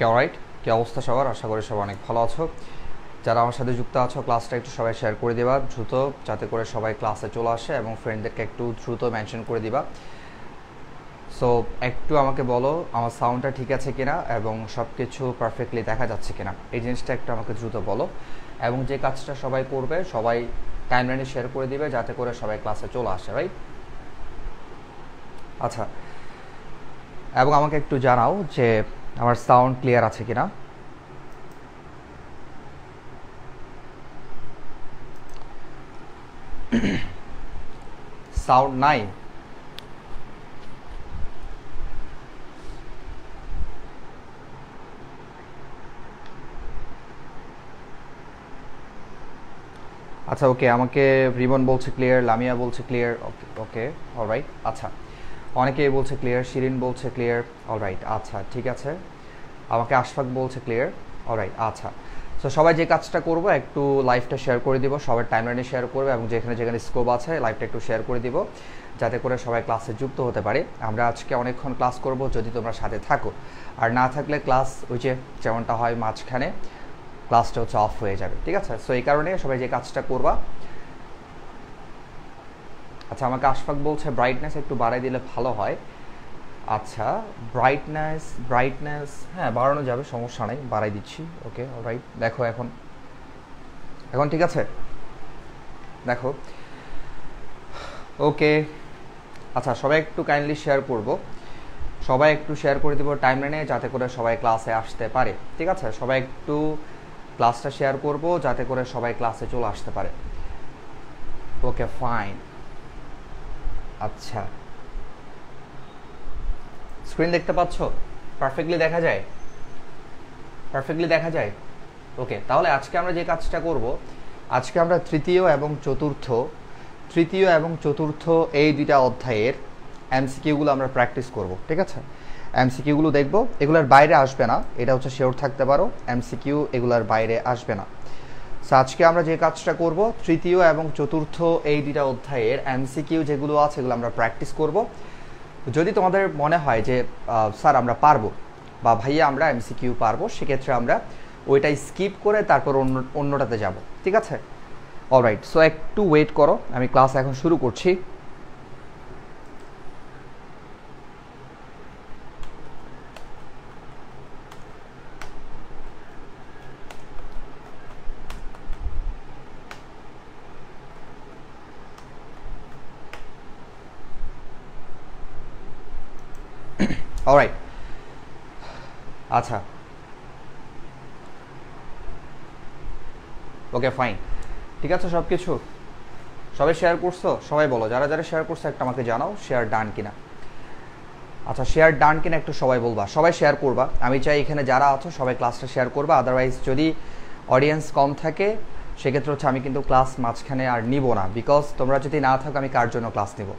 কেউরাইট কে অবস্থা সবার আশা করি সবাই অনেক ভালো আছো যারা আমার সাথে যুক্ত আছো ক্লাসটা একটু সবাই শেয়ার করে দেবা দ্রুত যাতে করে সবাই ক্লাসে চলে আসে এবং ফ্রেন্ডদেরকে একটু দ্রুত মেনশন করে দিবা সো একটু আমাকে বলো আমার সাউন্ডটা ঠিক আছে কিনা এবং সব কিছু পারফেক্টলি দেখা যাচ্ছে কিনা এই জিনিসটা একটু আমাকে দ্রুত বলো এবং যে কাজটা সবাই করবে সবাই টাইমলাইনে শেয়ার করে দিবে যাতে করে সবাই ক্লাসে চলে আসে রাইট আচ্ছা এবং আমাকে একটু জানাও যে আমার সাউন্ড ক্লিয়ার আছে কিনা সাউন্ড নাই আচ্ছা ওকে আমাকে রিমন বলছে ক্লিয়ার লামিয়া বলছে ক্লিয়ার ওকে ওকে অলরাইট আচ্ছা অনেকেই বলছে ক্লিয়ার শিরিন বলছে ক্লিয়ার অল রাইট আচ্ছা ঠিক আছে আমাকে আশফাক বলছে ক্লিয়ার রাইট আচ্ছা সো সবাই যে কাজটা করবো একটু লাইভটা শেয়ার করে দিব সবার টাইমলাইনে শেয়ার করবে এবং যেখানে যেখানে স্কোপ আছে লাইভটা একটু শেয়ার করে দিব যাতে করে সবাই ক্লাসে যুক্ত হতে পারে আমরা আজকে অনেকক্ষণ ক্লাস করব যদি তোমরা সাথে থাকো আর না থাকলে ক্লাস ওই যে যেমনটা হয় মাঝখানে ক্লাসটা হচ্ছে অফ হয়ে যাবে ঠিক আছে সো এই কারণে সবাই যে কাজটা করবা আচ্ছা আমাকে আশফাক বলছে ব্রাইটনেস একটু বাড়াই দিলে ভালো হয় আচ্ছা ব্রাইটনেস ব্রাইটনেস হ্যাঁ বাড়ানো যাবে সমস্যা নেই বাড়াই দিচ্ছি ওকে রাইট দেখো এখন এখন ঠিক আছে দেখো ওকে আচ্ছা সবাই একটু কাইন্ডলি শেয়ার করব সবাই একটু শেয়ার করে দেবো টাইম লাইনে যাতে করে সবাই ক্লাসে আসতে পারে ঠিক আছে সবাই একটু ক্লাসটা শেয়ার করব যাতে করে সবাই ক্লাসে চলে আসতে পারে ওকে ফাইন আচ্ছা স্ক্রিন দেখতে পাচ্ছ পারফেক্টলি দেখা যায় পারফেক্টলি দেখা যায় ওকে তাহলে আজকে আমরা যে কাজটা করব আজকে আমরা তৃতীয় এবং চতুর্থ তৃতীয় এবং চতুর্থ এই দুইটা অধ্যায়ের এমসিকিউগুলো আমরা প্র্যাকটিস করব ঠিক আছে এমসিকিউগুলো দেখব এগুলোর বাইরে আসবে না এটা হচ্ছে শিওর থাকতে পারো এমসিকিউ এগুলোর বাইরে আসবে না আজকে আমরা যে কাজটা করব তৃতীয় এবং চতুর্থ এই দুটা অধ্যায়ের এমসিকিউ যেগুলো আছে এগুলো আমরা প্র্যাকটিস করব যদি তোমাদের মনে হয় যে স্যার আমরা পারবো বা ভাইয়া আমরা এমসিকিউ পারবো সেক্ষেত্রে আমরা ওইটাই স্কিপ করে তারপর অন্য অন্যটাতে যাব ঠিক আছে অলরাইট সো একটু ওয়েট করো আমি ক্লাস এখন শুরু করছি অলরাইট আচ্ছা ওকে ফাইন ঠিক আছে সব কিছু সবাই শেয়ার করছো সবাই বলো যারা যারা শেয়ার করছো একটা আমাকে জানাও শেয়ার ডান কিনা আচ্ছা শেয়ার ডান কিনা একটু সবাই বলবা সবাই শেয়ার করবা আমি চাই এখানে যারা আছো সবাই ক্লাসটা শেয়ার করবা আদারওয়াইজ যদি অডিয়েন্স কম থাকে সেক্ষেত্রে হচ্ছে আমি কিন্তু ক্লাস মাঝখানে আর নিব না বিকজ তোমরা যদি না থাকো আমি কার জন্য ক্লাস নিব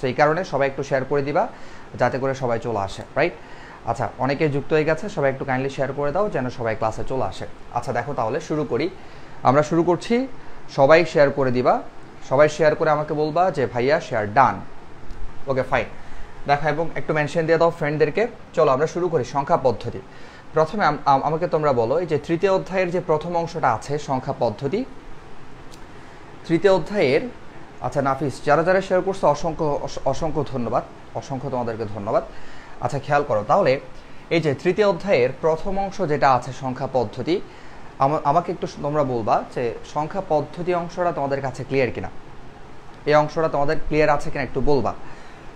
সেই কারণে সবাই একটু শেয়ার করে দিবা যাতে করে সবাই চলে আসে রাইট আচ্ছা অনেকে যুক্ত হয়ে গেছে সবাই একটু কাইন্ডলি শেয়ার করে দাও যেন সবাই ক্লাসে চলে আসে আচ্ছা দেখো তাহলে শুরু করি আমরা শুরু করছি সবাই শেয়ার করে দিবা সবাই শেয়ার করে আমাকে বলবা যে ভাইয়া শেয়ার ডান ওকে ফাইন দেখা এবং একটু মেনশন দিয়ে দাও ফ্রেন্ডদেরকে চলো আমরা শুরু করি সংখ্যা পদ্ধতি প্রথমে আমাকে তোমরা বলো এই যে তৃতীয় অধ্যায়ের যে প্রথম অংশটা আছে সংখ্যা পদ্ধতি তৃতীয় অধ্যায়ের আচ্ছা নাফিস যারা যারা শেয়ার করছে অসংখ্য অসংখ্য ধন্যবাদ অসংখ্য তোমাদেরকে ধন্যবাদ আচ্ছা খেয়াল করো তাহলে এই যে তৃতীয় অধ্যায়ের প্রথম অংশ যেটা আছে সংখ্যা পদ্ধতি আমাকে একটু তোমরা বলবা যে সংখ্যা পদ্ধতি অংশটা তোমাদের কাছে ক্লিয়ার কিনা এই অংশটা তোমাদের ক্লিয়ার আছে কিনা একটু বলবা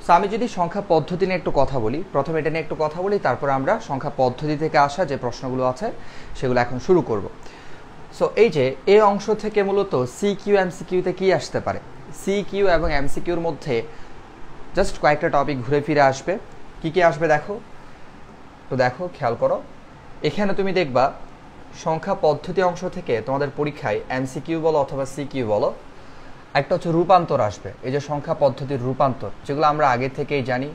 সো আমি যদি সংখ্যা পদ্ধতি নিয়ে একটু কথা বলি প্রথমে এটা নিয়ে একটু কথা বলি তারপর আমরা সংখ্যা পদ্ধতি থেকে আসা যে প্রশ্নগুলো আছে সেগুলো এখন শুরু করব সো এই যে এ অংশ থেকে মূলত সি কিউ এমসিকিউতে কী আসতে পারে সি কিউ এবং এমসিকিউর মধ্যে জাস্ট কয়েকটা টপিক ঘুরে ফিরে আসবে কি কি আসবে দেখো তো দেখো খেয়াল করো এখানে তুমি দেখবা সংখ্যা পদ্ধতি অংশ থেকে তোমাদের পরীক্ষায় এমসিকিউ বলো অথবা সিকিউ বলো একটা হচ্ছে রূপান্তর আসবে এই যে সংখ্যা পদ্ধতির রূপান্তর যেগুলো আমরা আগে থেকেই জানি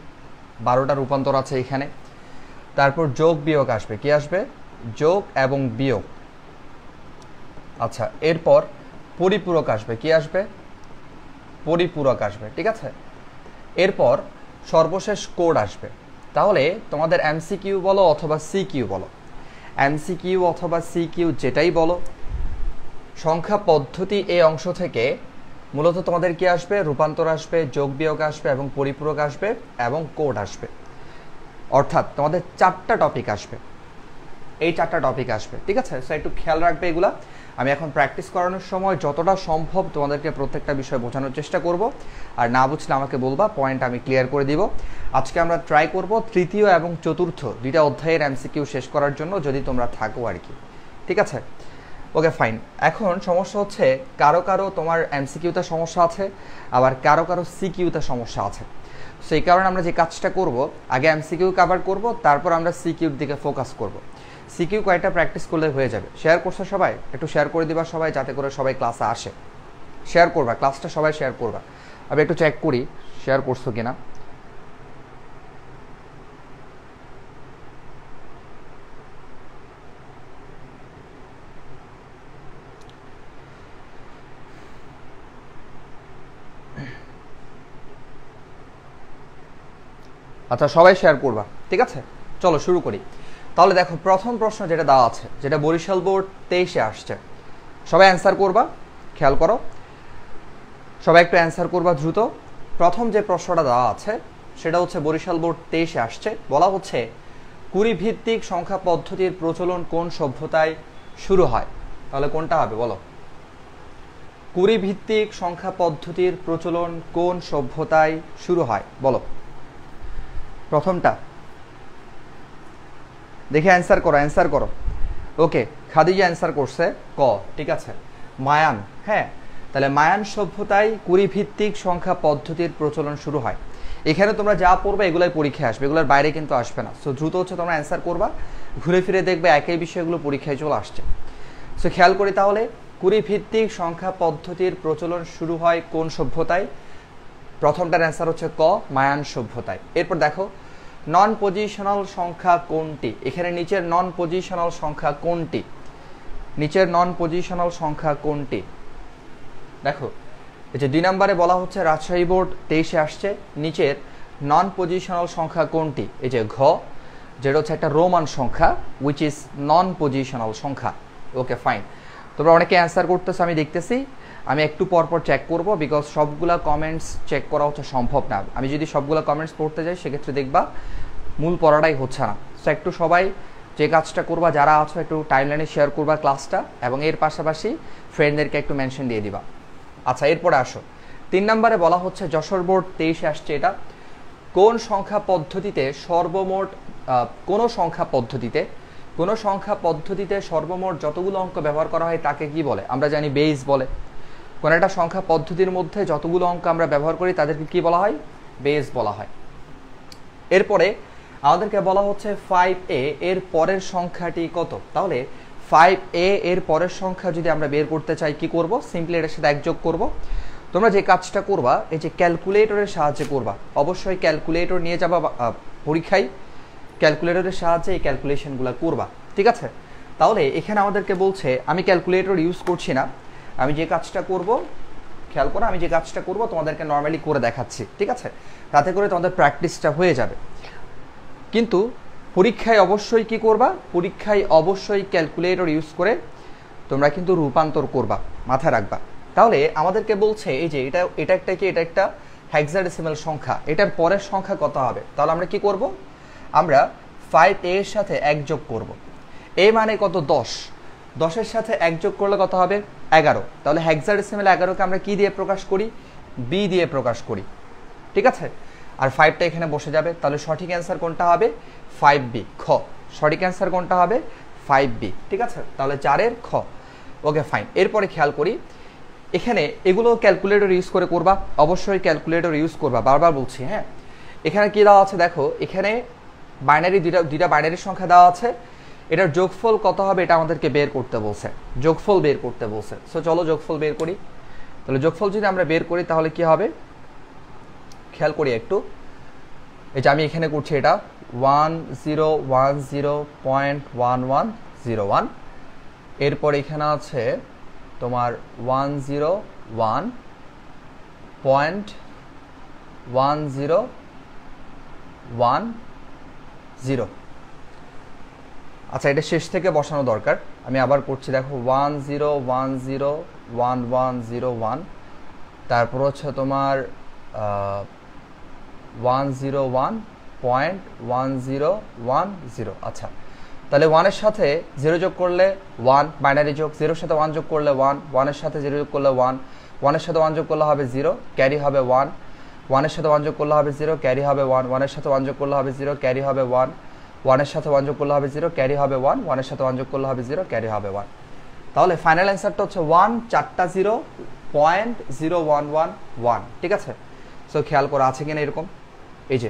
বারোটা রূপান্তর আছে এখানে তারপর যোগ বিয়োগ আসবে কি আসবে যোগ এবং বিয়োগ আচ্ছা এরপর পরিপূরক আসবে কি আসবে পরিপূরক আসবে ঠিক আছে এরপর সর্বশেষ কোড আসবে তাহলে তোমাদের এমসিকিউ বলো অথবা সিকিউ বলো এমসিকিউ অথবা সিকিউ যেটাই বলো সংখ্যা পদ্ধতি এই অংশ থেকে মূলত তোমাদের কি আসবে রূপান্তর আসবে যোগ বিয়োগ আসবে এবং পরিপূরক আসবে এবং কোড আসবে অর্থাৎ তোমাদের চারটা টপিক আসবে এই চারটা টপিক আসবে ঠিক আছে সো একটু খেয়াল রাখবে এগুলা আমি এখন প্র্যাকটিস করানোর সময় যতটা সম্ভব তোমাদেরকে প্রত্যেকটা বিষয় বোঝানোর চেষ্টা করব আর না বুঝলে আমাকে বলবা পয়েন্ট আমি ক্লিয়ার করে দিব আজকে আমরা ট্রাই করব তৃতীয় এবং চতুর্থ দুইটা অধ্যায়ের এমসিকিউ শেষ করার জন্য যদি তোমরা থাকো আর কি ঠিক আছে ওকে ফাইন এখন সমস্যা হচ্ছে কারো কারো তোমার এমসিকিউতে সমস্যা আছে আবার কারো কারো সিকিউতে সমস্যা আছে সেই কারণে আমরা যে কাজটা করব আগে এমসিকিউ কভার করব তারপর আমরা সিকিউর দিকে ফোকাস করব সিকিউ কয়েকটা প্র্যাকটিস করলে হয়ে যাবে শেয়ার করছো সবাই একটু শেয়ার করে দিবা সবাই যাতে করে সবাই ক্লাসে আসে শেয়ার করবা ক্লাসটা সবাই শেয়ার করবা আমি একটু চেক করি শেয়ার করছো কিনা আচ্ছা সবাই শেয়ার করবা ঠিক আছে চলো শুরু করি তাহলে দেখো প্রথম প্রশ্ন যেটা দেওয়া আছে যেটা বরিশাল বোর্ড তেইশে আসছে সবাই অ্যান্সার করবা খেয়াল করো সবাই একটু অ্যান্সার করবা দ্রুত প্রথম যে প্রশ্নটা দেওয়া আছে সেটা হচ্ছে বরিশাল বোর্ড তেইশে আসছে বলা হচ্ছে কুড়ি ভিত্তিক সংখ্যা পদ্ধতির প্রচলন কোন সভ্যতায় শুরু হয় তাহলে কোনটা হবে বলো কুড়ি ভিত্তিক সংখ্যা পদ্ধতির প্রচলন কোন সভ্যতায় শুরু হয় বলো প্রথমটা দেখে অ্যান্সার করো অ্যান্সার করো ওকে খাদিজা অ্যান্সার করছে ক ঠিক আছে মায়ান হ্যাঁ তাহলে মায়ান সভ্যতায় কুড়িভিত্তিক সংখ্যা পদ্ধতির প্রচলন শুরু হয় এখানে তোমরা যা পড়বে এগুলাই পরীক্ষায় আসবে এগুলোর বাইরে কিন্তু আসবে না সো দ্রুত হচ্ছে তোমরা অ্যান্সার করবা ঘুরে ফিরে দেখবে একই বিষয়গুলো পরীক্ষায় চলে আসছে সো খেয়াল করি তাহলে কুড়িভিত্তিক সংখ্যা পদ্ধতির প্রচলন শুরু হয় কোন সভ্যতায় প্রথমটার অ্যান্সার হচ্ছে ক মায়ান সভ্যতায় এরপর দেখো নন পজিশনাল সংখ্যা কোনটি এখানে নিচের নন পজিশনাল সংখ্যা কোনটি নিচের নন পজিশনাল সংখ্যা কোনটি দেখো এই যে দুই নম্বরে বলা হচ্ছে রাজশাহী বোর্ড তেইশে আসছে নিচের নন পজিশনাল সংখ্যা কোনটি এই যে ঘ যেটা হচ্ছে একটা রোমান সংখ্যা উইচ ইজ নন পজিশনাল সংখ্যা ওকে ফাইন তোমরা অনেকে অ্যান্সার করতেছো আমি দেখতেছি আমি একটু পরপর চেক করব বিকজ সবগুলা কমেন্টস চেক করা হচ্ছে সম্ভব না আমি যদি সবগুলা কমেন্টস পড়তে যাই সেক্ষেত্রে দেখবা মূল পড়াটাই হচ্ছে না সো একটু সবাই যে কাজটা করবা যারা আছো একটু টাইমলাইনে শেয়ার করবা ক্লাসটা এবং এর পাশাপাশি ফ্রেন্ডদেরকে একটু মেনশন দিয়ে দিবা আচ্ছা এরপরে আসো তিন নম্বরে বলা হচ্ছে যশোর বোর্ড তেইশে আসছে এটা কোন সংখ্যা পদ্ধতিতে সর্বমোট কোনো সংখ্যা পদ্ধতিতে কোনো সংখ্যা পদ্ধতিতে সর্বমোট যতগুলো অঙ্ক ব্যবহার করা হয় তাকে কি বলে আমরা জানি বেইস বলে কোনো একটা সংখ্যা পদ্ধতির মধ্যে যতগুলো অঙ্ক আমরা ব্যবহার করি তাদেরকে কি বলা হয় বেস বলা হয় এরপরে আমাদেরকে বলা হচ্ছে ফাইভ এ এর পরের সংখ্যাটি কত তাহলে ফাইভ এ এর পরের সংখ্যা যদি আমরা বের করতে চাই কি করব সিম্পলি এটার সাথে একযোগ করব তোমরা যে কাজটা করবা এই যে ক্যালকুলেটরের সাহায্যে করবা অবশ্যই ক্যালকুলেটর নিয়ে যাবা পরীক্ষায় ক্যালকুলেটরের সাহায্যে এই ক্যালকুলেশনগুলো করবা ঠিক আছে তাহলে এখানে আমাদেরকে বলছে আমি ক্যালকুলেটর ইউজ করছি না আমি যে কাজটা করব খেয়াল করো আমি যে কাজটা করব তোমাদেরকে নর্মালি করে দেখাচ্ছি ঠিক আছে তাতে করে তোমাদের প্র্যাকটিসটা হয়ে যাবে কিন্তু পরীক্ষায় অবশ্যই কি করবা পরীক্ষায় অবশ্যই ক্যালকুলেটর ইউজ করে তোমরা কিন্তু রূপান্তর করবা মাথায় রাখবা তাহলে আমাদেরকে বলছে এই যে এটা এটা একটা কি এটা একটা হ্যাক্সাডেসিমাল সংখ্যা এটার পরের সংখ্যা কত হবে তাহলে আমরা কি করব আমরা ফাইভ এর সাথে এক যোগ করব এ মানে কত দশ দশের সাথে এক যোগ করলে কত হবে এগারো তাহলে হ্যাক্সাডেসিমেল এগারোকে আমরা কি দিয়ে প্রকাশ করি বি দিয়ে প্রকাশ করি ঠিক আছে আর ফাইভটা এখানে বসে যাবে তাহলে সঠিক অ্যান্সার কোনটা হবে ফাইভ বি খ সঠিক অ্যান্সার কোনটা হবে ফাইভ বি ঠিক আছে তাহলে চারের খ ওকে ফাইন এরপরে খেয়াল করি এখানে এগুলো ক্যালকুলেটর ইউজ করে করবা অবশ্যই ক্যালকুলেটর ইউজ করবা বারবার বলছি হ্যাঁ এখানে কী দেওয়া আছে দেখো এখানে বাইনারি দুইটা দুইটা বাইনারি সংখ্যা দেওয়া আছে এটার যোগফল কত হবে এটা আমাদেরকে বের করতে বলছে যোগফল বের করতে বলছে সো চলো যোগফল বের করি তাহলে যোগফল যদি আমরা বের করি তাহলে কি হবে খেয়াল করি একটু এই যে আমি এখানে করছি এটা one zero one zero point one one zero one এরপর এখানে আছে তোমার one zero one point one zero one zero আচ্ছা এটা শেষ থেকে বসানো দরকার আমি আবার করছি দেখো one zero one zero one one zero one তারপর হচ্ছে তোমার one zero one point one zero one zero আচ্ছা তাহলে ওয়ানের সাথে জিরো যোগ করলে ওয়ান বাইনারি যোগ জিরোর সাথে ওয়ান যোগ করলে ওয়ান ওয়ানের সাথে জিরো যোগ করলে ওয়ান ওয়ানের সাথে ওয়ান যোগ করলে হবে জিরো ক্যারি হবে ওয়ান ওয়ানের সাথে ওয়ান যোগ করলে হবে জিরো ক্যারি হবে ওয়ান ওয়ানের সাথে ওয়ান যোগ করলে হবে জিরো ক্যারি হবে ওয়ান ওয়ানের সাথে ওয়ান যোগ করলে হবে জিরো ক্যারি হবে ওয়ান ওয়ানের সাথে ওয়ান যোগ করলে হবে জিরো ক্যারি হবে ওয়ান তাহলে ফাইনাল অ্যান্সারটা হচ্ছে ওয়ান চারটা zero point zero one one one ঠিক আছে সো খেয়াল করা আছে কিনা এরকম এই যে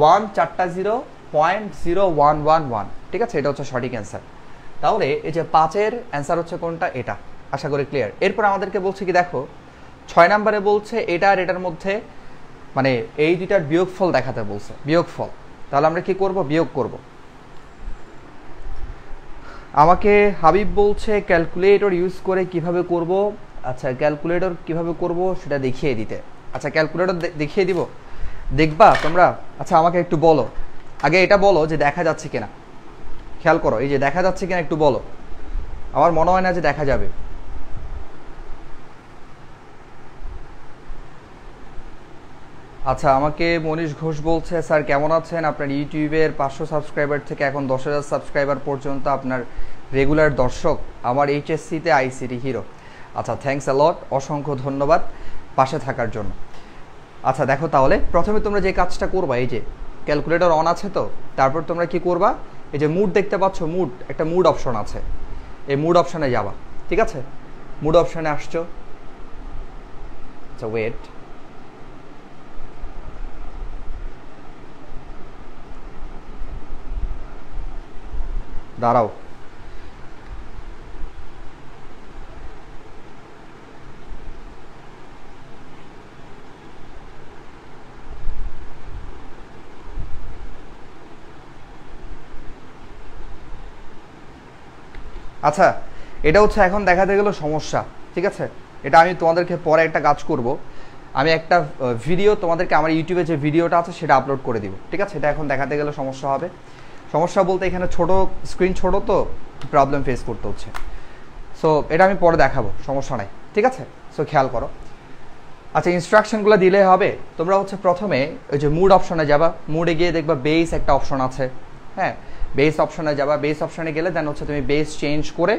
ওয়ান চারটা zero point zero one one one ঠিক আছে এটা হচ্ছে সঠিক অ্যান্সার তাহলে এই যে পাঁচের অ্যান্সার হচ্ছে কোনটা এটা আশা করি ক্লিয়ার এরপর আমাদেরকে বলছে কি দেখো ছয় নাম্বারে বলছে এটা আর এটার মধ্যে মানে এই দুইটার বিয়োগফল দেখাতে বলছে বিয়োগফল তাহলে আমরা কি করব বিয়োগ করব আমাকে হাবিব বলছে ক্যালকুলেটর ইউজ করে কিভাবে করব আচ্ছা ক্যালকুলেটর কিভাবে করব সেটা দেখিয়ে দিতে আচ্ছা ক্যালকুলেটর দেখিয়ে দিব দেখবা তোমরা আচ্ছা আমাকে একটু বলো আগে এটা বলো যে দেখা যাচ্ছে কিনা খেয়াল করো এই যে দেখা যাচ্ছে কিনা একটু বলো আমার মনে হয় না যে দেখা যাবে আচ্ছা আমাকে মনীষ ঘোষ বলছে স্যার কেমন আছেন আপনার ইউটিউবের পাঁচশো সাবস্ক্রাইবার থেকে এখন দশ হাজার সাবস্ক্রাইবার পর্যন্ত আপনার রেগুলার দর্শক আমার এইচএসসিতে আইসিটি হিরো আচ্ছা থ্যাংকস অ্যালট অসংখ্য ধন্যবাদ পাশে থাকার জন্য আচ্ছা দেখো তাহলে প্রথমে তোমরা যে কাজটা করবা এই যে ক্যালকুলেটর অন আছে তো তারপর তোমরা কি করবা এই যে মুড দেখতে পাচ্ছ মুড একটা মুড অপশন আছে এই মুড অপশানে যাবা ঠিক আছে মুড অপশানে আসছো আচ্ছা ওয়েট দাঁড়াও আচ্ছা এটা হচ্ছে এখন দেখাতে গেল সমস্যা ঠিক আছে এটা আমি তোমাদেরকে পরে একটা কাজ করব আমি একটা ভিডিও তোমাদেরকে আমার ইউটিউবে যে ভিডিওটা আছে সেটা আপলোড করে দিব ঠিক আছে এটা এখন দেখাতে গেলে সমস্যা হবে সমস্যা বলতে এখানে ছোট স্ক্রিন ছোট তো প্রবলেম ফেস করতে হচ্ছে সো এটা আমি পরে দেখাবো সমস্যা নাই ঠিক আছে সো খেয়াল করো আচ্ছা ইনস্ট্রাকশনগুলো দিলে হবে তোমরা হচ্ছে প্রথমে ওই যে মুড অপশনে যাবা মুডে গিয়ে দেখবা বেস একটা অপশন আছে হ্যাঁ বেস অপশনে যাবা বেস অপশনে গেলে দেন হচ্ছে তুমি বেস চেঞ্জ করে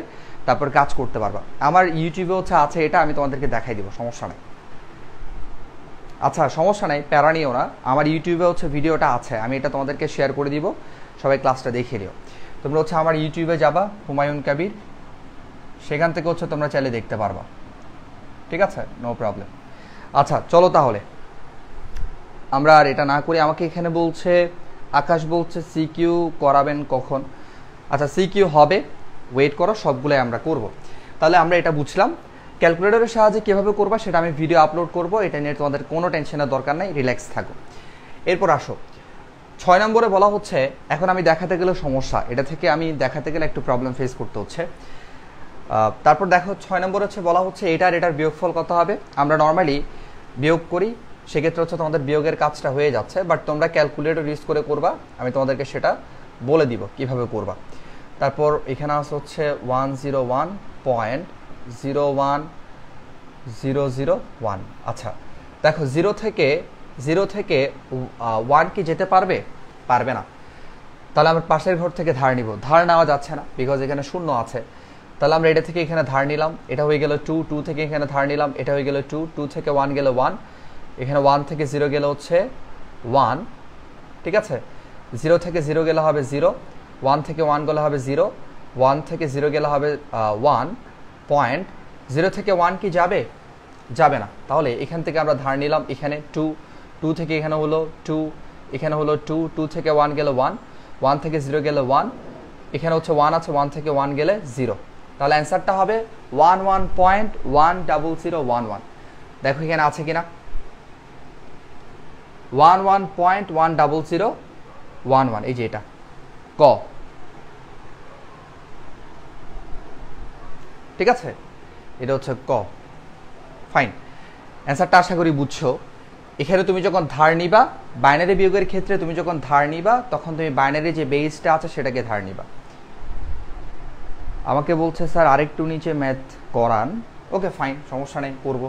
তারপর কাজ করতে পারবা আমার ইউটিউবে হচ্ছে আছে এটা আমি তোমাদেরকে দেখাই দিব সমস্যা নাই আচ্ছা সমস্যা নাই প্যারা নিও না আমার ইউটিউবে হচ্ছে ভিডিওটা আছে আমি এটা তোমাদেরকে শেয়ার করে দিব সবাই ক্লাসটা দেখে নিও তোমরা হচ্ছে আমার ইউটিউবে যাবা হুমায়ুন কাবির সেখান থেকে হচ্ছে তোমরা চাইলে দেখতে পারবা ঠিক আছে নো প্রবলেম আচ্ছা চলো তাহলে আমরা আর এটা না করি আমাকে এখানে বলছে আকাশ বলছে সিকিউ করাবেন কখন আচ্ছা সিকিউ হবে ওয়েট করো সবগুলোই আমরা করব। তাহলে আমরা এটা বুঝলাম ক্যালকুলেটরের সাহায্যে কীভাবে করবা সেটা আমি ভিডিও আপলোড করব এটা নিয়ে তোমাদের কোনো টেনশনের দরকার নাই রিল্যাক্স থাকো এরপর আসো ছয় নম্বরে বলা হচ্ছে এখন আমি দেখাতে গেলে সমস্যা এটা থেকে আমি দেখাতে গেলে একটু প্রবলেম ফেস করতে হচ্ছে তারপর দেখো ছয় নম্বর হচ্ছে বলা হচ্ছে এটার এটার বিয়োগফল কত হবে আমরা নর্মালি বিয়োগ করি সেক্ষেত্রে হচ্ছে তোমাদের বিয়োগের কাজটা হয়ে যাচ্ছে বাট তোমরা ক্যালকুলেটর ইউজ করে করবা আমি তোমাদেরকে সেটা বলে দিব কিভাবে করবা তারপর এখানে আস হচ্ছে one zero one point zero one zero zero one আচ্ছা দেখো জিরো থেকে জিরো থেকে ওয়ান কি যেতে পারবে পারবে না তাহলে আমরা পাশের ঘর থেকে ধার নিব ধার নেওয়া যাচ্ছে না বিকজ এখানে শূন্য আছে তাহলে আমরা এটা থেকে এখানে ধার নিলাম এটা হয়ে গেল টু টু থেকে এখানে ধার নিলাম এটা হয়ে গেল টু টু থেকে ওয়ান গেলো ওয়ান এখানে ওয়ান থেকে জিরো গেলে হচ্ছে ওয়ান ঠিক আছে জিরো থেকে জিরো গেলে হবে জিরো ওয়ান থেকে ওয়ান গেলে হবে জিরো ওয়ান থেকে জিরো গেলে হবে ওয়ান পয়েন্ট জিরো থেকে ওয়ান কি যাবে যাবে না তাহলে এখান থেকে আমরা ধার নিলাম এখানে টু টু থেকে এখানে হলো টু এখানে হলো টু টু থেকে ওয়ান গেলে ওয়ান ওয়ান থেকে জিরো গেলে ওয়ান এখানে হচ্ছে ওয়ান আছে ওয়ান থেকে ওয়ান গেলে জিরো তাহলে অ্যান্সারটা হবে one one point one double zero one one দেখো এখানে আছে কিনা one one point one double zero one one এই যে এটা ক ঠিক আছে এটা হচ্ছে ক ফাইন অ্যান্সারটা আশা করি বুঝছো এখানে তুমি যখন ধার নিবা বাইনারি বিয়োগের ক্ষেত্রে তুমি যখন ধার নিবা তখন তুমি বাইনারি যে বেসটা আছে সেটাকে ধার নিবা আমাকে বলছে স্যার আরেকটু নিচে ম্যাথ করান ওকে ফাইন সমস্যা নেই করবো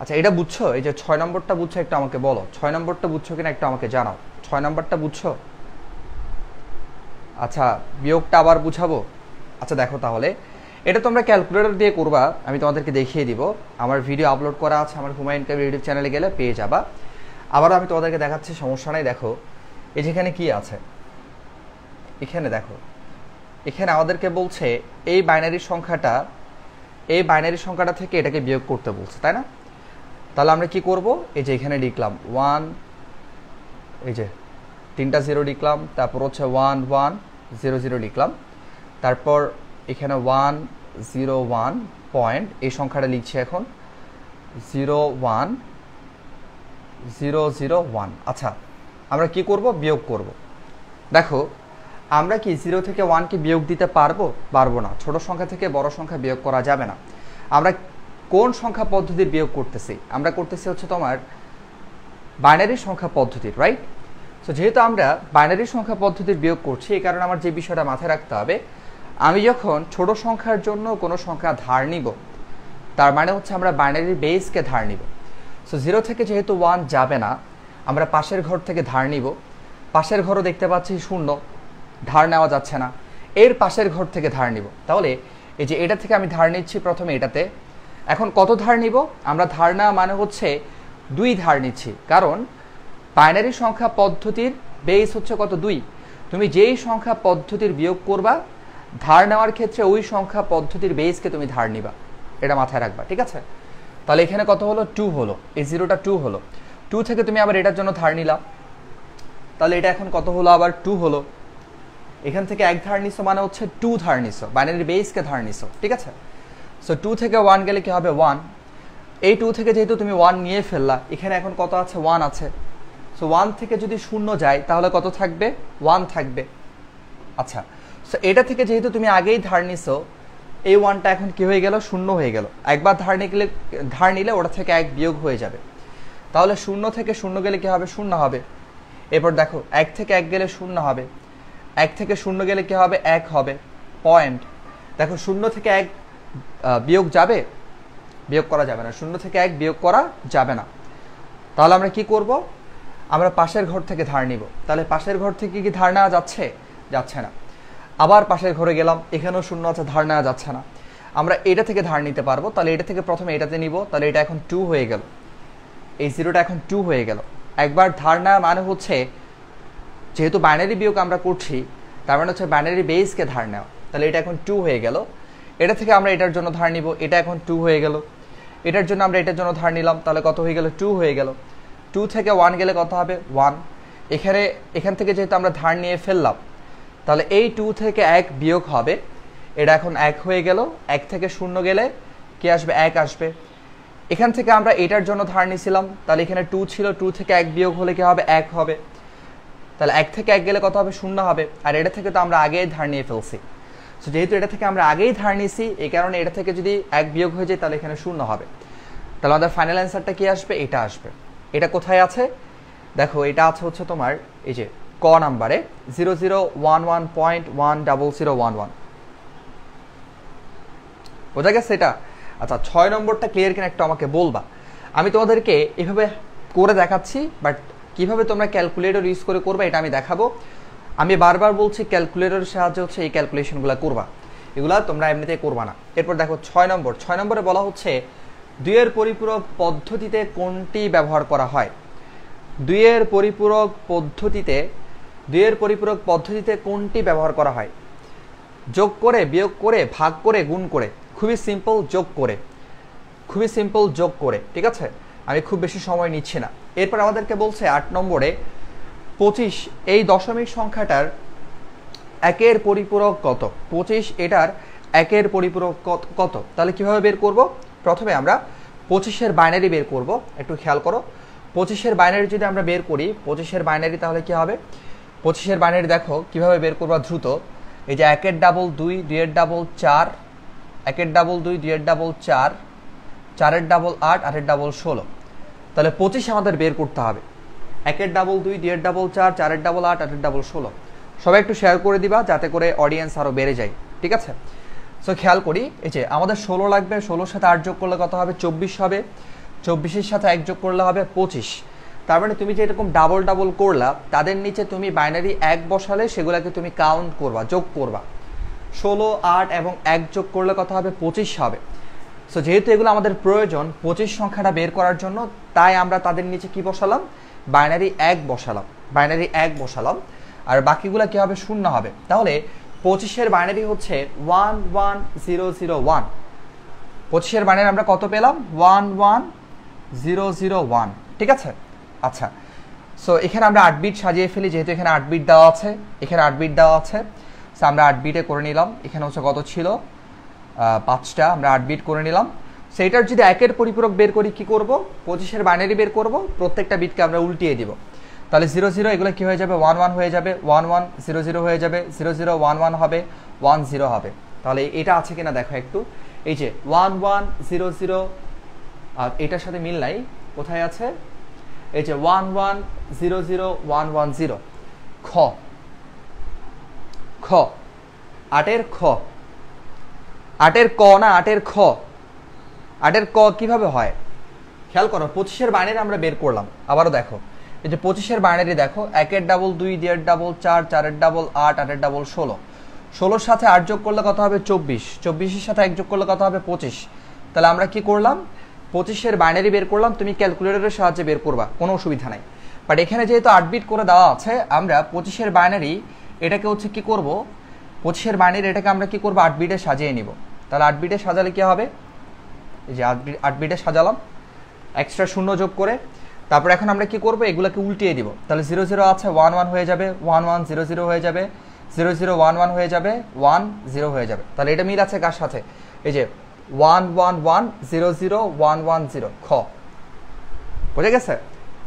আচ্ছা এটা বুঝছো এই যে ছয় নম্বরটা বুঝছো একটু আমাকে বলো ছয় নম্বরটা বুঝছো কিনা একটু আমাকে জানাও ছয় নম্বরটা বুঝছো আচ্ছা বিয়োগটা আবার বুঝাবো আচ্ছা দেখো তাহলে এটা তোমরা ক্যালকুলেটর দিয়ে করবা আমি তোমাদেরকে দেখিয়ে দিব আমার ভিডিও আপলোড করা আছে আমার হুমায়ুন কবির ইউটিউব চ্যানেলে গেলে পেয়ে যাবা আবারও আমি তোমাদেরকে দেখাচ্ছি সমস্যা নাই দেখো এই যেখানে কি আছে এখানে দেখো এখানে আমাদেরকে বলছে এই বাইনারি সংখ্যাটা এই বাইনারি সংখ্যাটা থেকে এটাকে বিয়োগ করতে বলছে তাই না তাহলে আমরা কি করব এই যে এখানে লিখলাম ওয়ান এই যে তিনটা জিরো লিখলাম তারপর হচ্ছে ওয়ান ওয়ান জিরো জিরো লিখলাম তারপর এখানে ওয়ান জিরো ওয়ান পয়েন্ট এই সংখ্যাটা লিখছি এখন zero one zero zero one আচ্ছা আমরা কি করব বিয়োগ করব দেখো আমরা কি জিরো থেকে ওয়ানকে বিয়োগ দিতে পারবো পারবো না ছোট সংখ্যা থেকে বড় সংখ্যা বিয়োগ করা যাবে না আমরা কোন সংখ্যা পদ্ধতির বিয়োগ করতেছি আমরা করতেছি হচ্ছে তোমার বাইনারি সংখ্যা পদ্ধতির রাইট তো যেহেতু আমরা বাইনারি সংখ্যা পদ্ধতির বিয়োগ করছি এই কারণে আমার যে বিষয়টা মাথায় রাখতে হবে আমি যখন ছোট সংখ্যার জন্য কোনো সংখ্যা ধার নিব তার মানে হচ্ছে আমরা বাইনারি বেসকে ধার নিব সো জিরো থেকে যেহেতু ওয়ান যাবে না আমরা পাশের ঘর থেকে ধার নিব পাশের ঘরও দেখতে পাচ্ছি শূন্য ধার নেওয়া যাচ্ছে না এর পাশের ঘর থেকে ধার নিব তাহলে এই যে এটা থেকে আমি ধার নিচ্ছি প্রথমে এটাতে এখন কত ধার নিব আমরা ধার নেওয়া মানে হচ্ছে দুই ধার নিচ্ছি কারণ বাইনারি সংখ্যা পদ্ধতির বেস হচ্ছে কত দুই তুমি যেই সংখ্যা পদ্ধতির বিয়োগ করবা ধার নেওয়ার ক্ষেত্রে ওই সংখ্যা পদ্ধতির বেসকে তুমি ধার নিবা এটা মাথায় রাখবা ঠিক আছে তাহলে এখানে কত হলো টু হলো এই জিরোটা টু হলো টু থেকে তুমি আবার এটার জন্য ধার নিলা তাহলে এটা এখন কত হলো আবার টু হলো এখান থেকে এক ধার নিছো মানে হচ্ছে টু ধার নিছো বাইনারি বেসকে ধার নিছো ঠিক আছে সো টু থেকে ওয়ান গেলে কি হবে ওয়ান এই টু থেকে যেহেতু তুমি ওয়ান নিয়ে ফেললা এখানে এখন কত আছে ওয়ান আছে সো ওয়ান থেকে যদি শূন্য যায় তাহলে কত থাকবে ওয়ান থাকবে আচ্ছা সো এটা থেকে যেহেতু তুমি আগেই ধার নিছো এই ওয়ানটা এখন কি হয়ে গেল শূন্য হয়ে গেল একবার ধার নিলে ধার নিলে ওটা থেকে এক বিয়োগ হয়ে যাবে তাহলে শূন্য থেকে শূন্য গেলে কি হবে শূন্য হবে এরপর দেখো এক থেকে এক গেলে শূন্য হবে এক থেকে শূন্য গেলে কি হবে এক হবে পয়েন্ট দেখো শূন্য থেকে এক বিয়োগ যাবে বিয়োগ করা যাবে না শূন্য থেকে এক বিয়োগ করা যাবে না তাহলে আমরা কি করব আমরা পাশের ঘর থেকে ধার নিব তাহলে পাশের ঘর থেকে কি ধার নেওয়া যাচ্ছে যাচ্ছে না আবার পাশের ঘরে গেলাম এখানেও শূন্য আছে ধার নেওয়া যাচ্ছে না আমরা এটা থেকে ধার নিতে পারবো তাহলে এটা থেকে প্রথমে এটাতে নিব তাহলে এটা এখন টু হয়ে গেল এই জিরোটা এখন টু হয়ে গেল একবার ধার নেওয়া মানে হচ্ছে যেহেতু বাইনারি বিয়োগ আমরা করছি তার মানে হচ্ছে বাইনারি বেসকে ধার নেওয়া তাহলে এটা এখন টু হয়ে গেল এটা থেকে আমরা এটার জন্য ধার নিব এটা এখন টু হয়ে গেল এটার জন্য আমরা এটার জন্য ধার নিলাম তাহলে কত হয়ে গেল টু হয়ে গেল টু থেকে ওয়ান গেলে কত হবে ওয়ান এখানে এখান থেকে যেহেতু আমরা ধার নিয়ে ফেললাম তাহলে এই টু থেকে এক বিয়োগ হবে এটা এখন এক হয়ে গেল এক থেকে শূন্য গেলে কে আসবে এক আসবে এখান থেকে আমরা এটার জন্য ধার নিয়েছিলাম তাহলে এখানে টু ছিল টু থেকে এক বিয়োগ হলে কি হবে এক হবে তাহলে এক থেকে এক গেলে কত হবে শূন্য হবে আর এটা থেকে তো আমরা আগেই ধার নিয়ে ফেলছি সো যেহেতু এটা থেকে আমরা আগেই ধার নিয়েছি এই কারণে এটা থেকে যদি এক বিয়োগ হয়ে যায় তাহলে এখানে শূন্য হবে তাহলে আমাদের ফাইনাল অ্যান্সারটা কি আসবে এটা আসবে এটা কোথায় আছে দেখো এটা আছে হচ্ছে তোমার এই যে ক নাম্বারে zero zero one one point one double zero one one বোঝা গেছে এটা আচ্ছা ছয় নম্বরটা ক্লিয়ার কিনা একটু আমাকে বলবা আমি তোমাদেরকে এভাবে করে দেখাচ্ছি বাট কিভাবে তোমরা ক্যালকুলেটর ইউজ করে করবা এটা আমি দেখাবো আমি বারবার বলছি ক্যালকুলেটরের সাহায্যে হচ্ছে এই ক্যালকুলেশনগুলো করবা এগুলো তোমরা এমনিতেই করবা না এরপর দেখো ছয় নম্বর ছয় নম্বরে বলা হচ্ছে দুইয়ের পরিপূরক পদ্ধতিতে কোনটি ব্যবহার করা হয় দুইয়ের পরিপূরক পদ্ধতিতে দুয়ের পরিপূরক পদ্ধতিতে কোনটি ব্যবহার করা হয় যোগ করে বিয়োগ করে ভাগ করে গুণ করে খুবই সিম্পল যোগ করে খুবই সিম্পল যোগ করে ঠিক আছে আমি খুব বেশি সময় নিচ্ছি না এরপর আমাদেরকে বলছে আট নম্বরে পঁচিশ এই দশমিক সংখ্যাটার একের পরিপূরক কত পঁচিশ এটার একের পরিপূরক কত তাহলে কিভাবে বের করব প্রথমে আমরা পঁচিশের বাইনারি বের করব একটু খেয়াল করো পঁচিশের বাইনারি যদি আমরা বের করি পঁচিশের বাইনারি তাহলে কি হবে পঁচিশের বাইনারি দেখো কিভাবে বের করবা দ্রুত এই যে একের ডাবল দুই দুইয়ের ডাবল চার একের ডাবল দুই দুইয়ের ডাবল চার চারের ডাবল আট আটের ডাবল ষোলো তাহলে পঁচিশ আমাদের বের করতে হবে একের ডাবল দুই দুইয়ের ডাবল চার চারের ডাবল আট আটের ডাবল ষোলো সবাই একটু শেয়ার করে দিবা যাতে করে অডিয়েন্স আরও বেড়ে যায় ঠিক আছে সো খেয়াল করি এই যে আমাদের ষোলো লাগবে ষোলোর সাথে আট যোগ করলে কত হবে চব্বিশ হবে চব্বিশের সাথে এক যোগ করলে হবে পঁচিশ তার মানে তুমি যে এরকম ডাবল ডাবল করলা তাদের নিচে তুমি বাইনারি এক বসালে সেগুলোকে তুমি কাউন্ট করবা যোগ করবা ষোলো আট এবং এক যোগ করলে কথা হবে পঁচিশ হবে সো যেহেতু এগুলো আমাদের প্রয়োজন পঁচিশ সংখ্যাটা বের করার জন্য তাই আমরা তাদের নিচে কি বসালাম বাইনারি এক বসালাম বাইনারি এক বসালাম আর বাকিগুলো কি হবে শূন্য হবে তাহলে পঁচিশের বাইনারি হচ্ছে one one zero zero one পঁচিশের বাইনারি আমরা কত পেলাম one one zero zero one ঠিক আছে আচ্ছা সো এখানে আমরা আট বিট সাজিয়ে ফেলি যেহেতু এখানে আট বিট দেওয়া আছে এখানে আট বিট দেওয়া আছে সো আমরা আট বিটে করে নিলাম এখানে হচ্ছে কত ছিল পাঁচটা আমরা আট বিট করে নিলাম সেইটার যদি একের পরিপূরক বের করি কি করব পঁচিশের বাইনারি বের করব প্রত্যেকটা বিটকে আমরা উল্টিয়ে দিব তাহলে জিরো জিরো এগুলো কী হয়ে যাবে ওয়ান ওয়ান হয়ে যাবে ওয়ান ওয়ান জিরো জিরো হয়ে যাবে জিরো জিরো ওয়ান ওয়ান হবে ওয়ান জিরো হবে তাহলে এটা আছে কিনা দেখো একটু এই যে ওয়ান ওয়ান জিরো জিরো আর এটার সাথে মিল নাই কোথায় আছে এই যে one one zero zero one one zero খ খ আটের খ আটের ক না আটের খ আটের ক কিভাবে হয় খেয়াল করো পঁচিশের বাইনের আমরা বের করলাম আবারও দেখো এই যে পঁচিশের বাইনারি দেখো একের ডাবল দুই দুইয়ের ডাবল চার চারের ডাবল আট আটের ডাবল ষোলো ষোলোর সাথে আট যোগ করলে কত হবে চব্বিশ চব্বিশের সাথে এক যোগ করলে কত হবে পঁচিশ তাহলে আমরা কি করলাম পঁচিশের বাইনারি বের করলাম তুমি ক্যালকুলেটরের সাহায্যে বের করবা কোনো অসুবিধা নাই বাট এখানে যেহেতু আট বিট করে দেওয়া আছে আমরা পঁচিশের বাইনারি এটাকে হচ্ছে কি করব পঁচিশের বাইনারি এটাকে আমরা কি করব আট বিটে সাজিয়ে নিব তাহলে আট বিটে সাজালে কী হবে এই যে আট আট বিটে সাজালাম এক্সট্রা শূন্য যোগ করে তারপর এখন আমরা কি করব এগুলোকে উল্টিয়ে দিব তাহলে জিরো জিরো আছে ওয়ান ওয়ান হয়ে যাবে ওয়ান ওয়ান জিরো জিরো হয়ে যাবে জিরো জিরো ওয়ান ওয়ান হয়ে যাবে ওয়ান জিরো হয়ে যাবে তাহলে এটা মিল আছে কার সাথে এই যে one one one zero zero one one zero খ বুঝে গেছে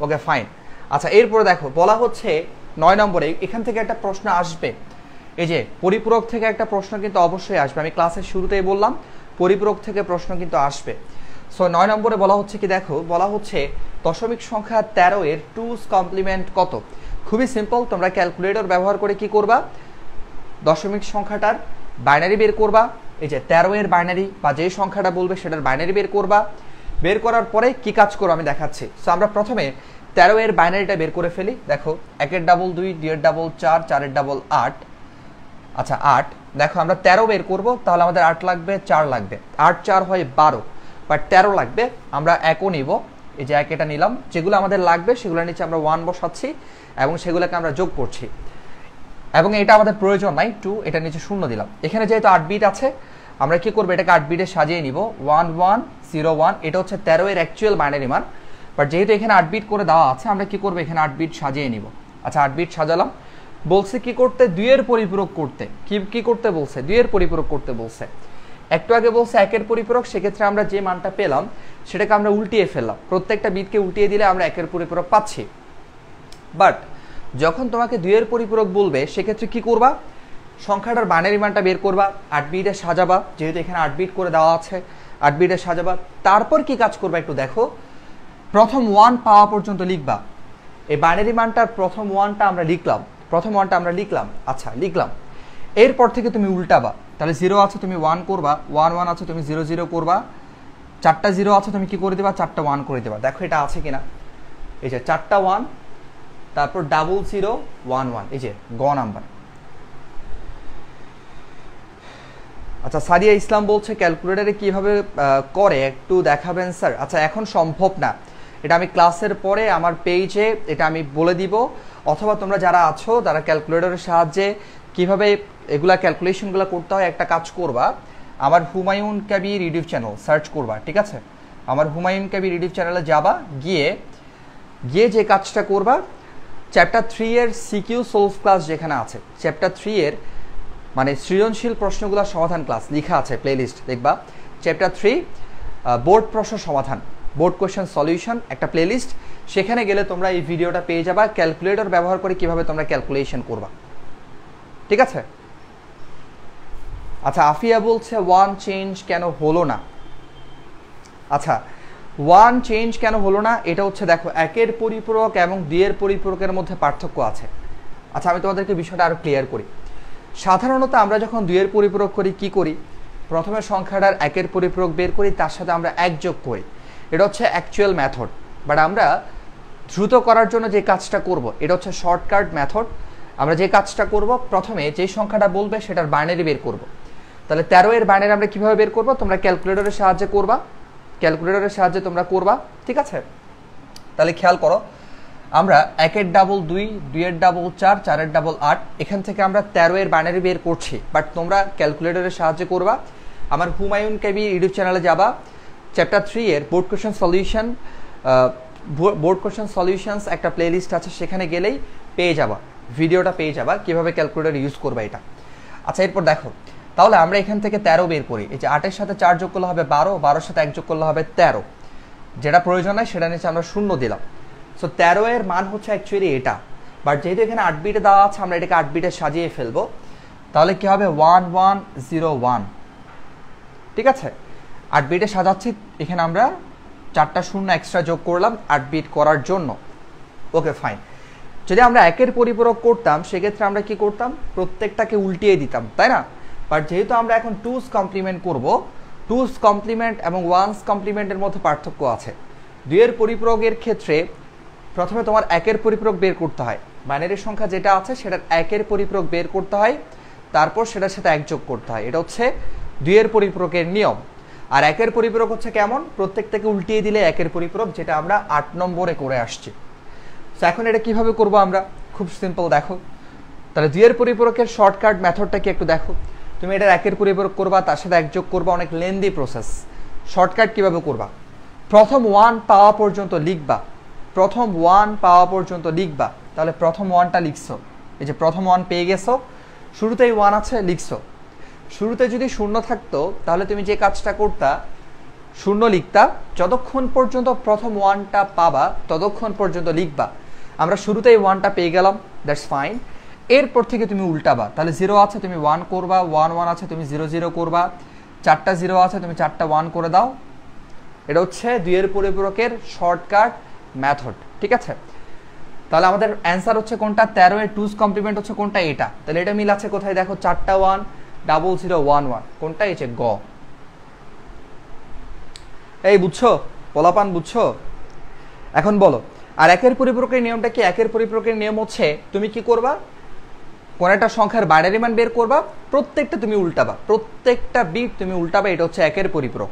ওকে ফাইন আচ্ছা এরপরে দেখো বলা হচ্ছে নয় নম্বরে এখান থেকে একটা প্রশ্ন আসবে এই যে পরিপূরক থেকে একটা প্রশ্ন কিন্তু অবশ্যই আসবে আমি ক্লাসের শুরুতেই বললাম পরিপূরক থেকে প্রশ্ন কিন্তু আসবে সো নয় নম্বরে বলা হচ্ছে কি দেখো বলা হচ্ছে দশমিক সংখ্যা তেরো এর টুস কমপ্লিমেন্ট কত খুবই সিম্পল তোমরা ক্যালকুলেটর ব্যবহার করে কি করবা দশমিক সংখ্যাটার বাইনারি বের করবা এই যে তেরো এর বাইনারি বা যে সংখ্যাটা বলবে সেটার বাইনারি বের করবা বের করার পরে কি কাজ করো আমি দেখাচ্ছি সো আমরা প্রথমে তেরো এর বাইনারিটা বের করে ফেলি দেখো একের ডাবল দুই দুইয়ের ডাবল চার চারের ডাবল আট আচ্ছা আট দেখো আমরা তেরো বের করব তাহলে আমাদের আট লাগবে চার লাগবে আট চার হয় বারো বাট তেরো লাগবে আমরা একও নিব এই যে এক এটা নিলাম যেগুলো আমাদের লাগবে সেগুলো নিচে আমরা ওয়ান বসাচ্ছি এবং সেগুলোকে আমরা যোগ করছি এবং এটা আমাদের প্রয়োজন নাই টু এটা নিচে শূন্য দিলাম এখানে যেহেতু আট বিট আছে আমরা কি করবো এটাকে আট বিটে সাজিয়ে নিব ওয়ান ওয়ান জিরো ওয়ান এটা হচ্ছে তেরো এর অ্যাকচুয়াল বাইনারি মান বাট যেহেতু এখানে আট বিট করে দেওয়া আছে আমরা কি করবো এখানে আট বিট সাজিয়ে নিব আচ্ছা আট বিট সাজালাম বলছে কি করতে দুইয়ের পরিপূরক করতে কি কি করতে বলছে দুইয়ের পরিপূরক করতে বলছে একটু আগে বলছে একের পরিপূরক সেক্ষেত্রে আমরা যে মানটা পেলাম সেটাকে আমরা উল্টিয়ে ফেললাম প্রত্যেকটা বিটকে উল্টিয়ে দিলে আমরা একের পরিপূরক পাচ্ছি বাট যখন তোমাকে দুইয়ের পরিপূরক বলবে সেক্ষেত্রে কি করবা সংখ্যাটার বানের মানটা বের করবা আট বিটে সাজাবা যেহেতু এখানে আট বিট করে দেওয়া আছে আট বিটে সাজাবা তারপর কি কাজ করবা একটু দেখো প্রথম ওয়ান পাওয়া পর্যন্ত লিখবা এই বাইনারি মানটার প্রথম ওয়ানটা আমরা লিখলাম প্রথম ওয়ানটা আমরা লিখলাম আচ্ছা লিখলাম এরপর থেকে তুমি উল্টাবা তাহলে জিরো আছে তুমি ওয়ান করবা ওয়ান ওয়ান আছে তুমি জিরো জিরো করবা চারটা জিরো আছে তুমি কি করে দেবা চারটা ওয়ান করে দেবা দেখো এটা আছে কিনা এই যে চারটা ওয়ান তারপর ডাবল জিরো ওয়ান ওয়ান এই যে গ নাম্বার আচ্ছা সারিয়া ইসলাম বলছে ক্যালকুলেটারে কিভাবে করে একটু দেখাবেন স্যার আচ্ছা এখন সম্ভব না এটা আমি ক্লাসের পরে আমার পেজে এটা আমি বলে দিব অথবা তোমরা যারা আছো তারা ক্যালকুলেটরের সাহায্যে কিভাবে এগুলা ক্যালকুলেশনগুলো করতে হয় একটা কাজ করবা আমার Humayun KB review channel search করবা ঠিক আছে আমার হুমায়ুন ক্যাবি রিডিউ চ্যানেলে যাবা গিয়ে গিয়ে যে কাজটা করবা চ্যাপ্টার থ্রি এর সিকিউ সলভ ক্লাস যেখানে আছে চ্যাপ্টার থ্রি এর মানে সৃজনশীল প্রশ্নগুলোর সমাধান ক্লাস লিখা আছে প্লেলিস্ট দেখবা চ্যাপ্টার থ্রি বোর্ড প্রশ্ন সমাধান বোর্ড কোয়েশন সলিউশন একটা প্লেলিস্ট সেখানে গেলে তোমরা এই ভিডিওটা পেয়ে যাবা ক্যালকুলেটর ব্যবহার করে কিভাবে তোমরা ক্যালকুলেশন করবা ঠিক আছে আচ্ছা আফিয়া বলছে ওয়ান চেঞ্জ কেন হলো না আচ্ছা ওয়ান চেঞ্জ কেন হলো না এটা হচ্ছে দেখো একের পরিপূরক এবং দুইয়ের পরিপূরকের মধ্যে পার্থক্য আছে আচ্ছা আমি তোমাদেরকে বিষয়টা আরও ক্লিয়ার করি সাধারণত আমরা যখন দুইয়ের পরিপূরক করি কি করি প্রথমে সংখ্যাটার একের পরিপূরক বের করি তার সাথে আমরা এক যোগ করি এটা হচ্ছে অ্যাকচুয়াল ম্যাথড বাট আমরা দ্রুত করার জন্য যে কাজটা করব এটা হচ্ছে শর্টকাট ম্যাথড আমরা যে কাজটা করব প্রথমে যে সংখ্যাটা বলবে সেটার বাইনারি বের করব তাহলে তেরো এর বাইনারি আমরা কীভাবে বের করব তোমরা ক্যালকুলেটরের সাহায্যে করবা ক্যালকুলেটরের সাহায্যে তোমরা করবা ঠিক আছে তাহলে খেয়াল করো আমরা একের ডাবল দুই দুইয়ের ডাবল চার চারের ডাবল আট এখান থেকে আমরা তেরো এর বাইনারি বের করছি বাট তোমরা ক্যালকুলেটরের সাহায্যে করবা আমার হুমায়ুন কেবি ইউটিউব চ্যানেলে যাবা চ্যাপ্টার থ্রি এর board question solution board question solutions একটা প্লেলিস্ট আছে সেখানে গেলেই পেয়ে যাবা ভিডিওটা পেয়ে যাবা কিভাবে ক্যালকুলেটর ইউজ করবা এটা আচ্ছা এরপর দেখো তাহলে আমরা এখান থেকে ১৩ বের করি এই যে আটের সাথে চার যোগ করলে হবে বারো বারোর সাথে এক যোগ করলে হবে ১৩ যেটা প্রয়োজন হয় সেটা নিচে আমরা শূন্য দিলাম সো তেরো এর মান হচ্ছে অ্যাকচুয়ালি এটা বাট যেহেতু এখানে আট বিটে দেওয়া আছে আমরা এটাকে আট বিটে সাজিয়ে ফেলবো তাহলে কি হবে ওয়ান ওয়ান জিরো ওয়ান ঠিক আছে আট বিটে সাজাচ্ছি এখানে আমরা চারটা শূন্য এক্সট্রা যোগ করলাম আট বিট করার জন্য ওকে ফাইন যদি আমরা একের পরিপূরক করতাম সেক্ষেত্রে আমরা কি করতাম প্রত্যেকটাকে উল্টিয়ে দিতাম তাই না বাট যেহেতু আমরা এখন টুস কমপ্লিমেন্ট করব টুস কমপ্লিমেন্ট এবং ওয়ান্স কমপ্লিমেন্টের মধ্যে পার্থক্য আছে দুয়ের পরিপূরকের ক্ষেত্রে প্রথমে তোমার একের পরিপূরক বের করতে হয় বাইনারি সংখ্যা যেটা আছে সেটার একের পরিপূরক বের করতে হয় তারপর সেটার সাথে একযোগ করতে হয় এটা হচ্ছে দুয়ের পরিপূরকের নিয়ম আর একের পরিপূরক হচ্ছে কেমন প্রত্যেকটাকে উল্টিয়ে দিলে একের পরিপূরক যেটা আমরা আট নম্বরে করে আসছি তো এখন এটা কিভাবে করব আমরা খুব সিম্পল দেখো তাহলে দুয়ের পরিপূরকের শর্টকাট মেথডটা কি একটু দেখো তুমি এটা একের করে করবা তার সাথে একযোগ করবা অনেক লেন্দি প্রসেস শর্টকাট কিভাবে করবা প্রথম ওয়ান পাওয়া পর্যন্ত লিখবা প্রথম ওয়ান পাওয়া পর্যন্ত লিখবা তাহলে প্রথম ওয়ানটা লিখছো এই যে প্রথম ওয়ান পেয়ে গেছো শুরুতেই ওয়ান আছে লিখছো শুরুতে যদি শূন্য থাকতো তাহলে তুমি যে কাজটা করতা শূন্য লিখতা যতক্ষণ পর্যন্ত প্রথম ওয়ানটা পাবা ততক্ষণ পর্যন্ত লিখবা আমরা শুরুতেই ওয়ানটা পেয়ে গেলাম দ্যাটস ফাইন এরপর থেকে তুমি উল্টাবা তাহলে জিরো আছে তুমি ওয়ান করবা ওয়ান ওয়ান আছে তুমি জিরো জিরো করবা চারটা জিরো আছে তুমি চারটা ওয়ান করে দাও এটা হচ্ছে দুইয়ের পরিপূরকের শর্টকাট ম্যাথড ঠিক আছে তাহলে আমাদের অ্যান্সার হচ্ছে কোনটা তেরো এর টুস কমপ্লিমেন্ট হচ্ছে কোনটা এটা তাহলে এটা মিল আছে কোথায় দেখো চারটা one double zero one one কোনটা এসে গ এই বুঝছো পলাপান বুঝছো এখন বলো আর একের পরিপূরকের নিয়মটা কি একের পরিপূরকের নিয়ম হচ্ছে তুমি কি করবা কোনটা সংখ্যার বাইনারি মান বের করবা প্রত্যেকটা তুমি উল্টাবা প্রত্যেকটা বিট তুমি উল্টাবা এটা হচ্ছে একের পরিপূরক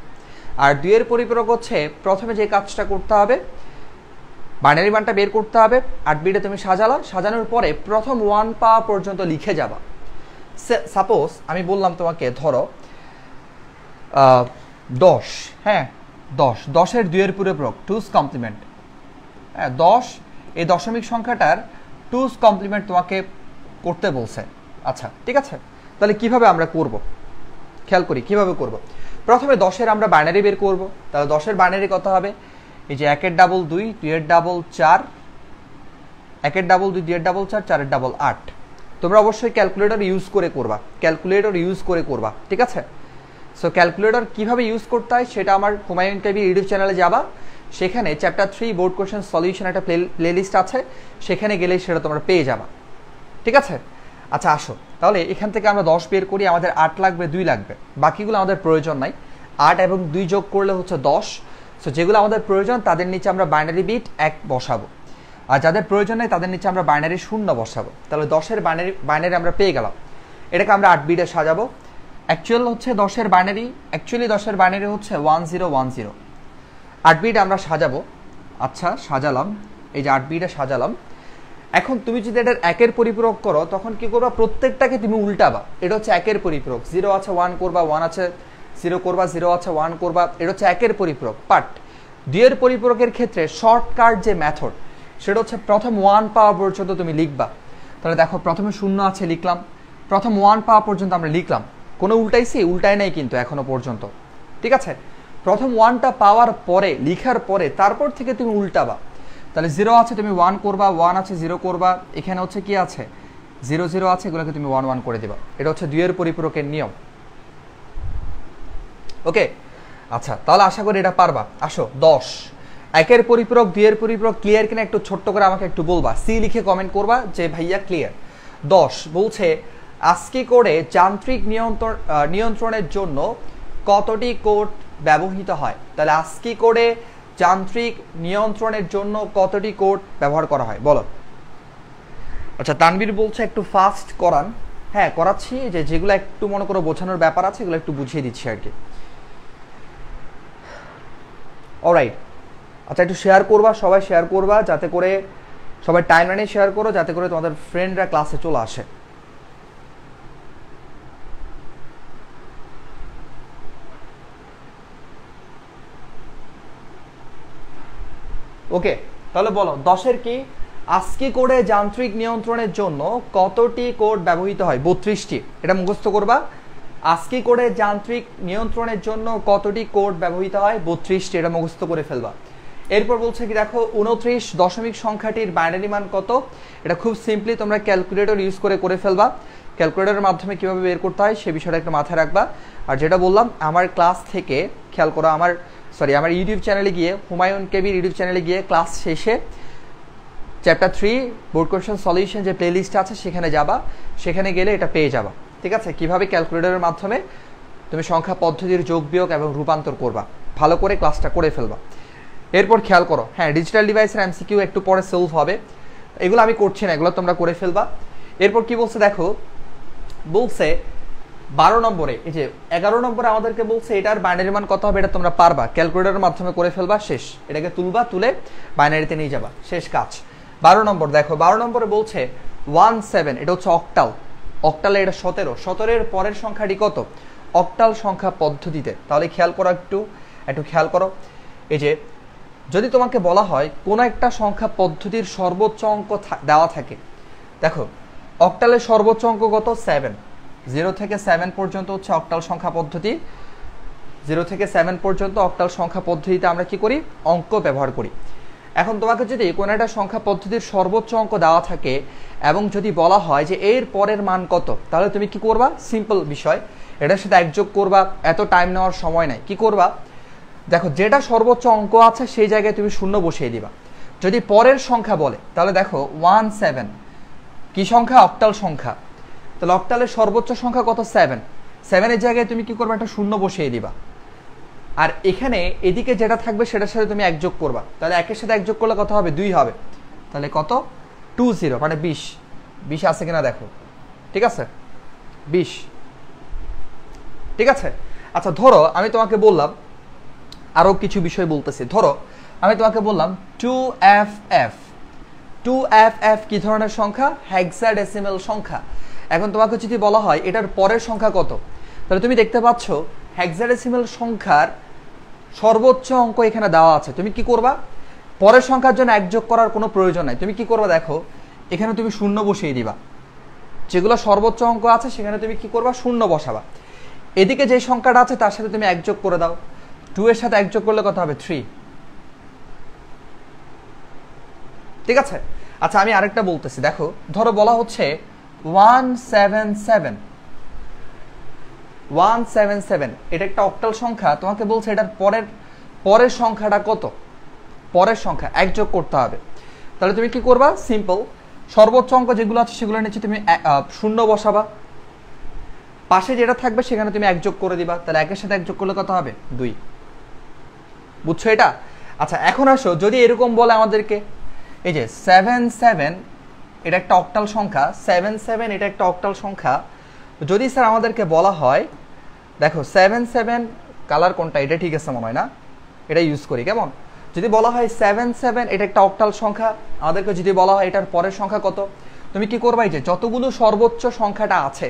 আর দুইয়ের পরিপূরক হচ্ছে প্রথমে যে কাজটা করতে হবে বাইনারি মানটা বের করতে হবে আট বিটে তুমি সাজালা সাজানোর পরে প্রথম ওয়ান পাওয়া পর্যন্ত লিখে যাবা সাপোজ আমি বললাম তোমাকে ধরো দশ হ্যাঁ দশ দশের দুইয়ের পরিপূরক টুস কমপ্লিমেন্ট হ্যাঁ দশ এই দশমিক সংখ্যাটার টুস কমপ্লিমেন্ট তোমাকে করতে বলছে আচ্ছা ঠিক আছে তাহলে কিভাবে আমরা করব খেয়াল করি কিভাবে করব প্রথমে দশের আমরা বাইনারি বের করব তাহলে দশের বাইনারি কত হবে এই যে একের ডাবল দুই দুইয়ের ডাবল চার একের ডাবল দুই দুইয়ের ডাবল চার চারের ডাবল আট তোমরা অবশ্যই ক্যালকুলেটর ইউজ করে করবা ক্যালকুলেটর ইউজ করে করবা ঠিক আছে সো ক্যালকুলেটর কিভাবে ইউজ করতে হয় সেটা আমার হুমায়ুন টিভি ইউটিউব চ্যানেলে যাবা সেখানে chapter three board question solution একটা প্লে প্লেলিস্ট আছে সেখানে গেলেই সেটা তোমরা পেয়ে যাবা ঠিক আছে আচ্ছা আসো তাহলে এখান থেকে আমরা দশ বের করি আমাদের আট লাগবে দুই লাগবে বাকিগুলো আমাদের প্রয়োজন নাই আট এবং দুই যোগ করলে হচ্ছে দশ সো যেগুলো আমাদের প্রয়োজন তাদের নিচে আমরা বাইনারি বিট এক বসাবো আর যাদের প্রয়োজন নেই তাদের নিচে আমরা বাইনারি শূন্য বসাবো তাহলে দশের বাইনারি বাইনারি আমরা পেয়ে গেলাম এটাকে আমরা আট বিটে সাজাবো অ্যাকচুয়াল হচ্ছে দশের বাইনারি অ্যাকচুয়ালি দশের বাইনারি হচ্ছে ওয়ান জিরো ওয়ান জিরো আট বিট আমরা সাজাবো আচ্ছা সাজালাম এই যে আট বিটে সাজালাম এখন তুমি যদি এটার একের পরিপূরক করো তখন কি করবা প্রত্যেকটাকে তুমি উল্টাবা এটা হচ্ছে একের পরিপূরক জিরো আছে ওয়ান করবা ওয়ান আছে জিরো করবা জিরো আছে ওয়ান করবা এটা হচ্ছে একের পরিপূরক বাট দুয়ের পরিপূরকের ক্ষেত্রে শর্টকাট যে ম্যাথড সেটা হচ্ছে প্রথম ওয়ান পাওয়া পর্যন্ত তুমি লিখবা তাহলে দেখো প্রথমে শূন্য আছে লিখলাম প্রথম ওয়ান পাওয়া পর্যন্ত আমরা লিখলাম কোনো উল্টাইছি উল্টায় নাই কিন্তু এখনো পর্যন্ত ঠিক আছে প্রথম ওয়ানটা পাওয়ার পরে লিখার পরে তারপর থেকে তুমি উল্টাবা তাহলে জিরো আছে তুমি ওয়ান করবা ওয়ান আছে জিরো করবা এখানে হচ্ছে কি আছে জিরো জিরো আছে এগুলোকে তুমি ওয়ান ওয়ান করে দেবা এটা হচ্ছে দুইয়ের পরিপূরকের নিয়ম ওকে আচ্ছা তাহলে আশা করি এটা পারবা আসো দশ একের পরিপূরক দুইয়ের পরিপূরক ক্লিয়ার কিনা একটু ছোট্ট করে আমাকে একটু বলবা সি লিখে কমেন্ট করবা যে ভাইয়া ক্লিয়ার দশ বলছে আজকে করে যান্ত্রিক নিয়ন্ত্রণ নিয়ন্ত্রণের জন্য কতটি কোড ব্যবহৃত হয় তাহলে আজকে করে যান্ত্রিক নিয়ন্ত্রণের জন্য কতটি কোড ব্যবহার করা হয় বলো আচ্ছা তানবির বলছে একটু ফাস্ট করান হ্যাঁ করাচ্ছি যে যেগুলো একটু মনে করো বোঝানোর ব্যাপার আছে এগুলো একটু বুঝিয়ে দিচ্ছি আর কি অলরাইট আচ্ছা একটু শেয়ার করবা সবাই শেয়ার করবা যাতে করে সবাই টাইমলাইনে শেয়ার করো যাতে করে তোমাদের ফ্রেন্ডরা ক্লাসে চলে আসে ওকে তাহলে বলো দশের কি আজকে কোডে যান্ত্রিক নিয়ন্ত্রণের জন্য কতটি কোড ব্যবহৃত হয় বত্রিশটি এটা মুখস্থ করবা আজকে কোডে যান্ত্রিক নিয়ন্ত্রণের জন্য কতটি কোড ব্যবহৃত হয় বত্রিশটি এটা মুখস্থ করে ফেলবা এরপর বলছে কি দেখো উনত্রিশ দশমিক সংখ্যাটির বাইনারি মান কত এটা খুব সিম্পলি তোমরা ক্যালকুলেটর ইউজ করে করে ফেলবা ক্যালকুলেটরের মাধ্যমে কিভাবে বের করতে হয় সে বিষয়টা একটু মাথায় রাখবা আর যেটা বললাম আমার ক্লাস থেকে খেয়াল করো আমার সরি আমার ইউটিউব চ্যানেলে গিয়ে হুমায়ুন কেবির ইউটিউব চ্যানেলে গিয়ে ক্লাস শেষে chapter three board question solution যে প্লেলিস্ট আছে সেখানে যাবা সেখানে গেলে এটা পেয়ে যাবা ঠিক আছে কিভাবে ক্যালকুলেটরের মাধ্যমে তুমি সংখ্যা পদ্ধতির যোগ বিয়োগ এবং রূপান্তর করবা ভালো করে ক্লাসটা করে ফেলবা এরপর খেয়াল করো হ্যাঁ ডিজিটাল ডিভাইসের এমসিকিউ একটু পরে সলভ হবে এগুলো আমি করছি না এগুলো তোমরা করে ফেলবা এরপর কি বলছে দেখো বলছে বারো নম্বরে এই যে এগারো নম্বরে আমাদেরকে বলছে এটার বাইনারি মান কত হবে এটা তোমরা পারবা ক্যালকুলেটরের মাধ্যমে করে ফেলবা শেষ এটাকে তুলবা তুলে বাইনারিতে নিয়ে যাবা শেষ কাজ বারো নম্বর দেখো বারো নম্বরে বলছে ওয়ান সেভেন এটা হচ্ছে অক্টাল অক্টালে এটা সতেরো সতেরোর পরের সংখ্যাটি কত অক্টাল সংখ্যা পদ্ধতিতে তাহলে খেয়াল করো একটু একটু খেয়াল করো এই যে যদি তোমাকে বলা হয় কোন একটা সংখ্যা পদ্ধতির সর্বোচ্চ অঙ্ক দেওয়া থাকে দেখো অক্টালের সর্বোচ্চ অঙ্ক কত সেভেন জিরো থেকে সেভেন পর্যন্ত হচ্ছে অক্টাল সংখ্যা পদ্ধতি জিরো থেকে সেভেন পর্যন্ত অক্টাল সংখ্যা পদ্ধতিতে আমরা কি করি অঙ্ক ব্যবহার করি এখন তোমাকে যদি কোনো একটা সংখ্যা পদ্ধতির সর্বোচ্চ অঙ্ক দেওয়া থাকে এবং যদি বলা হয় যে এর পরের মান কত তাহলে তুমি কি করবা সিম্পল বিষয় এটার সাথে একযোগ করবা এত টাইম নেওয়ার সময় নাই কি করবা দেখো যেটা সর্বোচ্চ অঙ্ক আছে সেই জায়গায় তুমি শূন্য বসিয়ে দিবা যদি পরের সংখ্যা বলে তাহলে দেখো ওয়ান সেভেন কী সংখ্যা অক্টাল সংখ্যা তাহলে অক্টালের সর্বোচ্চ সংখ্যা কত সেভেন সেভেনের জায়গায় তুমি কি করবে একটা শূন্য বসিয়ে দিবা আর এখানে এদিকে যেটা থাকবে সেটার সাথে তুমি একযোগ করবা তাহলে একের সাথে একযোগ করলে কত হবে দুই হবে তাহলে কত টু জিরো মানে বিশ বিশ আছে কিনা দেখো ঠিক আছে বিশ ঠিক আছে আচ্ছা ধরো আমি তোমাকে বললাম আরও কিছু বিষয় বলতেছি ধরো আমি তোমাকে বললাম two F F two F F কি ধরনের সংখ্যা হ্যাক্সা ডেসিমেল সংখ্যা এখন তোমাকে যদি বলা হয় এটার পরের সংখ্যা কত তাহলে তুমি দেখতে পাচ্ছ হ্যাক্সাডেসিমাল সংখ্যার সর্বোচ্চ অঙ্ক এখানে দেওয়া আছে তুমি কি করবা পরের সংখ্যার জন্য একযোগ করার কোনো প্রয়োজন নাই তুমি কি করবা দেখো এখানে তুমি শূন্য বসিয়ে দিবা যেগুলো সর্বোচ্চ অঙ্ক আছে সেখানে তুমি কি করবা শূন্য বসাবা এদিকে যে সংখ্যাটা আছে তার সাথে তুমি একযোগ করে দাও টু এর সাথে একযোগ করলে কথা হবে থ্রি ঠিক আছে আচ্ছা আমি আরেকটা বলতেছি দেখো ধরো বলা হচ্ছে 177 177 এটা একটা অক্টাল সংখ্যা তোমাকে বলছে এটার পরের পরের সংখ্যাটা কত পরের সংখ্যা একযোগ করতে হবে তাহলে তুমি কি করবা সিম্পল সর্বোচ্চ অঙ্ক যেগুলো আছে সেগুলো নিচে তুমি শূন্য বসাবা পাশে যেটা থাকবে সেখানে তুমি একযোগ করে দিবা তাহলে একের সাথে একযোগ করলে কত হবে দুই বুঝছো এটা আচ্ছা এখন আসো যদি এরকম বলে আমাদেরকে এই যে সেভেন সেভেন এটা একটা অক্টাল সংখ্যা সেভেন সেভেন এটা একটা অক্টাল সংখ্যা যদি স্যার আমাদেরকে বলা হয় দেখো সেভেন সেভেন কালার কোনটা এটা ঠিক আছে মনে হয় না এটা ইউজ করি কেমন যদি বলা হয় সেভেন সেভেন এটা একটা অক্টাল সংখ্যা আমাদেরকে যদি বলা হয় এটার পরের সংখ্যা কত তুমি কি করবাই যে যতগুলো সর্বোচ্চ সংখ্যাটা আছে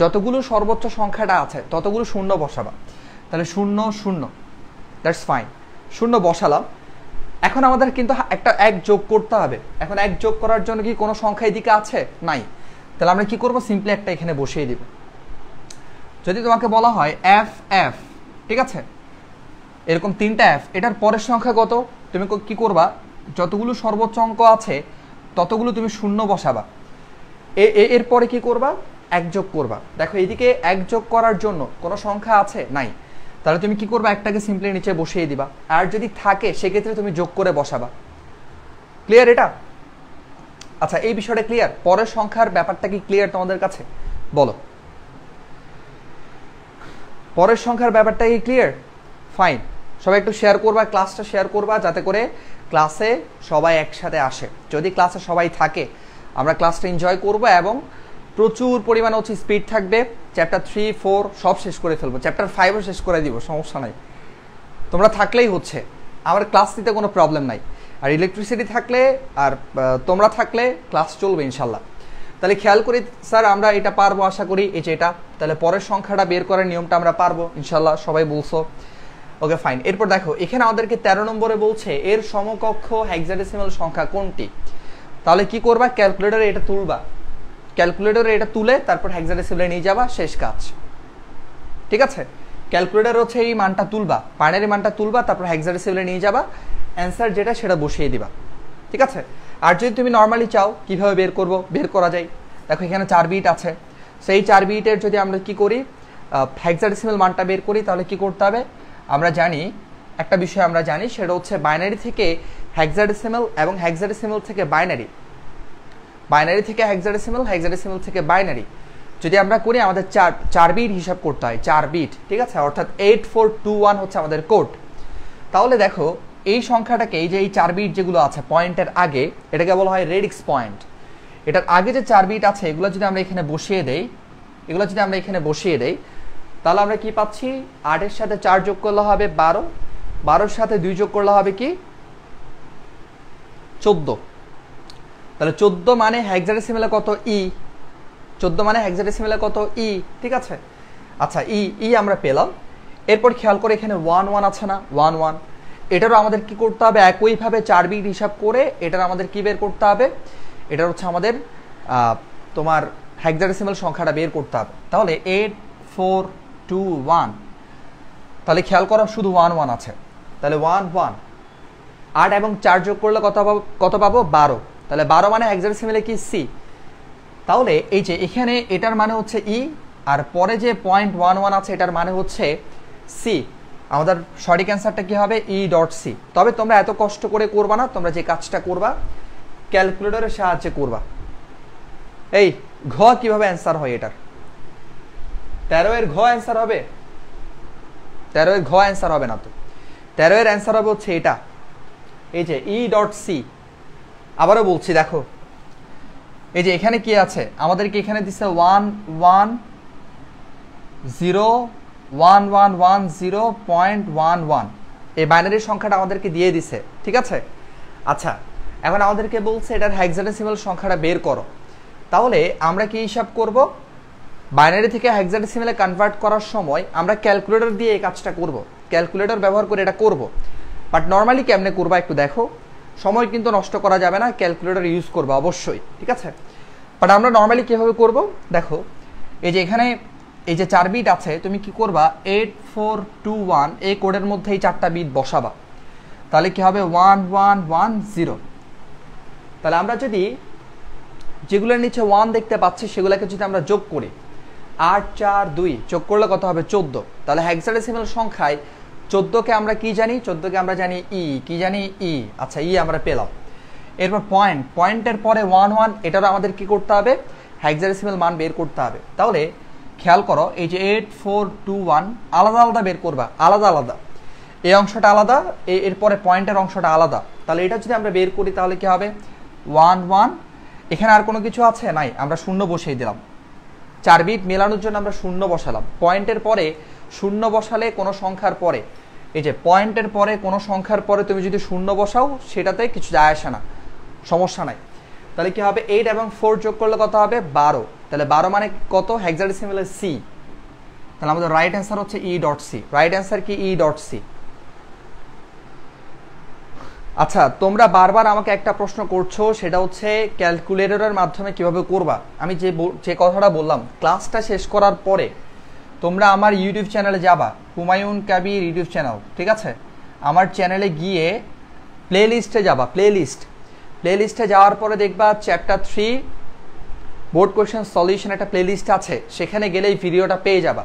যতগুলো সর্বোচ্চ সংখ্যাটা আছে ততগুলো শূন্য বসাবা তাহলে শূন্য শূন্য দ্যাটস ফাইন শূন্য বসালাম এখন আমাদের কিন্তু একটা এক যোগ করতে হবে এখন এক যোগ করার জন্য কি কোনো সংখ্যা এদিকে আছে নাই তাহলে আমরা কি করব সিম্পলি একটা এখানে বসিয়ে দিব যদি তোমাকে বলা হয় এফ এফ ঠিক আছে এরকম তিনটা এফ এটার পরের সংখ্যা কত তুমি কি করবা যতগুলো সর্বোচ্চ অঙ্ক আছে ততগুলো তুমি শূন্য বসাবা এরপরে কি করবা এক যোগ করবা দেখো এদিকে এক যোগ করার জন্য কোনো সংখ্যা আছে নাই তাহলে তুমি কি করবে একটাকে সিম্পলি নিচে বসিয়ে দিবা আর যদি থাকে সেক্ষেত্রে তুমি যোগ করে বসাবা ক্লিয়ার এটা আচ্ছা এই বিষয়টা ক্লিয়ার পরের সংখ্যার ব্যাপারটা কি ক্লিয়ার তোমাদের কাছে বলো পরের সংখ্যার ব্যাপারটা কি ক্লিয়ার ফাইন সবাই একটু শেয়ার করবা ক্লাসটা শেয়ার করবা যাতে করে ক্লাসে সবাই একসাথে আসে যদি ক্লাসে সবাই থাকে আমরা ক্লাসটা এনজয় করবো এবং প্রচুর পরিমাণ হচ্ছে স্পিড থাকবে চ্যাপ্টার থ্রি ফোর সব শেষ করে ফেলবো চ্যাপ্টার ফাইভও শেষ করে দিব সমস্যা নাই তোমরা থাকলেই হচ্ছে আমার ক্লাস নিতে কোনো প্রবলেম নাই আর ইলেকট্রিসিটি থাকলে আর তোমরা থাকলে ক্লাস চলবে ইনশাল্লাহ তাহলে খেয়াল করি স্যার আমরা এটা পারবো আশা করি এই যে এটা তাহলে পরের সংখ্যাটা বের করার নিয়মটা আমরা পারবো ইনশাল্লাহ সবাই বলছো ওকে ফাইন এরপর দেখো এখানে আমাদেরকে ১৩ নম্বরে বলছে এর সমকক্ষ হ্যাক্সাডেসিমাল সংখ্যা কোনটি তাহলে কি করবা ক্যালকুলেটারে এটা তুলবা ক্যালকুলেটরে এটা তুলে তারপর হেক্সাডেসিবেলে নিয়ে যাবা শেষ কাজ ঠিক আছে ক্যালকুলেটর হচ্ছে এই মানটা তুলবা পানের মানটা তুলবা তারপর হেক্সাডেসিবেলে নিয়ে যাবা অ্যান্সার যেটা সেটা বসিয়ে দিবা ঠিক আছে আর যদি তুমি নর্মালি চাও কিভাবে বের করব বের করা যায় দেখো এখানে চার বিট আছে সেই চার বিটের যদি আমরা কি করি হেক্সাডেসিমাল মানটা বের করি তাহলে কি করতে হবে আমরা জানি একটা বিষয় আমরা জানি সেটা হচ্ছে বাইনারি থেকে হেক্সাডেসিমাল এবং হেক্সাডেসিমাল থেকে বাইনারি বাইনারি থেকে হ্যাক্সাডেসিমাল হ্যাক্সাডেসিমাল থেকে বাইনারি যদি আমরা করি আমাদের চার চার বিট হিসাব করতে হয় চার বিট ঠিক আছে অর্থাৎ এইট ফোর টু ওয়ান হচ্ছে আমাদের কোড তাহলে দেখো এই সংখ্যাটাকে এই যে এই চার বিট যেগুলো আছে পয়েন্টের আগে এটাকে বলা হয় রেডিক্স পয়েন্ট এটার আগে যে চার বিট আছে এগুলো যদি আমরা এখানে বসিয়ে দেই এগুলো যদি আমরা এখানে বসিয়ে দেই তাহলে আমরা কি পাচ্ছি আটের সাথে চার যোগ করলে হবে বারো বারোর সাথে দুই যোগ করলে হবে কি চোদ্দো তাহলে চোদ্দ মানে হ্যাক্সাডেসিমেলে কত ই e? চোদ্দ মানে হ্যাক্সাডেসিমেলে কত ই e? ঠিক আছে আচ্ছা ই e, ই আমরা পেলাম এরপর খেয়াল করে এখানে ওয়ান ওয়ান আছে না ওয়ান ওয়ান এটারও আমাদের কি করতে হবে একইভাবে চার বিট হিসাব করে এটার আমাদের কি বের করতে হবে এটার হচ্ছে আমাদের তোমার হ্যাক্সাডেসিমাল সংখ্যাটা বের করতে হবে তাহলে এইট ফোর টু ওয়ান তাহলে খেয়াল করো শুধু ওয়ান ওয়ান আছে তাহলে ওয়ান ওয়ান আট এবং চার যোগ করলে কত পাবো কত পাবো বারো তাহলে বারো মানে সিমিলে কি সি তাহলে এই যে এখানে এটার মানে হচ্ছে ই e, আর পরে যে পয়েন্ট ওয়ান ওয়ান আছে এটার মানে হচ্ছে সি আমাদের সঠিক অ্যান্সারটা কী হবে ই ডট সি তবে তোমরা এত কষ্ট করে করবা না তোমরা যে কাজটা করবা ক্যালকুলেটরের সাহায্যে করবা এই ঘ কিভাবে অ্যান্সার হয় এটার তেরো এর ঘ অ্যান্সার হবে তেরো এর ঘ অ্যান্সার হবে না তো তেরো এর অ্যান্সার হবে হচ্ছে এটা এই যে ই ডট সি আবারও বলছি দেখো এই যে এখানে কি আছে আমাদেরকে এখানে দিচ্ছে one one zero one one one zero point one one এই বাইনারি সংখ্যাটা আমাদেরকে দিয়ে দিছে ঠিক আছে আচ্ছা এখন আমাদেরকে বলছে এটার হ্যাক্সাডেসিমাল সংখ্যাটা বের করো তাহলে আমরা কি হিসাব করব বাইনারি থেকে হ্যাক্সাডেসিমালে কনভার্ট করার সময় আমরা ক্যালকুলেটর দিয়ে এই কাজটা করব ক্যালকুলেটর ব্যবহার করে এটা করব বাট নর্মালি কেমনে করবা একটু দেখো সময় কিন্তু নষ্ট করা যাবে না ক্যালকুলেটর ইউজ করবো অবশ্যই ঠিক আছে বাট আমরা নর্মালি কীভাবে করব দেখো এই যে এখানে এই যে চার বিট আছে তুমি কি করবা এইট ফোর টু ওয়ান এই কোডের মধ্যে এই চারটা বিট বসাবা তাহলে কি হবে ওয়ান ওয়ান ওয়ান জিরো তাহলে আমরা যদি যেগুলোর নিচে ওয়ান দেখতে পাচ্ছি সেগুলোকে যদি আমরা যোগ করি আট চার দুই যোগ করলে কত হবে চোদ্দো তাহলে হ্যাক্সাডেসিমাল সংখ্যায় কে আমরা কি জানি কে আমরা জানি ই e। কি জানি ই e। আচ্ছা ই e আমরা পেলাম এরপর পয়েন্ট পয়েন্টের পরে ওয়ান ওয়ান এটার আমাদের কি করতে হবে হ্যাক্সারেসিমাল মান বের করতে হবে তাহলে খেয়াল করো এই যে এইট ফোর টু ওয়ান আলাদা আলাদা বের করবা আলাদা আলাদা এই অংশটা আলাদা এরপরে পয়েন্টের অংশটা আলাদা তাহলে এটা যদি আমরা বের করি তাহলে কি হবে ওয়ান ওয়ান এখানে আর কোনো কিছু আছে নাই আমরা শূন্য বসিয়ে দিলাম চার বিট মেলানোর জন্য আমরা শূন্য বসালাম পয়েন্টের পরে শূন্য বসালে কোনো সংখ্যার পরে এই যে পয়েন্টের পরে কোনো সংখ্যার পরে তুমি যদি শূন্য বসাও সেটাতে কিছু যায় আসে না সমস্যা নাই তাহলে কি হবে এইট এবং ফোর যোগ করলে কত হবে বারো তাহলে বারো মানে কত হ্যাকজার সি তাহলে আমাদের রাইট অ্যান্সার হচ্ছে E dot C right answer কি ই ডট সি আচ্ছা তোমরা বারবার আমাকে একটা প্রশ্ন করছো সেটা হচ্ছে ক্যালকুলেটরের মাধ্যমে কিভাবে করবা আমি যে যে কথাটা বললাম ক্লাসটা শেষ করার পরে তোমরা আমার ইউটিউব চ্যানেলে যাবা হুমায়ুন ক্যাবির ইউটিউব চ্যানেল ঠিক আছে আমার চ্যানেলে গিয়ে প্লে লিস্টে যাবা প্লে লিস্ট প্লে লিস্টে যাওয়ার পরে দেখবা chapter three board question solution একটা প্লেলিস্ট আছে সেখানে গেলেই ভিডিওটা পেয়ে যাবা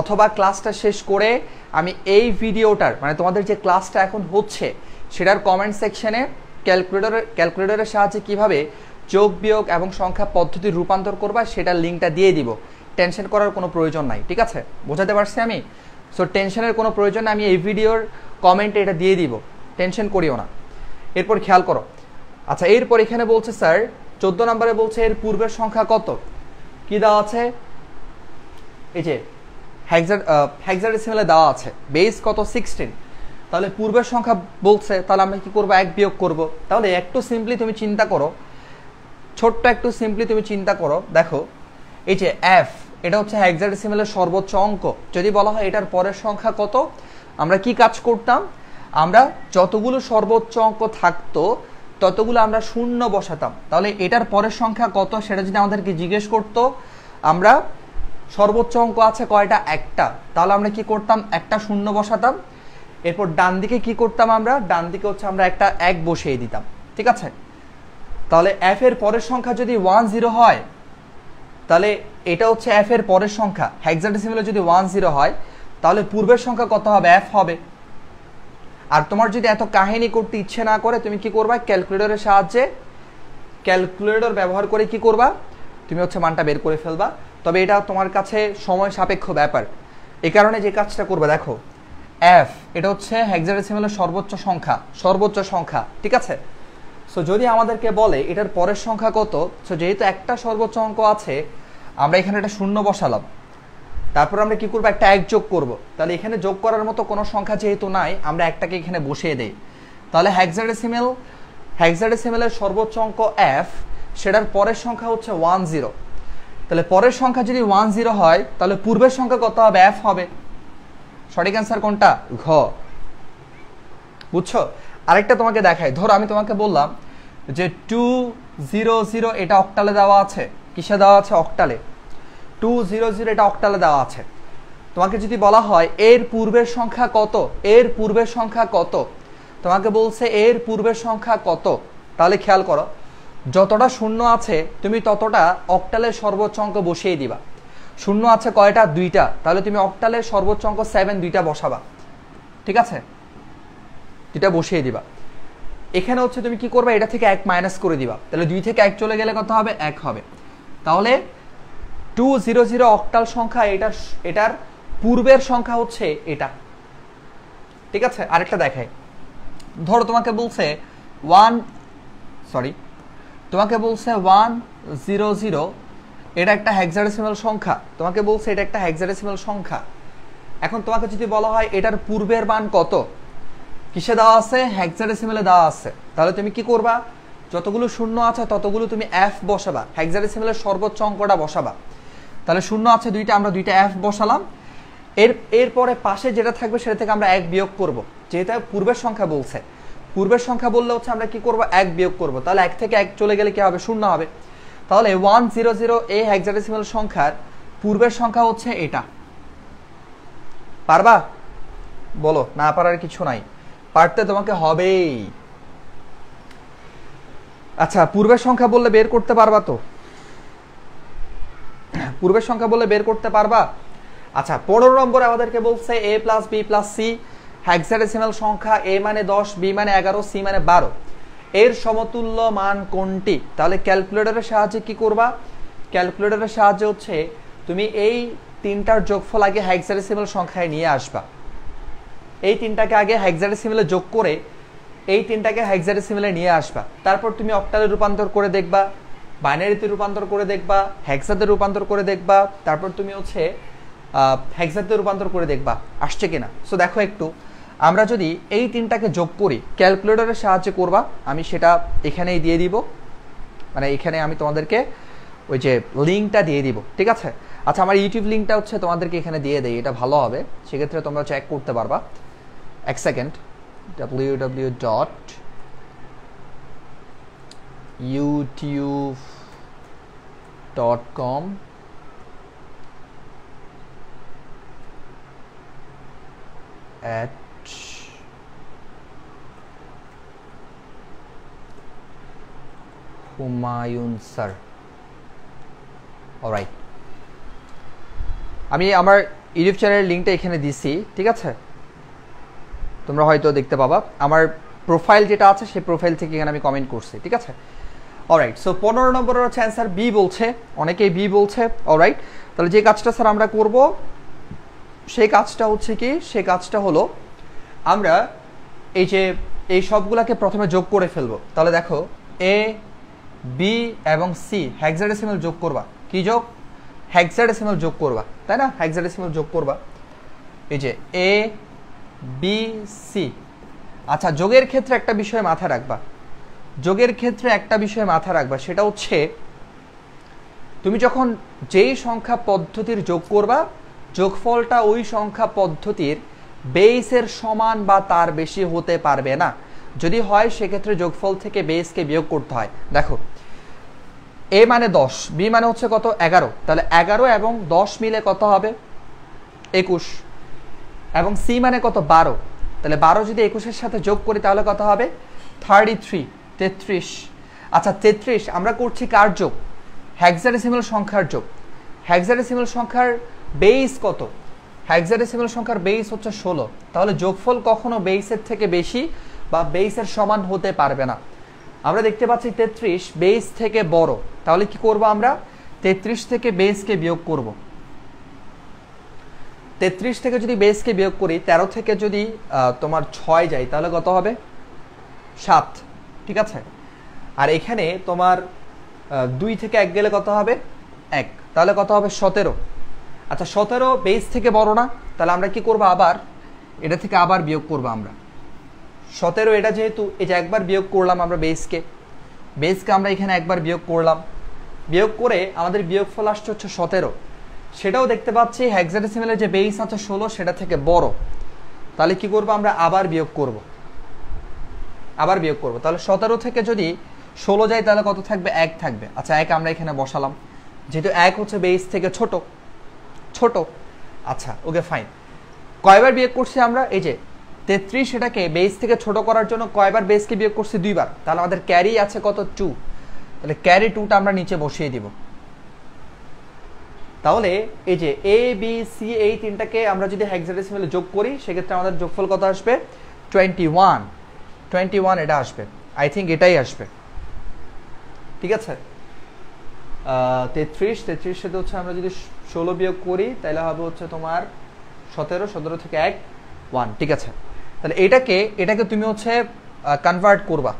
অথবা ক্লাসটা শেষ করে আমি এই ভিডিওটার মানে তোমাদের যে ক্লাসটা এখন হচ্ছে সেটার কমেন্ট সেকশনে ক্যালকুলেটরের ক্যালকুলেটরের সাহায্যে কিভাবে যোগ বিয়োগ এবং সংখ্যা পদ্ধতি রূপান্তর করবা সেটার লিঙ্কটা দিয়ে দিব টেনশন করার কোনো প্রয়োজন নাই ঠিক আছে বোঝাতে পারছি আমি সো টেনশনের কোনো প্রয়োজন আমি এই ভিডিওর কমেন্টে এটা দিয়ে দিব টেনশন করিও না এরপর খেয়াল করো আচ্ছা এরপর এখানে বলছে স্যার চোদ্দ নম্বরে বলছে এর পূর্বের সংখ্যা কত কি দেওয়া আছে এই যে হ্যাকজার হ্যাকজার দেওয়া আছে বেস কত সিক্সটিন তাহলে পূর্বের সংখ্যা বলছে তাহলে আমরা কি করবো এক বিয়োগ করব তাহলে একটু সিম্পলি তুমি চিন্তা করো ছোট্ট একটু সিম্পলি তুমি চিন্তা করো দেখো এই যে এফ এটা হচ্ছে হেক্সাডেসিমেলের সর্বোচ্চ অঙ্ক যদি বলা হয় এটার পরের সংখ্যা কত আমরা কি কাজ করতাম আমরা যতগুলো সর্বোচ্চ অঙ্ক থাকতো ততগুলো আমরা শূন্য বসাতাম তাহলে এটার পরের সংখ্যা কত সেটা যদি আমাদেরকে জিজ্ঞেস করতো আমরা সর্বোচ্চ অঙ্ক আছে কয়টা একটা তাহলে আমরা কি করতাম একটা শূন্য বসাতাম এরপর ডান দিকে কি করতাম আমরা ডান দিকে হচ্ছে আমরা একটা এক বসিয়ে দিতাম ঠিক আছে তাহলে এফ এর পরের সংখ্যা যদি ওয়ান জিরো হয় তাহলে এটা হচ্ছে এফ এর পরের সংখ্যা হ্যাক্সাডেসিমেলে যদি ওয়ান জিরো হয় তাহলে পূর্বের সংখ্যা কত হবে এফ হবে আর তোমার যদি এত কাহিনী করতে ইচ্ছে না করে তুমি কি করবা ক্যালকুলেটরের সাহায্যে ক্যালকুলেটর ব্যবহার করে কি করবা তুমি হচ্ছে মানটা বের করে ফেলবা তবে এটা তোমার কাছে সময় সাপেক্ষ ব্যাপার এ কারণে যে কাজটা করবে দেখো এফ এটা হচ্ছে হ্যাক্সাডেসিমেলের সর্বোচ্চ সংখ্যা সর্বোচ্চ সংখ্যা ঠিক আছে সো যদি আমাদেরকে বলে এটার পরের সংখ্যা কত সো যেহেতু একটা সর্বোচ্চ অঙ্ক আছে আমরা এখানে একটা শূন্য বসালাম তারপর আমরা কি করব একটা এক যোগ করব তাহলে এখানে যোগ করার মতো কোনো সংখ্যা যেহেতু নাই আমরা একটাকে এখানে বসিয়ে দেই তাহলে হ্যাক্সাডেসিমেল হ্যাক্সাডেসিমেলের সর্বোচ্চ অঙ্ক এফ সেটার পরের সংখ্যা হচ্ছে ওয়ান জিরো তাহলে পরের সংখ্যা যদি ওয়ান জিরো হয় তাহলে পূর্বের সংখ্যা কত হবে এফ হবে সঠিক অ্যান্সার কোনটা ঘ বুঝছো আরেকটা তোমাকে দেখাই ধরো আমি তোমাকে বললাম যে টু জিরো জিরো এটা অক্টালে দেওয়া আছে কিসে দেওয়া আছে অক্টালে টু জিরো জিরো এটা অক্টালে দেওয়া আছে তোমাকে যদি বলা হয় এর পূর্বের সংখ্যা কত এর পূর্বের সংখ্যা কত তোমাকে বলছে এর পূর্বের সংখ্যা কত তাহলে খেয়াল করো যতটা শূন্য আছে তুমি ততটা অক্টালের সর্বোচ্চ অঙ্ক বসিয়ে দিবা শূন্য আছে কয়টা দুইটা তাহলে তুমি অকটালের সর্বোচ্চ অঙ্ক সেভেন দুইটা বসাবা ঠিক আছে দুইটা বসিয়ে দিবা এখানে হচ্ছে তুমি কি করবে এটা থেকে এক মাইনাস করে দিবা তাহলে দুই থেকে এক চলে গেলে কত হবে এক হবে তাহলে টু জিরো জিরো অক্টাল সংখ্যা এটার এটার পূর্বের সংখ্যা হচ্ছে এটা ঠিক আছে আরেকটা দেখায় ধরো তোমাকে বলছে ওয়ান সরি তোমাকে বলছে ওয়ান জিরো জিরো এটা একটা হ্যাক্সারেসিমাল সংখ্যা তোমাকে বলছে এটা একটা হ্যাক্সারেসিমাল সংখ্যা এখন তোমাকে যদি বলা হয় এটার পূর্বের মান কত কিসে দেওয়া আছে হ্যাক্সারেসিমালে দেওয়া আছে তাহলে তুমি কি করবা যতগুলো শূন্য আছে ততগুলো তুমি এফ বসাবা হ্যাক্সাডেসিমেলের সর্বোচ্চ অঙ্কটা বসাবা তাহলে শূন্য আছে দুইটা আমরা দুইটা এফ বসালাম এর এরপরে পাশে যেটা থাকবে সেটা থেকে আমরা এক বিয়োগ করব যেহেতু পূর্বের সংখ্যা বলছে পূর্বের সংখ্যা বললে হচ্ছে আমরা কি করব এক বিয়োগ করব তাহলে এক থেকে এক চলে গেলে কি হবে শূন্য হবে তাহলে ওয়ান জিরো জিরো এ হ্যাক্সাডেসিমাল সংখ্যার পূর্বের সংখ্যা হচ্ছে এটা পারবা বলো না পারার কিছু নাই পারতে তোমাকে হবেই আচ্ছা পূর্বের সংখ্যা বললে বের করতে পারবা তো পূর্বের সংখ্যা বললে বের করতে পারবা আচ্ছা পনেরো নম্বরে আমাদেরকে বলছে A plus B plus C hexadecimal সংখ্যা এ মানে দশ বি মানে এগারো সি মানে বারো এর সমতুল্য মান কোনটি তাহলে ক্যালকুলেটরের সাহায্যে কি করবা ক্যালকুলেটরের সাহায্যে হচ্ছে তুমি এই তিনটার যোগফল আগে হ্যাক্সাডেসিমাল সংখ্যায় নিয়ে আসবা এই তিনটাকে আগে হ্যাক্সাডেসিমালে যোগ করে এই তিনটাকে হ্যাক্সাডেসিমেলে নিয়ে আসবা তারপর তুমি অক্টালে রূপান্তর করে দেখবা বাইনারিতে রূপান্তর করে দেখবা হ্যাক্সাতে রূপান্তর করে দেখবা তারপর তুমি হচ্ছে হ্যাক্সাতে রূপান্তর করে দেখবা আসছে কিনা সো দেখো একটু আমরা যদি এই তিনটাকে যোগ করি ক্যালকুলেটরের সাহায্যে করবা আমি সেটা এখানেই দিয়ে দিব মানে এখানে আমি তোমাদেরকে ওই যে লিঙ্কটা দিয়ে দিব ঠিক আছে আচ্ছা আমার ইউটিউব লিঙ্কটা হচ্ছে তোমাদেরকে এখানে দিয়ে দেয় এটা ভালো হবে সেক্ষেত্রে তোমরা চেক করতে পারবা এক second www dot youtube dot com at Humayun sir alright আমি আমার ইউটিউব চ্যানেলের লিঙ্কটা এখানে দিছি ঠিক আছে তোমরা হয়তো দেখতে পাবা আমার প্রোফাইল যেটা আছে সেই প্রোফাইল থেকে এখানে আমি কমেন্ট করছি ঠিক আছে অলরাইট সো পনেরো নম্বরের হচ্ছে অ্যান্সার বি বলছে অনেকেই বি বলছে অলরাইট তাহলে যে কাজটা স্যার আমরা করব সেই কাজটা হচ্ছে কি সেই কাজটা হলো আমরা এই যে এই সবগুলাকে প্রথমে যোগ করে ফেলবো তাহলে দেখো এ বি এবং সি হ্যাকজারেসিমেল যোগ করবা কি যোগ হ্যাকজারেসিমেল যোগ করবা তাই না হ্যাকজারেসিমেল যোগ করবা এই যে এ বি সি আচ্ছা যোগের ক্ষেত্রে একটা বিষয় মাথায় রাখবা যোগের ক্ষেত্রে একটা বিষয় মাথায় রাখবা সেটা হচ্ছে তুমি যখন যেই সংখ্যা পদ্ধতির যোগ করবা যোগফলটা ওই সংখ্যা পদ্ধতির বেসের সমান বা তার বেশি হতে পারবে না যদি হয় সেক্ষেত্রে যোগফল থেকে বেসকে বিয়োগ করতে হয় দেখো এ মানে দশ বি মানে হচ্ছে কত এগারো তাহলে এগারো এবং দশ মিলে কত হবে একুশ এবং সি মানে কত বারো তাহলে বারো যদি একুশের সাথে যোগ করি তাহলে কত হবে থার্টি থ্রি তেত্রিশ আচ্ছা তেত্রিশ আমরা করছি কার যোগ হ্যাক্সারেসিমাল সংখ্যার যোগ হ্যাক্সারেসিমাল সংখ্যার বেইস কত হ্যাক্সারেসিমাল সংখ্যার বেইস হচ্ছে ষোলো তাহলে যোগফল কখনো বেইসের থেকে বেশি বা বেইসের সমান হতে পারবে না আমরা দেখতে পাচ্ছি তেত্রিশ বেইস থেকে বড় তাহলে কি করব আমরা তেত্রিশ থেকে বেইসকে বিয়োগ করবো তেত্রিশ থেকে যদি বেসকে বিয়োগ করি ১৩ থেকে যদি তোমার ছয় যাই তাহলে কত হবে সাত ঠিক আছে আর এখানে তোমার দুই থেকে এক গেলে কত হবে এক তাহলে কত হবে সতেরো আচ্ছা সতেরো বেস থেকে বড় না তাহলে আমরা কি করব আবার এটা থেকে আবার বিয়োগ করব আমরা সতেরো এটা যেহেতু এই যে একবার বিয়োগ করলাম আমরা বেসকে বেসকে আমরা এখানে একবার বিয়োগ করলাম বিয়োগ করে আমাদের বিয়োগফল আসছে হচ্ছে সতেরো সেটাও দেখতে পাচ্ছি হ্যাক্সাডেসিমেলের যে বেস আছে ষোলো সেটা থেকে বড় তাহলে কি করব আমরা আবার বিয়োগ করব আবার বিয়োগ করব তাহলে সতেরো থেকে যদি ষোলো যায় তাহলে কত থাকবে এক থাকবে আচ্ছা এক আমরা এখানে বসালাম যেহেতু এক হচ্ছে বেইস থেকে ছোট ছোট আচ্ছা ওকে ফাইন কয়বার বিয়োগ করছি আমরা এই যে তেত্রিশ সেটাকে বেইস থেকে ছোট করার জন্য কয়বার বেসকে বিয়োগ করছি দুইবার তাহলে আমাদের ক্যারি আছে কত টু তাহলে ক্যারি টুটা আমরা নিচে বসিয়ে দিব তাহলে এই যে এ বি সি এই তিনটাকে আমরা যদি হ্যাক্সাডেসিমেলে যোগ করি সেক্ষেত্রে আমাদের যোগফল কত আসবে টোয়েন্টি ওয়ান টোয়েন্টি ওয়ান এটা আসবে আই থিঙ্ক এটাই আসবে ঠিক আছে তেত্রিশ তেত্রিশ সাথে হচ্ছে আমরা যদি ষোলো বিয়োগ করি তাহলে হবে হচ্ছে তোমার সতেরো সতেরো থেকে এক ওয়ান ঠিক আছে তাহলে এটাকে এটাকে তুমি হচ্ছে কনভার্ট করবা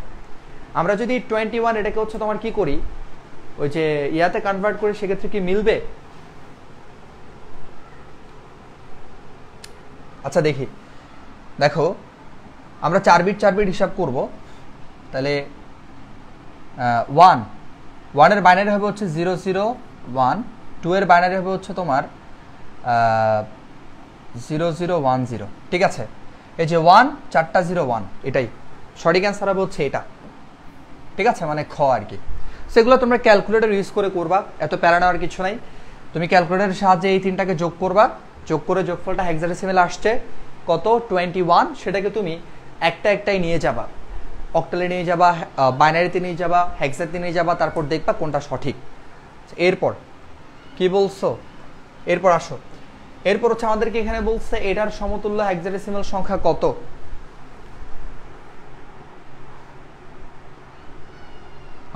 আমরা যদি টোয়েন্টি ওয়ান এটাকে হচ্ছে তোমার কি করি ওই যে ইয়াতে কনভার্ট করি সেক্ষেত্রে কি মিলবে আচ্ছা দেখি দেখো আমরা চার বিট চার বিট হিসাব করব তাহলে ওয়ান ওয়ানের বাইনারি হবে হচ্ছে জিরো জিরো ওয়ান টু এর বাইনারি হবে হচ্ছে তোমার জিরো জিরো ওয়ান জিরো ঠিক আছে এই যে ওয়ান চারটা জিরো ওয়ান এটাই সঠিক অ্যান্সার হবে হচ্ছে এটা ঠিক আছে মানে খ আর কি সেগুলো তোমরা ক্যালকুলেটর ইউজ করে করবা এত প্যারা নেওয়ার কিছু নাই তুমি ক্যালকুলেটরের সাহায্যে এই তিনটাকে যোগ করবা যোগ করে যোগফলটা হেক্সাডেসিমেল আসছে কত টোয়েন্টি ওয়ান সেটাকে তুমি একটা একটাই নিয়ে যাবা অক্টালে নিয়ে যাবা বাইনারিতে নিয়ে যাবা হ্যাক্সাতে নিয়ে যাবা তারপর দেখবা কোনটা সঠিক এরপর কি বলছো এরপর আসো এরপর হচ্ছে আমাদেরকে এখানে বলছে এটার সমতুল্য হেক্সাডেসিমাল সংখ্যা কত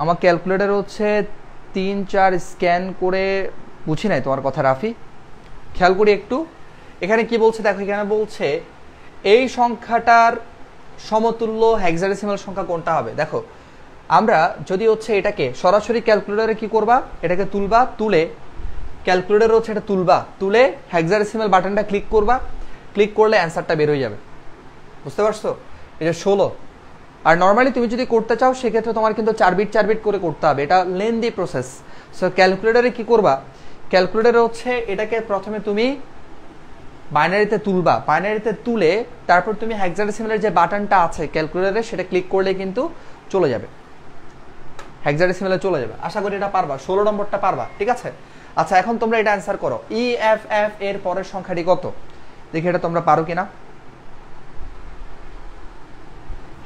আমার ক্যালকুলেটার হচ্ছে তিন চার স্ক্যান করে বুঝি নাই তোমার কথা রাফি খেয়াল করি একটু এখানে কি বলছে দেখো এখানে বলছে এই সংখ্যাটার সমতুল্য হ্যাক্সাডেসিমাল সংখ্যা কোনটা হবে দেখো আমরা যদি হচ্ছে এটাকে সরাসরি ক্যালকুলেটরে কি করবা এটাকে তুলবা তুলে ক্যালকুলেটর হচ্ছে এটা তুলবা তুলে হ্যাক্সাডেসিমাল বাটনটা ক্লিক করবা ক্লিক করলে অ্যান্সারটা বেরোয় যাবে বুঝতে পারছো এটা ষোলো আর নর্মালি তুমি যদি করতে চাও সেক্ষেত্রে তোমার কিন্তু চার বিট চার বিট করে করতে হবে এটা লেন্দি প্রসেস সো ক্যালকুলেটারে কি করবা ক্যালকুলেটার হচ্ছে এটাকে প্রথমে তুমি বাইনারিতে তুলবা বাইনারিতে তুলে তারপর তুমি হ্যাকজাডেসিমেলের যে বাটনটা আছে ক্যালকুলেটারে সেটা ক্লিক করলে কিন্তু চলে যাবে হ্যাকজাডেসিমেলে চলে যাবে আশা করি এটা পারবা ষোলো নম্বরটা পারবা ঠিক আছে আচ্ছা এখন তোমরা এটা অ্যান্সার করো ই এফ এফ এর পরের সংখ্যাটি কত দেখি এটা তোমরা পারো কিনা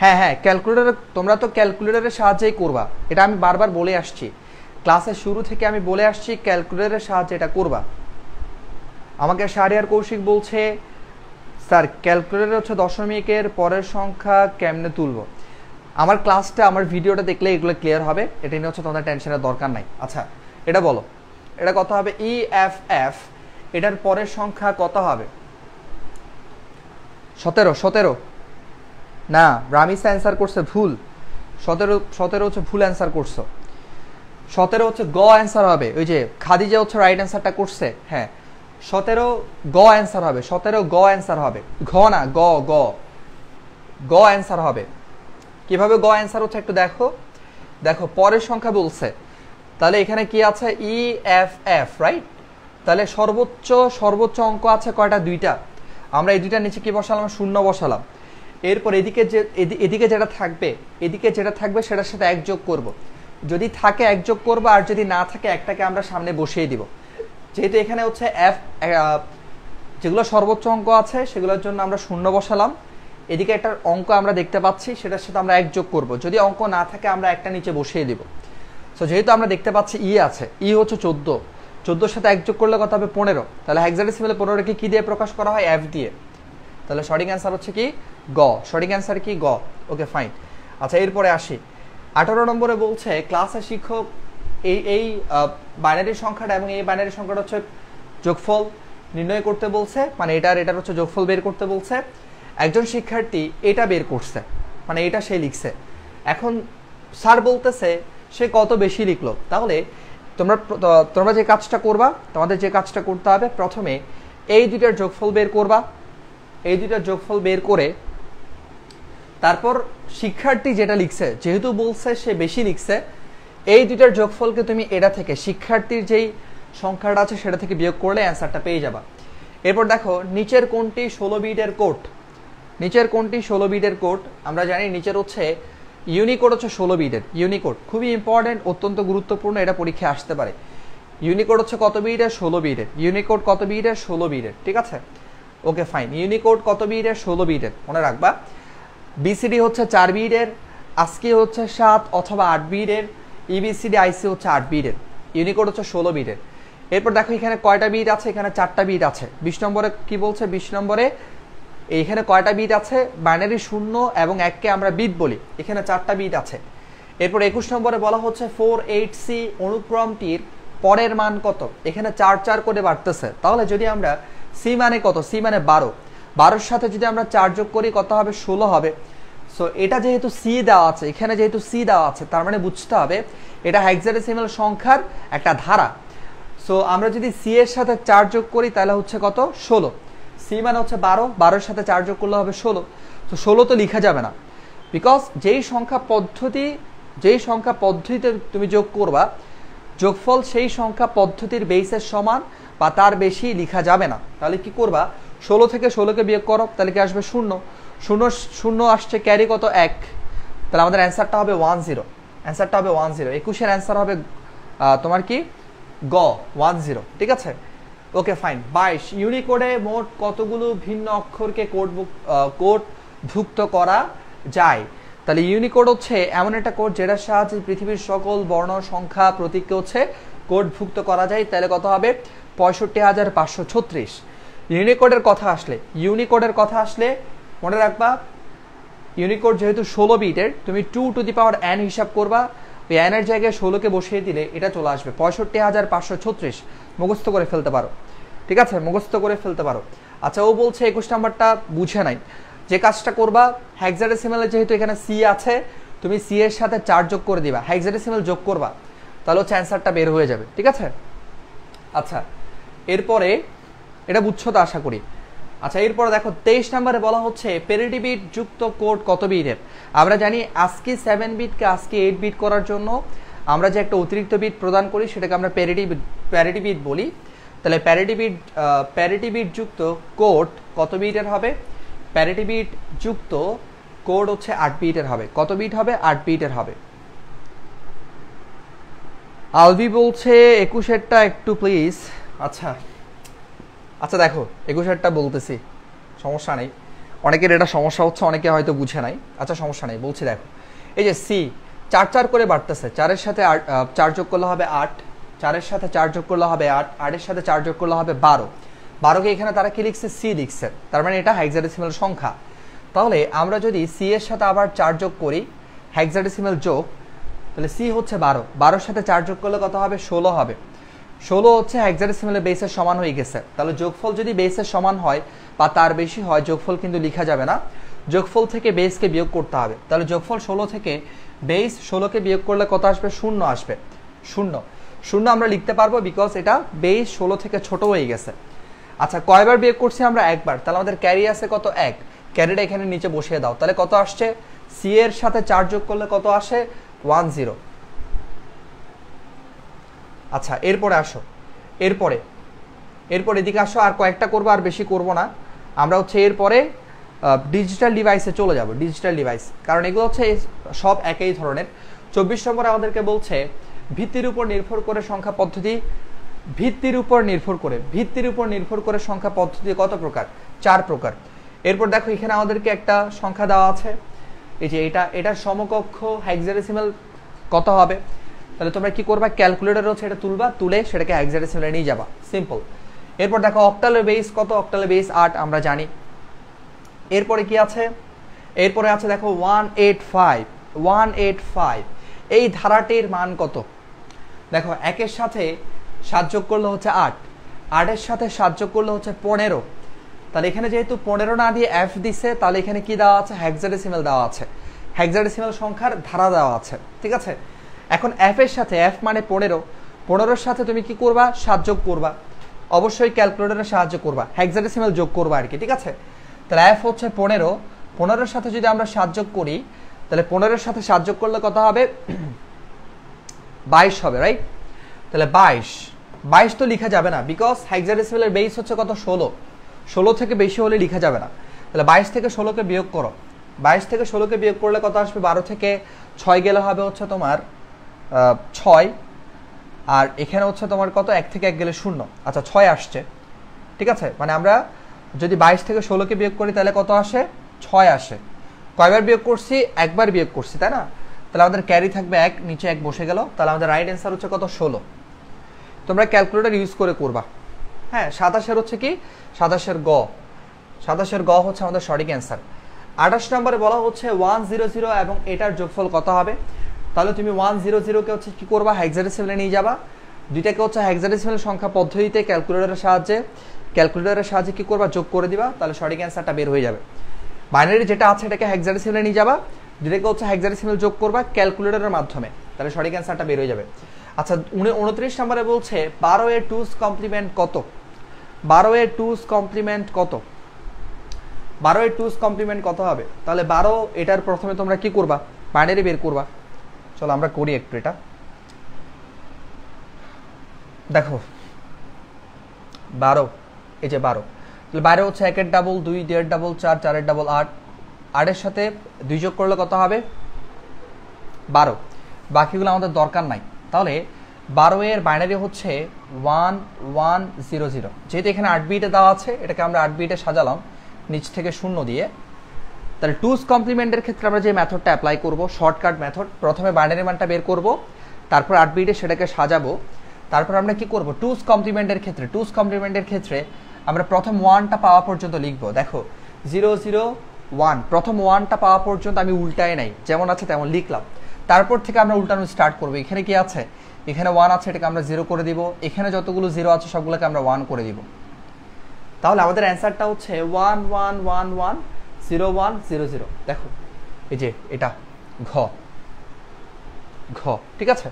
হ্যাঁ হ্যাঁ ক্যালকুলেটার তোমরা তো ক্যালকুলেটারের সাহায্যেই করবা এটা আমি বারবার বলে আসছি ক্লাসের শুরু থেকে আমি বলে আসছি ক্যালকুলেটারের সাহায্যে এটা করবা আমাকে শাহরিয়ার কৌশিক বলছে স্যার ক্যালকুলেটার হচ্ছে দশমিকের পরের সংখ্যা কেমনে তুলব আমার ক্লাসটা আমার ভিডিওটা দেখলে এগুলো ক্লিয়ার হবে এটা নিয়ে হচ্ছে তোমাদের টেনশনের দরকার নাই আচ্ছা এটা বলো এটা কত হবে ই এফ এফ এটার পরের সংখ্যা কত হবে সতেরো সতেরো না রামিস অ্যান্সার করছে ভুল সতেরো সতেরো হচ্ছে ভুল অ্যান্সার করছো সতেরো হচ্ছে গ অ্যান্সার হবে ওই যে খাদি যে হচ্ছে রাইট অ্যান্সারটা করছে হ্যাঁ সতেরো গ অ্যান্সার হবে সতেরো গ অ্যান্সার হবে ঘ না গ গ গ অ্যান্সার হবে কিভাবে গ অ্যান্সার হচ্ছে একটু দেখো দেখো পরের সংখ্যা বলছে তাহলে এখানে কি আছে ই এফ এফ রাইট তাহলে সর্বোচ্চ সর্বোচ্চ অঙ্ক আছে কয়টা দুইটা আমরা এই দুইটার নিচে কি বসালাম শূন্য বসালাম এরপর এদিকে যে এদিকে যেটা থাকবে এদিকে যেটা থাকবে সেটার সাথে এক যোগ করবো যদি থাকে একযোগ করব আর যদি না থাকে একটাকে আমরা সামনে বসিয়ে দিব যেহেতু এখানে হচ্ছে এফ যেগুলো সর্বোচ্চ অঙ্ক আছে সেগুলোর জন্য আমরা শূন্য বসালাম এদিকে একটা অঙ্ক আমরা দেখতে পাচ্ছি সেটার সাথে আমরা একযোগ করব যদি অঙ্ক না থাকে আমরা একটা নিচে বসিয়ে দিব সো যেহেতু আমরা দেখতে পাচ্ছি ই e আছে ই e হচ্ছে চোদ্দো চোদ্দোর সাথে একযোগ করলে কথা হবে পনেরো তাহলে পনেরো পনেরোকে কী দিয়ে প্রকাশ করা হয় এফ দিয়ে তাহলে সঠিক অ্যান্সার হচ্ছে কি গ সঠিক অ্যান্সার কি গ ওকে ফাইন আচ্ছা এরপরে আসি আঠারো নম্বরে বলছে ক্লাসে শিক্ষক এই এই বাইনারি সংখ্যাটা এবং এই বাইনারি সংখ্যাটা হচ্ছে যোগফল নির্ণয় করতে বলছে মানে এটার এটার হচ্ছে যোগফল বের করতে বলছে একজন শিক্ষার্থী এটা বের করছে মানে এটা সে লিখছে এখন স্যার বলতেছে সে কত বেশি লিখলো তাহলে তোমরা তোমরা যে কাজটা করবা তোমাদের যে কাজটা করতে হবে প্রথমে এই দুইটার যোগফল বের করবা এই দুইটার যোগফল বের করে তারপর শিক্ষার্থী যেটা লিখছে যেহেতু বলছে সে বেশি লিখছে এই দুইটার যোগফলকে তুমি এটা থেকে শিক্ষার্থীর যেই সংখ্যাটা আছে সেটা থেকে বিয়োগ করলে অ্যান্সারটা পেয়ে যাবা এরপর দেখো নিচের কোনটি ষোলো বিটের কোট নিচের কোনটি ষোলো বিটের কোড আমরা জানি নিচের হচ্ছে ইউনিকোড হচ্ছে ষোলো বিটের ইউনিকোড খুবই ইম্পর্টেন্ট অত্যন্ত গুরুত্বপূর্ণ এটা পরীক্ষায় আসতে পারে ইউনিকোড হচ্ছে কত বিটের ষোলো বিটের ইউনিকোড কত বিটের ষোলো বিটের ঠিক আছে ওকে ফাইন ইউনিকোড কত বিটের ষোলো বিটের মনে রাখবা বিসিডি হচ্ছে চার বিডের আজকে হচ্ছে সাত অথবা আট বিডের ইবিসিডি আইসি হচ্ছে আট বিডের ইউনিকোড হচ্ছে ষোলো বিডের এরপর দেখো এখানে কয়টা বিট আছে এখানে চারটা বিট আছে বিশ নম্বরে কি বলছে বিশ নম্বরে এইখানে কয়টা বিট আছে বাইনারি শূন্য এবং এককে আমরা বিট বলি এখানে চারটা বিট আছে এরপর একুশ নম্বরে বলা হচ্ছে ফোর এইট সি অনুক্রমটির পরের মান কত এখানে চার চার করে বাড়তেছে তাহলে যদি আমরা সি মানে কত সি মানে বারো বারোর সাথে যদি আমরা চার যোগ করি কত হবে ষোলো হবে সো এটা যেহেতু সি দেওয়া আছে এখানে যেহেতু সি দেওয়া আছে তার মানে বুঝতে হবে এটা হ্যাক্সারেসিমাল সংখ্যার একটা ধারা সো আমরা যদি সি এর সাথে চার যোগ করি তাহলে হচ্ছে কত ষোলো সি মানে হচ্ছে বারো বারোর সাথে চার যোগ করলে হবে ষোলো তো ষোলো তো লিখা যাবে না বিকজ যেই সংখ্যা পদ্ধতি যেই সংখ্যা পদ্ধতিতে তুমি যোগ করবা যোগফল সেই সংখ্যা পদ্ধতির বেসের সমান বা তার বেশি লিখা যাবে না তাহলে কি করবা ষোলো থেকে ষোলোকে বিয়োগ করো তাহলে কি আসবে শূন্য শূন্য শূন্য আসছে ক্যারি কত এক তাহলে আমাদের অ্যান্সারটা হবে ওয়ান জিরো অ্যান্সারটা হবে ওয়ান জিরো একুশের অ্যান্সার হবে তোমার কি গ ওয়ান জিরো ঠিক আছে ওকে ফাইন বাইশ ইউনিকোডে মোট কতগুলো ভিন্ন অক্ষরকে কোড কোড ভুক্ত করা যায় তাহলে ইউনিকোড হচ্ছে এমন একটা কোড যেটার সাহায্যে পৃথিবীর সকল বর্ণ সংখ্যা প্রতীককে হচ্ছে কোডভুক্ত করা যায় তাহলে কত হবে পঁয়ষট্টি হাজার পাঁচশো ছত্রিশ ইউনিকোডের কথা আসলে ইউনিকোডের কথা আসলে মনে রাখবা ইউনিকোড যেহেতু ষোলো বিটের তুমি two to the power n হিসাব করবা ওই অ্যানের জায়গায় ষোলোকে বসিয়ে দিলে এটা চলে আসবে পঁয়ষট্টি হাজার পাঁচশো ছত্রিশ মুখস্থ করে ফেলতে পারো ঠিক আছে মুখস্থ করে ফেলতে পারো আচ্ছা ও বলছে একুশ নাম্বারটা বুঝে নাই যে কাজটা করবা হ্যাকজারেসিমেলে যেহেতু এখানে সি আছে তুমি সি এর সাথে চার যোগ করে দিবা হ্যাকজারেসিমেল যোগ করবা তাহলে হচ্ছে অ্যান্সারটা বের হয়ে যাবে ঠিক আছে আচ্ছা এরপরে এটা বুঝছো তো আশা করি আচ্ছা এরপর দেখো তেইশ নম্বরে বলা হচ্ছে পেরিটি বিট যুক্ত কোড কত বিটের আমরা জানি আজকে সেভেন বিটকে আজকে এইট বিট করার জন্য আমরা যে একটা অতিরিক্ত বিট প্রদান করি সেটাকে আমরা প্যারিটি প্যারিটি বিট বলি তাহলে প্যারিটি বিট প্যারিটি বিট যুক্ত কোড কত বিটের হবে প্যারিটি বিট যুক্ত কোড হচ্ছে আট বিটের হবে কত বিট হবে আট বিটের হবে আলবি বলছে একুশেরটা একটু প্লিজ আচ্ছা আচ্ছা দেখো একুশ হাজারটা বলতেছি সমস্যা নেই অনেকের এটা সমস্যা হচ্ছে অনেকে হয়তো বুঝে নাই আচ্ছা সমস্যা নেই বলছি দেখো এই যে সি চার চার করে বাড়তেছে চারের সাথে চার যোগ করলে হবে আট চারের সাথে চার যোগ করলে হবে আট আটের সাথে চার যোগ করলে হবে বারো বারোকে এখানে তারা কি লিখছে সি লিখছে তার মানে এটা হ্যাক্সাডেসিমাল সংখ্যা তাহলে আমরা যদি সি এর সাথে আবার চার যোগ করি হ্যাক্সাডেসিমাল যোগ তাহলে সি হচ্ছে বারো বারোর সাথে চার যোগ করলে কত হবে ষোলো হবে ষোলো হচ্ছে হেক্সাডেসিমেলের বেসের সমান হয়ে গেছে তাহলে যোগফল যদি বেসের সমান হয় বা তার বেশি হয় যোগফল কিন্তু লিখা যাবে না যোগফল থেকে বেসকে বিয়োগ করতে হবে তাহলে যোগফল ষোলো থেকে বেস ষোলোকে বিয়োগ করলে কত আসবে শূন্য আসবে শূন্য শূন্য আমরা লিখতে পারবো বিকজ এটা বেস ষোলো থেকে ছোট হয়ে গেছে আচ্ছা কয়বার বিয়োগ করছি আমরা একবার তাহলে আমাদের ক্যারি আছে কত এক ক্যারিটা এখানে নিচে বসিয়ে দাও তাহলে কত আসছে সি এর সাথে চার যোগ করলে কত আসে ওয়ান জিরো আচ্ছা এরপরে আসো এরপরে এরপর এদিকে আসো আর কয়েকটা করবো আর বেশি করব না আমরা হচ্ছে এরপরে ডিজিটাল ডিভাইসে চলে যাব ডিজিটাল ডিভাইস কারণ এগুলো হচ্ছে সব একই ধরনের চব্বিশ নম্বর আমাদেরকে বলছে ভিত্তির উপর নির্ভর করে সংখ্যা পদ্ধতি ভিত্তির উপর নির্ভর করে ভিত্তির উপর নির্ভর করে সংখ্যা পদ্ধতি কত প্রকার চার প্রকার এরপর দেখো এখানে আমাদেরকে একটা সংখ্যা দেওয়া আছে এই যে এটা এটার সমকক্ষ হ্যাক্সারেসিমাল কত হবে তাহলে তোমরা কি করবা ক্যালকুলেটার হচ্ছে এটা তুলবা তুলে সেটাকে একজাক্টের সেলে নিয়ে যাবা সিম্পল এরপর দেখো অক্টালের বেস কত অক্টালের বেস আট আমরা জানি এরপরে কি আছে এরপরে আছে দেখো one eight five one eight five এই ধারাটির মান কত দেখো একের সাথে সাহায্য করলে হচ্ছে আট আটের সাথে সাহায্য করলে হচ্ছে পনেরো তাহলে এখানে যেহেতু পনেরো না দিয়ে এফ দিছে তাহলে এখানে কি দেওয়া আছে হ্যাকজাডেসিমেল দেওয়া আছে হ্যাকজাডেসিমেল সংখ্যার ধারা দেওয়া আছে ঠিক আছে এখন এফ এর সাথে এফ মানে পনেরো পনেরোর সাথে তুমি কি করবা সাত যোগ করবা অবশ্যই ক্যালকুলেটারে সাহায্য করবা হ্যাক্সাডেসিমাল যোগ করবা আর কি ঠিক আছে তাহলে এফ হচ্ছে পনেরো পনেরোর সাথে যদি আমরা সাত যোগ করি তাহলে পনেরোর সাথে সাত যোগ করলে কত হবে বাইশ হবে রাইট তাহলে বাইশ বাইশ তো লিখা যাবে না বিকজ হ্যাক্সাডেসিমালের বেস হচ্ছে কত ষোলো ষোলো থেকে বেশি হলে লিখা যাবে না তাহলে বাইশ থেকে ষোলোকে বিয়োগ করো বাইশ থেকে ষোলোকে বিয়োগ করলে কত আসবে বারো থেকে ছয় গেলে হবে হচ্ছে তোমার ছয় আর এখানে হচ্ছে তোমার কত এক থেকে এক গেলে শূন্য আচ্ছা ছয় আসছে ঠিক আছে মানে আমরা যদি বাইশ থেকে ষোলোকে বিয়োগ করি তাহলে কত আসে ছয় আসে কয়বার বিয়োগ করছি একবার বিয়োগ করছি তাই না তাহলে আমাদের ক্যারি থাকবে এক নিচে এক বসে গেল তাহলে আমাদের রাইট অ্যান্সার হচ্ছে কত ষোলো তোমরা ক্যালকুলেটার ইউজ করে করবা হ্যাঁ সাতাশের হচ্ছে কি সাতাশের গ সাতাশের গ হচ্ছে আমাদের সঠিক অ্যান্সার আঠাশ নম্বরে বলা হচ্ছে ওয়ান জিরো জিরো এবং এটার যোগফল কত হবে তাহলে তুমি ওয়ান জিরো জিরোকে হচ্ছে কী করবা হ্যাক্সাডেসিমেলে নিয়ে যাবা দুইটাকে হচ্ছে হ্যাক্সাডেসিমেল সংখ্যা পদ্ধতিতে ক্যালকুলেটরের সাহায্যে ক্যালকুলেটরের সাহায্যে কী করবা যোগ করে দিবা তাহলে সঠিক অ্যান্সারটা বের হয়ে যাবে বাইনারি যেটা আছে এটাকে হ্যাক্সাডেসিমেলে নিয়ে যাবা দুইটাকে হচ্ছে হ্যাক্সাডেসিমেল যোগ করবা ক্যালকুলেটরের মাধ্যমে তাহলে সঠিক অ্যান্সারটা বের হয়ে যাবে আচ্ছা উনত্রিশ নম্বরে বলছে বারো এ টুস কমপ্লিমেন্ট কত বারো এ টুস কমপ্লিমেন্ট কত বারো এ টুস কমপ্লিমেন্ট কত হবে তাহলে বারো এটার প্রথমে তোমরা কি করবা বাইনারি বের করবা চলো আমরা করি একটু এটা দেখো বারো এই যে বারো তাহলে বাইরে হচ্ছে একের ডাবল দুই দেড় ডাবল চার চারের ডাবল আট আটের সাথে দুই যোগ করলে কত হবে বারো বাকিগুলো আমাদের দরকার নাই তাহলে বারো এর বাইনারি হচ্ছে ওয়ান ওয়ান জিরো জিরো যেহেতু এখানে আট বিটে দেওয়া আছে এটাকে আমরা আট বিটে সাজালাম নিচ থেকে শূন্য দিয়ে তাহলে টুস কমপ্লিমেন্টের ক্ষেত্রে আমরা যে মেথডটা অ্যাপ্লাই করব শর্টকাট মেথড প্রথমে বাইনারি মানটা বের করব তারপর আট বিটে সেটাকে সাজাবো তারপর আমরা কি করব টুস কমপ্লিমেন্টের ক্ষেত্রে টুস কমপ্লিমেন্টের ক্ষেত্রে আমরা প্রথম ওয়ানটা পাওয়া পর্যন্ত লিখব দেখো জিরো জিরো ওয়ান প্রথম ওয়ানটা পাওয়া পর্যন্ত আমি উল্টাই নাই যেমন আছে তেমন লিখলাম তারপর থেকে আমরা উল্টানো স্টার্ট করব এখানে কি আছে এখানে ওয়ান আছে এটাকে আমরা জিরো করে দিব এখানে যতগুলো জিরো আছে সবগুলোকে আমরা ওয়ান করে দিব তাহলে আমাদের অ্যান্সারটা হচ্ছে one one one one zero one zero zero দেখো এই যে এটা ঘ ঘ ঠিক আছে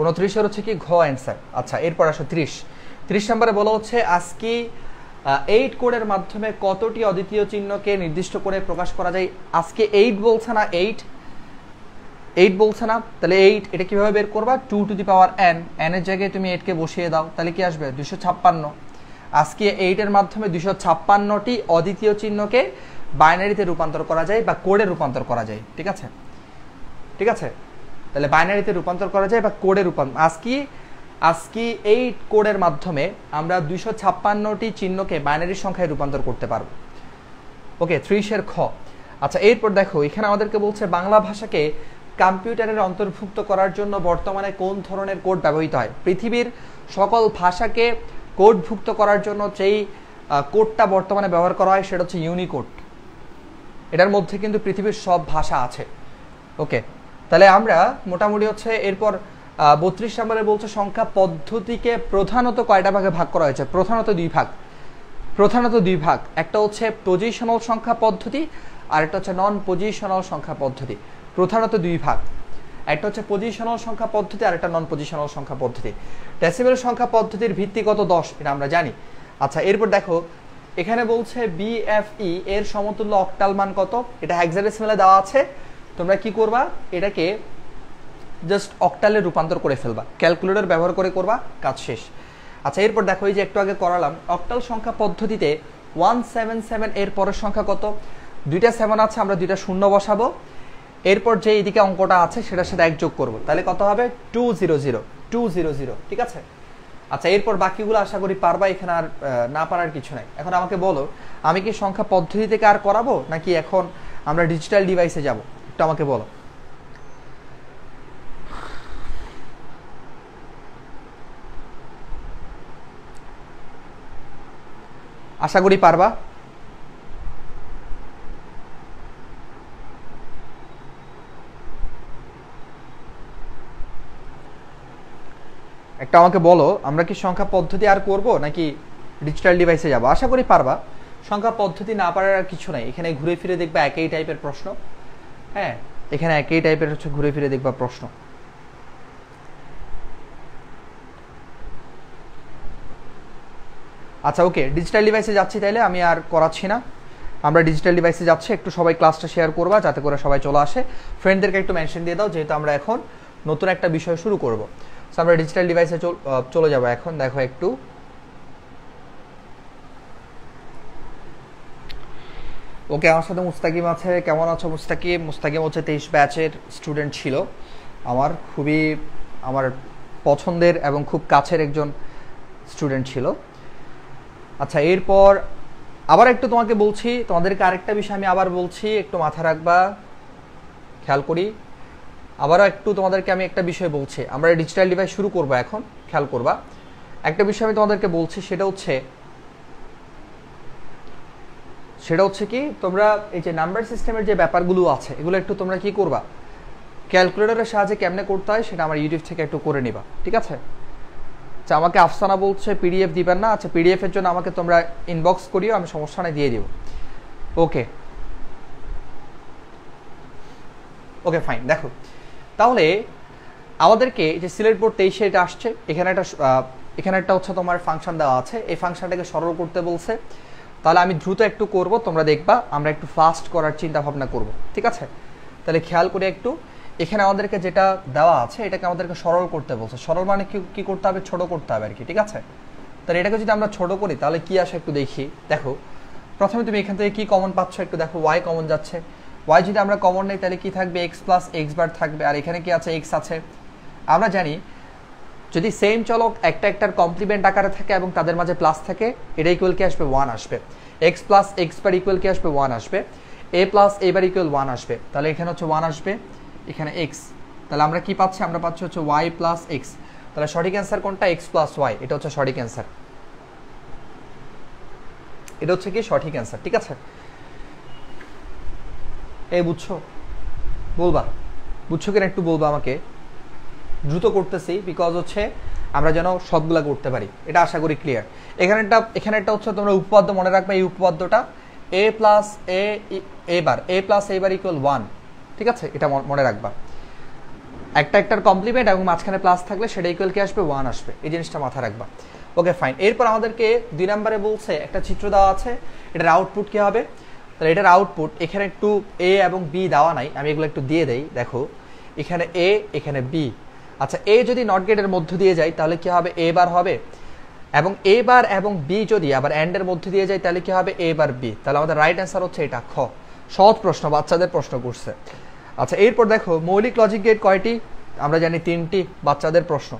উনত্রিশের হচ্ছে কি ঘ অ্যান্সার আচ্ছা এরপর আসো ত্রিশ ত্রিশ নাম্বারে বলা হচ্ছে আজকি এইট কোডের মাধ্যমে কতটি অদ্বিতীয় চিহ্নকে নির্দিষ্ট করে প্রকাশ করা যায় আজকে এইট বলছে না এইট এইট বলছে না তাহলে এইট এটা কিভাবে বের করবা two to the power n এনের জায়গায় তুমি এইটকে বসিয়ে দাও তাহলে কি আসবে দুশো ছাপ্পান্ন আজকে এইটের মাধ্যমে দুশো ছাপ্পান্নটি অদ্বিতীয় চিহ্নকে বাইনারিতে রূপান্তর করা যায় বা কোডে রূপান্তর করা যায় ঠিক আছে ঠিক আছে তাহলে বাইনারিতে রূপান্তর করা যায় বা কোডে রূপান্তর আজকি আজকি এই কোডের মাধ্যমে আমরা দুইশো ছাপ্পান্নটি চিহ্নকে বাইনারি সংখ্যায় রূপান্তর করতে পারব ওকে ত্রিশের খ আচ্ছা এরপর দেখো এখানে আমাদেরকে বলছে বাংলা ভাষাকে কম্পিউটারের অন্তর্ভুক্ত করার জন্য বর্তমানে কোন ধরনের কোড ব্যবহৃত হয় পৃথিবীর সকল ভাষাকে কোডভুক্ত করার জন্য যেই কোডটা বর্তমানে ব্যবহার করা হয় সেটা হচ্ছে ইউনিকোড এটার মধ্যে কিন্তু পৃথিবীর সব ভাষা আছে ওকে তাহলে আমরা মোটামুটি হচ্ছে এরপর বত্রিশ নম্বরে বলছে সংখ্যা পদ্ধতিকে প্রধানত কয়টা ভাগে ভাগ করা হয়েছে প্রধানত দুই ভাগ প্রধানত দুই ভাগ একটা হচ্ছে পজিশনাল সংখ্যা পদ্ধতি আর একটা হচ্ছে নন পজিশনাল সংখ্যা পদ্ধতি প্রধানত দুই ভাগ একটা হচ্ছে পজিশনাল সংখ্যা পদ্ধতি আর একটা নন পজিশনাল সংখ্যা পদ্ধতি ডেসিমেল সংখ্যা পদ্ধতির ভিত্তিগত দশ এটা আমরা জানি আচ্ছা এরপর দেখো এখানে বলছে বিএফই e, এর সমতুল্য অক্টাল মান কত এটা মেলে দেওয়া আছে তোমরা কি করবা এটাকে জাস্ট অক্টালে রূপান্তর করে ফেলবা ক্যালকুলেটর ব্যবহার করে করবা কাজ শেষ আচ্ছা এরপর দেখো এই যে একটু আগে করালাম অক্টাল সংখ্যা পদ্ধতিতে ওয়ান সেভেন সেভেন এর পরের সংখ্যা কত দুইটা সেভেন আছে আমরা দুইটা শূন্য বসাবো এরপর যে এদিকে অঙ্কটা আছে সেটার সাথে এক যোগ করবো তাহলে কত হবে two zero zero two zero zero ঠিক আছে আচ্ছা এরপর বাকিগুলো আশা করি পারবা এখানে আর না পারার কিছু নাই এখন আমাকে বলো আমি কি সংখ্যা পদ্ধতি থেকে আর করাবো নাকি এখন আমরা ডিজিটাল ডিভাইসে যাব একটু আমাকে বলো আশা করি পারবা একটা আমাকে বলো আমরা কি সংখ্যা পদ্ধতি আর করব নাকি ডিজিটাল ডিভাইসে যাব আশা করি পারবা সংখ্যা পদ্ধতি না পারার আর কিছু নাই এখানে ঘুরে ফিরে দেখবা একই টাইপের প্রশ্ন হ্যাঁ এখানে একই টাইপের হচ্ছে ঘুরে ফিরে দেখবা প্রশ্ন আচ্ছা ওকে ডিজিটাল ডিভাইসে যাচ্ছি তাইলে আমি আর করাচ্ছি না আমরা ডিজিটাল ডিভাইসে যাচ্ছি একটু সবাই ক্লাসটা শেয়ার করবা যাতে করে সবাই চলে আসে ফ্রেন্ডদেরকে একটু মেনশন দিয়ে দাও যেহেতু আমরা এখন নতুন একটা বিষয় শুরু করব আমরা ডিজিটাল ডিভাইসে চলে যাব এখন দেখো একটু ওকে আমার সাথে মুস্তাকিম আছে কেমন আছো মুস্তাকিম মুস্তাকিম হচ্ছে তেইশ ব্যাচের স্টুডেন্ট ছিল আমার খুবই আমার পছন্দের এবং খুব কাছের একজন স্টুডেন্ট ছিল আচ্ছা এরপর আবার একটু তোমাকে বলছি তোমাদেরকে আরেকটা বিষয় আমি আবার বলছি একটু মাথা রাখবা খেয়াল করি আবারও একটু তোমাদেরকে আমি একটা বিষয় বলছি আমরা ডিজিটাল ডিভাইস শুরু করব এখন খেয়াল করবা একটা বিষয় আমি তোমাদেরকে বলছি সেটা হচ্ছে সেটা হচ্ছে কি তোমরা এই যে নাম্বার সিস্টেমের যে ব্যাপারগুলো আছে এগুলো একটু তোমরা কি করবা ক্যালকুলেটরের সাহায্যে কেমনে করতে হয় সেটা আমার ইউটিউব থেকে একটু করে নিবা ঠিক আছে আচ্ছা আমাকে আফসানা বলছে পিডিএফ দিবেন না আচ্ছা পিডিএফের জন্য আমাকে তোমরা ইনবক্স করিও আমি সমস্যা নাই দিয়ে দেবো ওকে ওকে ফাইন দেখো তাহলে আমাদেরকে যে সিলেট বোর্ড তেইশে এটা আসছে এখানে একটা এখানে একটা হচ্ছে তোমার ফাংশন দেওয়া আছে এই ফাংশনটাকে সরল করতে বলছে তাহলে আমি দ্রুত একটু করব তোমরা দেখবা আমরা একটু ফাস্ট করার চিন্তা ভাবনা করব ঠিক আছে তাহলে খেয়াল করে একটু এখানে আমাদেরকে যেটা দেওয়া আছে এটাকে আমাদেরকে সরল করতে বলছে সরল মানে কি কী করতে হবে ছোট করতে হবে আর কি ঠিক আছে তাহলে এটাকে যদি আমরা ছোট করি তাহলে কি আসে একটু দেখি দেখো প্রথমে তুমি এখান থেকে কি কমন পাচ্ছ একটু দেখো ওয়াই কমন যাচ্ছে ওয়াই যদি আমরা কমন নেই তাহলে কি থাকবে এক্স প্লাস এক্স বার থাকবে আর এখানে কি আছে এক্স আছে আমরা জানি যদি সেম চলক একটা একটার কমপ্লিমেন্ট আকারে থাকে এবং তাদের মাঝে প্লাস থাকে এটা ইকুয়াল কি আসবে ওয়ান আসবে X plus X bar equal কি আসবে ওয়ান আসবে এ প্লাস এবার বার ইকুয়াল ওয়ান আসবে তাহলে এখানে হচ্ছে ওয়ান আসবে এখানে এক্স তাহলে আমরা কি পাচ্ছি আমরা পাচ্ছি হচ্ছে ওয়াই প্লাস এক্স তাহলে সঠিক অ্যান্সার কোনটা এক্স প্লাস ওয়াই এটা হচ্ছে সঠিক অ্যান্সার এটা হচ্ছে কি সঠিক অ্যান্সার ঠিক আছে এই বুঝছো বলবা বুঝছো কিনা একটু বলবা আমাকে দ্রুত করতেছি বিকজ হচ্ছে আমরা যেন সবগুলা করতে পারি এটা আশা করি ক্লিয়ার এখানে একটা এখানে একটা হচ্ছে তোমরা উপপাদ্য মনে রাখবে এই উপপাদ্যটা এ প্লাস এ এবার A plus A bar equal one ঠিক আছে এটা মনে রাখবা একটা একটার কমপ্লিমেন্ট এবং মাঝখানে প্লাস থাকলে সেটা ইকুয়াল কি আসবে ওয়ান আসবে এই জিনিসটা মাথা রাখবা ওকে ফাইন এরপর আমাদেরকে দুই নম্বরে বলছে একটা চিত্র দেওয়া আছে এটার আউটপুট কী হবে তাহলে এটার আউটপুট এখানে একটু এ এবং বি দেওয়া নাই আমি এগুলো একটু দিয়ে দেই দেখো এখানে এ এখানে বি আচ্ছা এ যদি নট গেটের মধ্য দিয়ে যায় তাহলে কি হবে এ বার হবে এবং এ বার এবং বি যদি আবার অ্যান্ডের মধ্যে দিয়ে যায় তাহলে কি হবে এ বার বি তাহলে আমাদের রাইট অ্যান্সার হচ্ছে এটা খ সৎ প্রশ্ন বাচ্চাদের প্রশ্ন করছে আচ্ছা এরপর দেখো মৌলিক লজিক গেট কয়টি আমরা জানি তিনটি বাচ্চাদের প্রশ্ন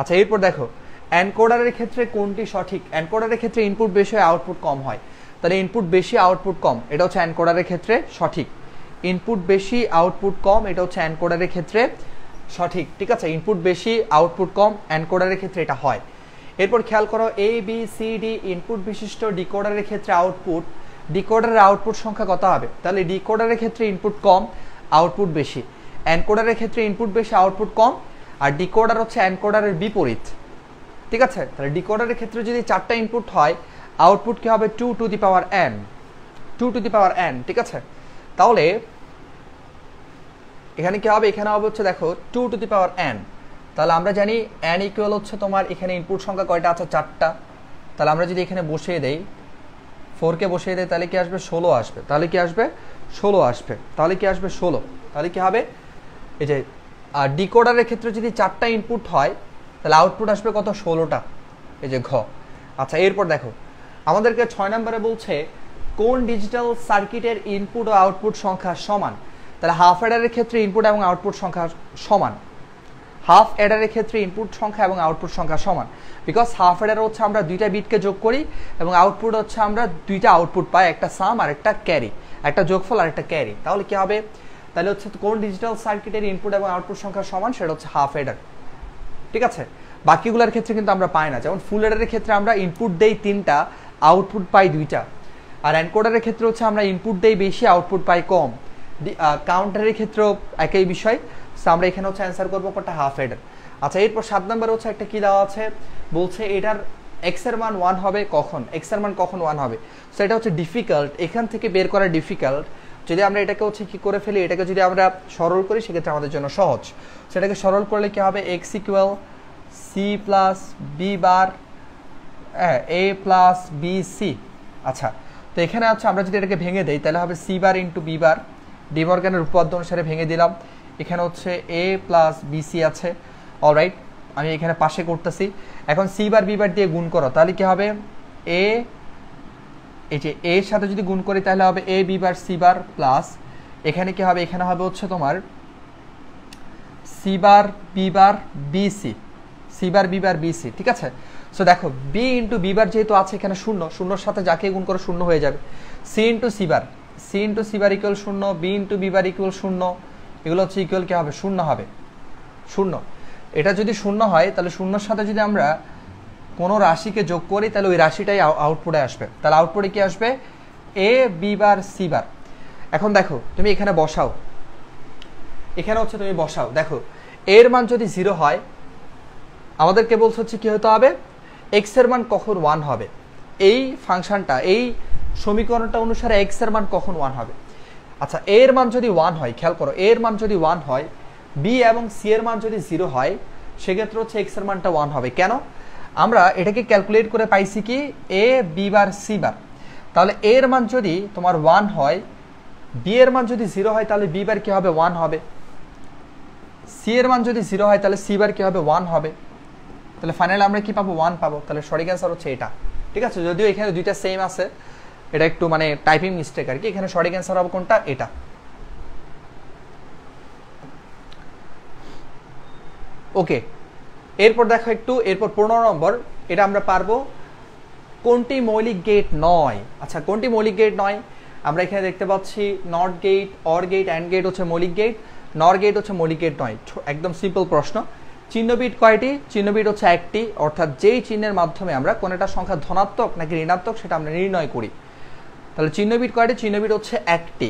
আচ্ছা এরপর দেখো অ্যানকোডারের ক্ষেত্রে কোনটি সঠিক অ্যানকোডারের ক্ষেত্রে ইনপুট বেশি হয় আউটপুট কম হয় তাহলে ইনপুট বেশি আউটপুট কম এটা হচ্ছে অ্যানকোডারের ক্ষেত্রে সঠিক ইনপুট বেশি আউটপুট কম এটা হচ্ছে অ্যানকোডারের ক্ষেত্রে সঠিক ঠিক আছে ইনপুট বেশি আউটপুট কম অ্যানকোডারের ক্ষেত্রে এটা হয় এরপর খেয়াল করো A B C D input বিশিষ্ট ডিকোডারের ক্ষেত্রে আউটপুট ডিকোডারের আউটপুট সংখ্যা কত হবে তাহলে ডিকোডারের ক্ষেত্রে ইনপুট কম আউটপুট বেশি অ্যানকোডারের ক্ষেত্রে ইনপুট বেশি আউটপুট কম আর ডিকোডার হচ্ছে অ্যানকোডারের বিপরীত ঠিক আছে তাহলে ডিকোডারের ক্ষেত্রে যদি চারটা ইনপুট হয় আউটপুট কী হবে two to the power n two to the power n ঠিক আছে তাহলে এখানে কী হবে এখানে হবে হচ্ছে দেখো two to the power n তাহলে আমরা জানি এন ইকুয়াল হচ্ছে তোমার এখানে ইনপুট সংখ্যা কয়টা আছে চারটা তাহলে আমরা যদি এখানে বসিয়ে দেই ফোরকে বসিয়ে দেয় তাহলে কি আসবে ষোলো আসবে তাহলে কি আসবে ষোলো আসবে তাহলে কি আসবে ষোলো তাহলে কি হবে এই যে আর ডিকোডারের ক্ষেত্রে যদি চারটা ইনপুট হয় তাহলে আউটপুট আসবে কত ষোলোটা এই যে ঘ আচ্ছা এরপর দেখো আমাদেরকে ছয় নম্বরে বলছে কোন ডিজিটাল সার্কিটের ইনপুট ও আউটপুট সংখ্যা সমান তাহলে হাফ অ্যাডারের ক্ষেত্রে ইনপুট এবং আউটপুট সংখ্যা সমান হাফ অ্যাডারের ক্ষেত্রে ইনপুট সংখ্যা এবং আউটপুট সংখ্যা সমান বিকজ হাফ অ্যাডার হচ্ছে আমরা দুইটা বিটকে যোগ করি এবং আউটপুট হচ্ছে আমরা দুইটা আউটপুট পাই একটা সাম আর একটা ক্যারি একটা যোগফল আর একটা ক্যারি তাহলে কী হবে তাহলে হচ্ছে কোন ডিজিটাল সার্কিটের ইনপুট এবং আউটপুট সংখ্যা সমান সেটা হচ্ছে হাফ অ্যাডার ঠিক আছে বাকিগুলোর ক্ষেত্রে কিন্তু আমরা পাই না যেমন ফুল অ্যাডারের ক্ষেত্রে আমরা ইনপুট দেই তিনটা আউটপুট পাই দুইটা আর অ্যানকোডারের ক্ষেত্রে হচ্ছে আমরা ইনপুট দেই বেশি আউটপুট পাই কম কাউন্টারের ক্ষেত্রেও একই বিষয় সো আমরা এখানে হচ্ছে অ্যান্সার করবো কোনটা হাফ এডার আচ্ছা এরপর সাত নম্বর হচ্ছে একটা কী দেওয়া আছে বলছে এটার এক্সের মান ওয়ান হবে কখন এক্সের মান কখন ওয়ান হবে সো এটা হচ্ছে ডিফিকাল্ট এখান থেকে বের করা ডিফিকাল্ট যদি আমরা এটাকে হচ্ছে কী করে ফেলি এটাকে যদি আমরা সরল করি সেক্ষেত্রে আমাদের জন্য সহজ সেটাকে সরল করলে কী হবে X equal C plus B bar হ্যাঁ এ প্লাস বি সি আচ্ছা তো এখানে হচ্ছে আমরা যদি এটাকে ভেঙে দেই তাহলে হবে C bar into B bar ডিমর্গানের উপপাদ্য অনুসারে ভেঙে দিলাম এখানে হচ্ছে এ প্লাস বিসি আছে অলরাইট আমি এখানে পাশে করতেছি এখন সি বার বি বার দিয়ে গুণ করো তাহলে কি হবে এ এই যে এর সাথে যদি গুণ করি তাহলে হবে A B bar C bar plus এখানে কি হবে এখানে হবে হচ্ছে তোমার C bar B bar BC C bar B bar BC ঠিক আছে সো দেখো বি ইন্টু বি বার যেহেতু আছে এখানে শূন্য শূন্যর সাথে যাকে গুণ করে শূন্য হয়ে যাবে C into C bar C into C bar equal শূন্য B into B bar equal শূন্য এগুলো হচ্ছে ইকুয়াল কী হবে শূন্য হবে শূন্য এটা যদি শূন্য হয় তাহলে শূন্যর সাথে যদি আমরা কোনো রাশিকে যোগ করি তাহলে ওই রাশিটাই আউটপুটে আসবে তাহলে আউটপুটে কি আসবে এ বি বার সি বার এখন দেখো তুমি এখানে বসাও এখানে হচ্ছে তুমি বসাও দেখো এর মান যদি জিরো হয় আমাদেরকে বলছে হচ্ছে কি হতে হবে এক্সের মান কখন ওয়ান হবে এই ফাংশনটা এই সমীকরণটা অনুসারে এক্সের মান কখন ওয়ান হবে আচ্ছা এর মান যদি ওয়ান হয় খেয়াল করো এর মান যদি ওয়ান হয় বি এবং সি এর মান যদি জিরো হয় সেক্ষেত্রে হচ্ছে এক্সের মানটা ওয়ান হবে কেন আমরা এটাকে ক্যালকুলেট করে পাইছি কি এ বি বার সি বার তাহলে এর মান যদি তোমার ওয়ান হয় বি এর মান যদি জিরো হয় তাহলে বি বার কী হবে ওয়ান হবে সি এর মান যদি জিরো হয় তাহলে সি বার কী হবে ওয়ান হবে তাহলে ফাইনালি আমরা কি পাবো ওয়ান পাবো তাহলে সঠিক অ্যান্সার হচ্ছে এটা ঠিক আছে যদিও এখানে দুইটা সেম আছে এটা একটু মানে টাইপিং মিস্টেক আর কি এখানে সঠিক অ্যান্সার হবে কোনটা এটা ওকে এরপর দেখো একটু এরপর পনেরো নম্বর এটা আমরা পারবো কোনটি মৌলিক গেট নয় আচ্ছা কোনটি মৌলিক গেট নয় আমরা এখানে দেখতে পাচ্ছি NOT gate OR gate AND gate হচ্ছে মৌলিক গেট নর গেট হচ্ছে মৌলিক গেট নয় একদম সিম্পল প্রশ্ন চিহ্নবিট কয়টি চিহ্নবিট হচ্ছে একটি অর্থাৎ যেই চিহ্নের মাধ্যমে আমরা কোন একটা সংখ্যা ধনাত্মক নাকি ঋণাত্মক সেটা আমরা নির্ণয় করি তাহলে চিহ্নবিট কয়টি চিহ্নবিট হচ্ছে একটি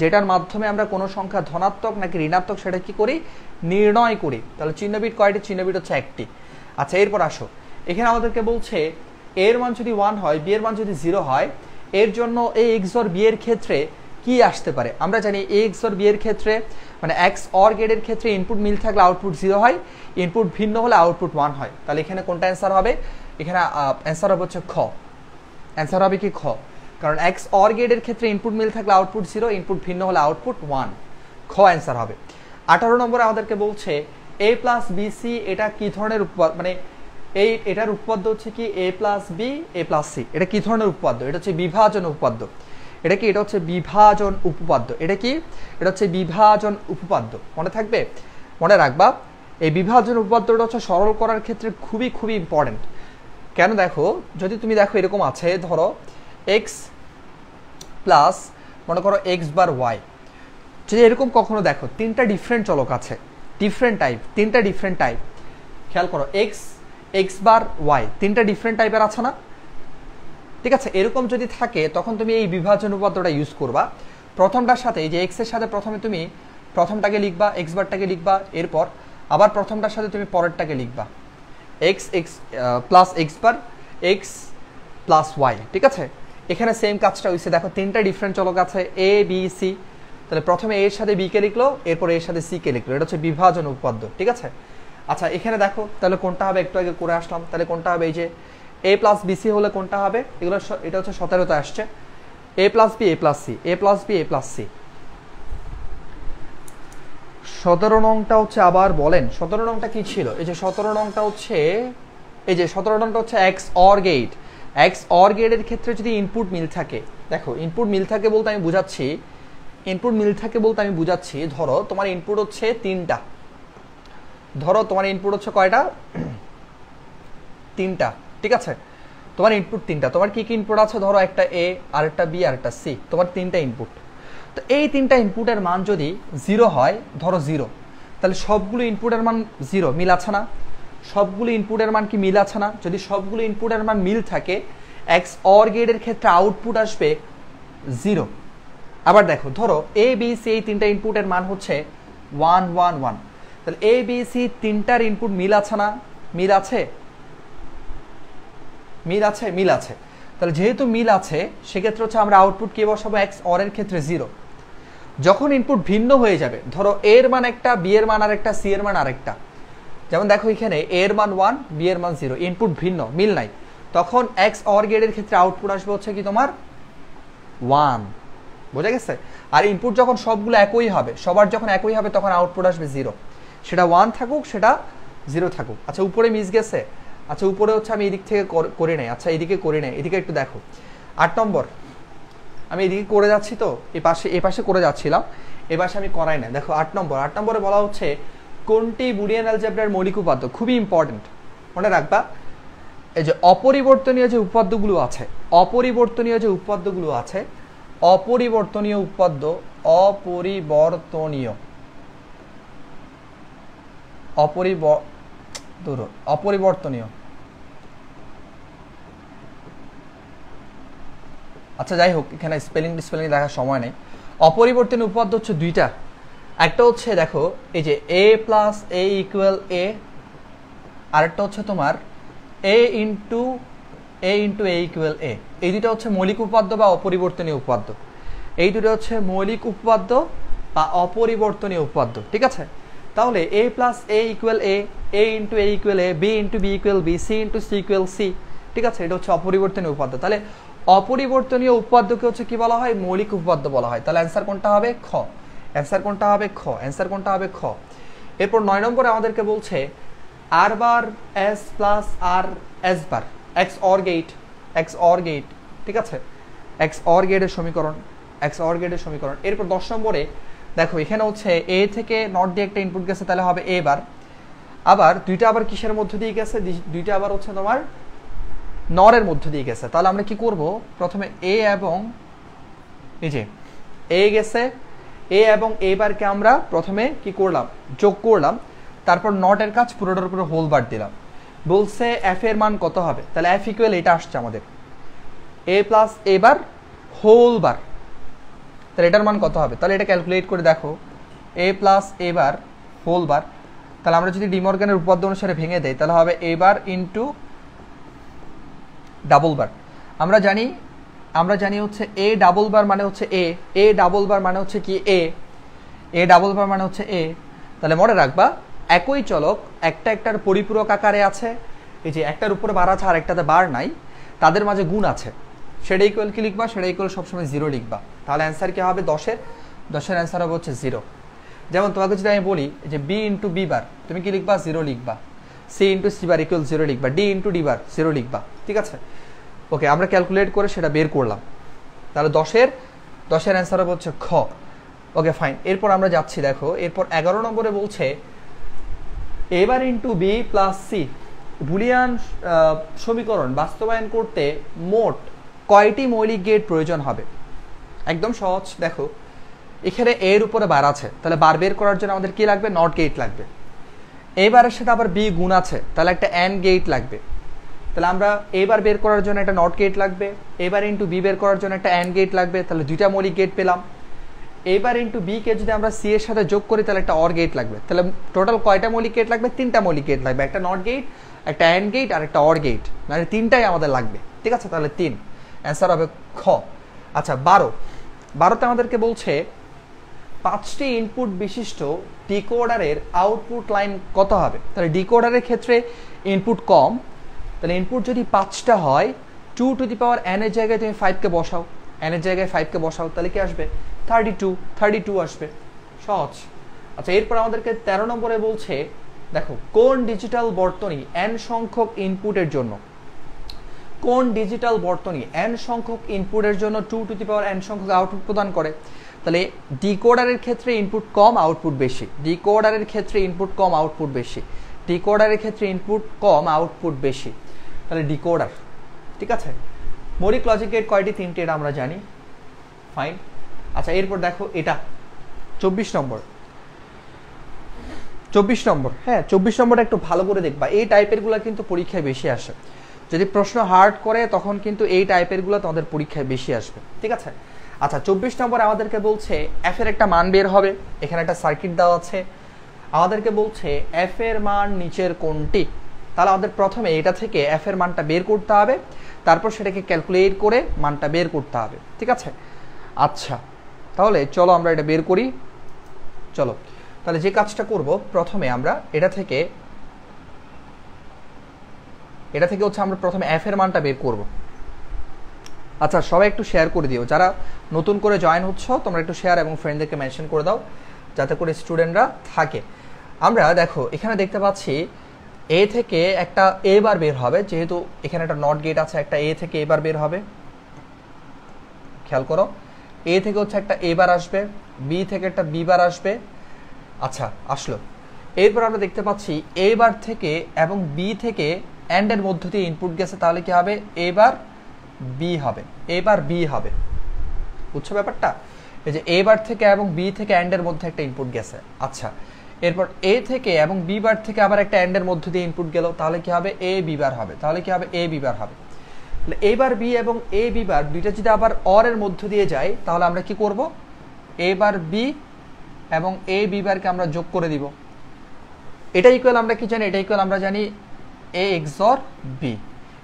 যেটার মাধ্যমে আমরা কোনো সংখ্যা ধনাত্মক নাকি ঋণাত্মক সেটা কি করি নির্ণয় করি তাহলে চিহ্নবিট কয়টি চিহ্নবিট হচ্ছে একটি আচ্ছা এরপর আসো এখানে আমাদেরকে বলছে এর মান যদি ওয়ান হয় বিয়ের মান যদি জিরো হয় এর জন্য এই এক্স অর ক্ষেত্রে কি আসতে পারে আমরা জানি এক্স অর বিয়ের ক্ষেত্রে মানে এক্স অর গেডের ক্ষেত্রে ইনপুট মিল থাকলে আউটপুট জিরো হয় ইনপুট ভিন্ন হলে আউটপুট ওয়ান হয় তাহলে এখানে কোনটা অ্যান্সার হবে এখানে অ্যান্সার হবে হচ্ছে খ অ্যান্সার হবে কি খ কারণ এক্স অর গেডের ক্ষেত্রে ইনপুট মিল থাকলে আউটপুট জিরো ইনপুট ভিন্ন হলে আউটপুট ওয়ান খ অ্যান্সার হবে আঠারো নম্বরে আমাদেরকে বলছে এ প্লাস বিসি এটা কি ধরনের উপাদ মানে এই এটার উপপাদ্য হচ্ছে কি A plus B A plus C এটা কি ধরনের উপপাদ্য এটা হচ্ছে বিভাজন উপপাদ্য এটা কি এটা হচ্ছে বিভাজন উপপাদ্য এটা কি এটা হচ্ছে বিভাজন উপপাদ্য মনে থাকবে মনে রাখবা এই বিভাজন উপপাদ্যটা হচ্ছে সরল করার ক্ষেত্রে খুবই খুবই ইম্পর্টেন্ট কেন দেখো যদি তুমি দেখো এরকম আছে ধরো এক্স প্লাস মনে করো এক্স বার ওয়াই যদি এরকম কখনো দেখো তিনটা ডিফারেন্ট চলক আছে ডিফারেন্ট টাইপ তিনটা ডিফারেন্ট টাইপ খেয়াল করো এক্স এক্স বার ওয়াই তিনটা ডিফারেন্ট টাইপের আছে না ঠিক আছে এরকম যদি থাকে তখন তুমি এই বিভাজন উপাদ্যটা ইউজ করবা প্রথমটার সাথে যে এক্সের সাথে প্রথমে তুমি প্রথমটাকে লিখবা এক্স বারটাকে লিখবা এরপর আবার প্রথমটার সাথে তুমি পরেরটাকে লিখবা X X plus X bar X plus Y ঠিক আছে এখানে সেম কাজটা হয়েছে দেখো তিনটা ডিফারেন্ট চলক আছে এ বি সি তাহলে প্রথমে এর সাথে বিকে লিখলো এরপর এর সাথে সিকে লিখলো এটা হচ্ছে বিভাজন উপাদ্য ঠিক আছে আচ্ছা এখানে দেখো তাহলে কোনটা হবে একটু আগে করে আসলাম তাহলে কোনটা হবে এই যে এ প্লাস বিসি হলে কোনটা হবে এগুলো এটা হচ্ছে সতেরোতে আসছে A plus B A plus C A plus B A plus C সতেরো নংটা হচ্ছে আবার বলেন সতেরো নংটা কি ছিল এই যে সতেরো নংটা হচ্ছে এই যে সতেরো নংটা হচ্ছে x or gate x XOR গেটের ক্ষেত্রে যদি ইনপুট মিল থাকে দেখো ইনপুট মিল থাকে বলতে আমি বুঝাচ্ছি ইনপুট মিল থাকে বলতে আমি বুঝাচ্ছি ধরো তোমার ইনপুট হচ্ছে তিনটা ধরো তোমার ইনপুট হচ্ছে কয়টা তিনটা ঠিক আছে তোমার ইনপুট তিনটা তোমার কি কি ইনপুট আছে ধরো একটা এ আর একটা বি আর একটা সি তোমার তিনটা ইনপুট তো এই তিনটা ইনপুটের মান যদি জিরো হয় ধরো জিরো তাহলে সবগুলো ইনপুটের মান জিরো মিল আছে না সবগুলো ইনপুটের মান কি মিল আছে না যদি সবগুলো ইনপুটের মান মিল থাকে এক্স অর গেটের ক্ষেত্রে আউটপুট আসবে জিরো আবার দেখো ধরো এ বি সি এই তিনটা ইনপুটের মান হচ্ছে ওয়ান ওয়ান ওয়ান তাহলে এ বি সি তিনটার ইনপুট মিল আছে না মিল আছে মিল আছে মিল আছে তাহলে যেহেতু মিল আছে সেক্ষেত্রে হচ্ছে আমরা আউটপুট কে বসাবো এক্স অরের ক্ষেত্রে জিরো যখন ইনপুট ভিন্ন হয়ে যাবে ধরো এর মান একটা বি এর মান আরেকটা সি এর মান আরেকটা যেমন দেখো এখানে এর মান ওয়ান বি এর মান জিরো ইনপুট ভিন্ন মিল নাই তখন এক্স অর গেডের ক্ষেত্রে আউটপুট আসবে হচ্ছে কি তোমার ওয়ান বোঝা গেছে আর ইনপুট যখন সবগুলো একই হবে সবার যখন একই হবে তখন আউটপুট আসবে জিরো সেটা ওয়ান থাকুক সেটা জিরো থাকুক আচ্ছা উপরে মিস গেছে আচ্ছা উপরে হচ্ছে আমি এদিক থেকে করে নেই আচ্ছা এদিকে করে নেই এদিকে একটু দেখো আট নম্বর আমি এদিকে করে যাচ্ছি তো এ পাশে এ পাশে করে যাচ্ছিলাম এ পাশে আমি করাই না দেখো আট নম্বর আট নম্বরে বলা হচ্ছে কোনটি বুড়িয়ান অ্যালজেব্রার মৌলিক উপাদ্য খুবই ইম্পর্টেন্ট মনে রাখবা এই যে অপরিবর্তনীয় যে উপাদ্যগুলো আছে অপরিবর্তনীয় যে উপাদ্যগুলো আছে অপরিবর্তনীয় উপাদ্য অপরিবর্তনীয় অপরিব অপরিবর্তনীয় আচ্ছা যাই হোক এখানে স্পেলিং ডিসপেলিং দেখার সময় নেই অপরিবর্তনীয় উপাদ্য হচ্ছে দুইটা একটা হচ্ছে দেখো এই যে এ প্লাস এ ইকুয়াল এ আরেকটা হচ্ছে তোমার A into A into A equal A এই দুটা হচ্ছে মৌলিক উপাদ্য বা অপরিবর্তনীয় উপাদ্য এই দুটো হচ্ছে মৌলিক উপাদ্য বা অপরিবর্তনীয় উপাদ্য ঠিক আছে তাহলে A plus A equal A A into A equal A B into B equal B C into C equal C ঠিক আছে এটা হচ্ছে অপরিবর্তনীয় উপাদ্য তাহলে অপরিবর্তনীয় উপাদ্যকে হচ্ছে কি বলা হয় মৌলিক উপাদ্য বলা হয় তাহলে অ্যান্সার কোনটা হবে খ অ্যান্সার কোনটা হবে খ অ্যান্সার কোনটা হবে খ এরপর নয় নম্বরে আমাদেরকে বলছে R bar S plus R S bar x or gate x or gate ঠিক আছে এক্স অর গেটের সমীকরণ এক্স অর গেটের সমীকরণ এরপর দশ নম্বরে দেখো এখানে হচ্ছে এ থেকে নট দিয়ে একটা ইনপুট গেছে তাহলে হবে এ বার আবার দুইটা আবার কিসের মধ্যে দিয়ে গেছে দুইটা আবার হচ্ছে তোমার নরের মধ্য দিয়ে গেছে তাহলে আমরা কি করব প্রথমে এ এবং এই যে এ গেছে এ এবং এ বারকে আমরা প্রথমে কি করলাম যোগ করলাম তারপর নটের কাজ পুরোটার উপরে হোল বার দিলাম বলছে এফ এর মান কত হবে তাহলে এফ ইকুয়াল এটা আসছে আমাদের এ plus A bar whole bar তাহলে এটার মান কত হবে তাহলে এটা ক্যালকুলেট করে দেখো A plus A bar whole bar তাহলে আমরা যদি ডিমর্গানের উপাদ্য অনুসারে ভেঙে দেয় তাহলে হবে এ বার ইন্টু ডাবল বার আমরা জানি আমরা জানি হচ্ছে এ ডাবল বার মানে হচ্ছে এ এ ডাবল বার মানে হচ্ছে কি এ এ ডাবল বার মানে হচ্ছে এ তাহলে মনে রাখবা একই চলক একটা একটার পরিপূরক আকারে আছে এই যে একটার উপরে বার আছে আর একটাতে বার নাই তাদের মাঝে গুণ আছে সেটা ইকুয়াল কি লিখবা সেটা ইকুয়াল সবসময় জিরো লিখবা তাহলে অ্যান্সার কী হবে দশের দশের অ্যান্সার হবে হচ্ছে জিরো যেমন তোমাকে যদি আমি বলি যে বি ইন্টু বি বার তুমি কি লিখবা জিরো লিখবা C into C bar equal zero লিখবা D into D bar zero লিখবা ঠিক আছে ওকে আমরা ক্যালকুলেট করে সেটা বের করলাম তাহলে দশের দশের অ্যান্সার হবে হচ্ছে খ ওকে ফাইন এরপর আমরা যাচ্ছি দেখো এরপর এগারো নম্বরে বলছে A bar into B plus C Boolean সমীকরণ বাস্তবায়ন করতে মোট কয়টি মৌলিক গেট প্রয়োজন হবে একদম সহজ দেখো এখানে এর উপরে বার আছে তাহলে বার বের করার জন্য আমাদের কি লাগবে নট গেট লাগবে এবারের সাথে আবার বি গুণ আছে তাহলে একটা অ্যান্ড গেট লাগবে তাহলে আমরা এবার বের করার জন্য একটা নট গেট লাগবে এবার ইন্টু বি বের করার জন্য একটা অ্যান্ড গেট লাগবে তাহলে দুইটা মৌলিক গেট পেলাম এবার ইন্টু বিকে যদি আমরা সি এর সাথে যোগ করি তাহলে একটা অর গেট লাগবে তাহলে টোটাল কয়টা মৌলিক গেট লাগবে তিনটা মৌলিক গেট লাগবে একটা নট গেট একটা অ্যান্ড গেট আর একটা অর গেট মানে তিনটাই আমাদের লাগবে ঠিক আছে তাহলে তিন অ্যান্সার হবে খ আচ্ছা বারো ভারত আমাদেরকে বলছে পাঁচটি ইনপুট বিশিষ্ট ডিকোডারের আউটপুট লাইন কত হবে তাহলে ডিকোডারের ক্ষেত্রে ইনপুট কম তাহলে ইনপুট যদি পাঁচটা হয় two to the power n এর জায়গায় তুমি ফাইভকে বসাও এন এর জায়গায় ফাইভকে বসাও তাহলে কি আসবে থার্টি টু থার্টি টু আসবে সহজ আচ্ছা এরপর আমাদেরকে তেরো নম্বরে বলছে দেখো কোন ডিজিটাল বর্তনী এন সংখ্যক ইনপুটের জন্য কোন ডিজিটাল বর্তনী এন সংখ্যক ইনপুটের জন্য two to the power n সংখ্যক আউটপুট প্রদান করে তাহলে ডিকোডারের ক্ষেত্রে ইনপুট কম আউটপুট বেশি ডিকোডারের ক্ষেত্রে ইনপুট কম আউটপুট বেশি ডিকোডারের ক্ষেত্রে ইনপুট কম আউটপুট বেশি তাহলে ডিকোডার ঠিক আছে মৌলিক লজিকের কয়টি তিনটি এটা আমরা জানি ফাইন আচ্ছা এরপর দেখো এটা চব্বিশ নম্বর চব্বিশ নম্বর হ্যাঁ চব্বিশ নম্বরটা একটু ভালো করে দেখবা এই টাইপেরগুলো কিন্তু পরীক্ষায় বেশি আসে যদি প্রশ্ন হার্ড করে তখন কিন্তু এই টাইপেরগুলো তোমাদের পরীক্ষায় বেশি আসবে ঠিক আছে আচ্ছা চব্বিশ নম্বর আমাদেরকে বলছে এফ এর একটা মান বের হবে এখানে একটা সার্কিট দেওয়া আছে আমাদেরকে বলছে এফ এর মান নিচের কোনটি তাহলে আমাদের প্রথমে এটা থেকে এফ এর মানটা বের করতে হবে তারপর সেটাকে ক্যালকুলেট করে মানটা বের করতে হবে ঠিক আছে আচ্ছা তাহলে চলো আমরা এটা বের করি চলো তাহলে যে কাজটা করব প্রথমে আমরা এটা থেকে এটা থেকে হচ্ছে আমরা প্রথমে এফ এর মানটা বের করব আচ্ছা সবাই একটু শেয়ার করে দিও যারা নতুন করে জয়েন হচ্ছ তোমরা একটু শেয়ার এবং ফ্রেন্ডদেরকে মেনশন করে দাও যাতে করে স্টুডেন্টরা থাকে আমরা দেখো এখানে দেখতে পাচ্ছি এ থেকে একটা এ বার বের হবে যেহেতু এখানে একটা নট গেট আছে একটা এ থেকে এ বার বের হবে খেয়াল করো এ থেকে হচ্ছে একটা এ বার আসবে বি থেকে একটা বি বার আসবে আচ্ছা আসলো এরপর আমরা দেখতে পাচ্ছি এ বার থেকে এবং বি থেকে অ্যান্ডের মধ্য দিয়ে ইনপুট গেছে তাহলে কি হবে এবার বি হবে এবার বি হবে বুঝছো ব্যাপারটা এই যে এবার থেকে এবং বি থেকে অ্যান্ডের মধ্যে একটা ইনপুট গেছে আচ্ছা এরপর এ থেকে এবং বি বার থেকে আবার একটা অ্যান্ডের মধ্য দিয়ে ইনপুট গেল তাহলে কি হবে এ বি বার হবে তাহলে কি হবে এ বি বার হবে এবার বি এবং এ বি বার দুইটা যদি আবার অর এর মধ্য দিয়ে যায় তাহলে আমরা কি করব এবার বি এবং এ বিবারকে আমরা যোগ করে দিব এটা ইকুয়াল আমরা কি জানি এটা ইকুয়াল আমরা জানি এ এক্স অর বি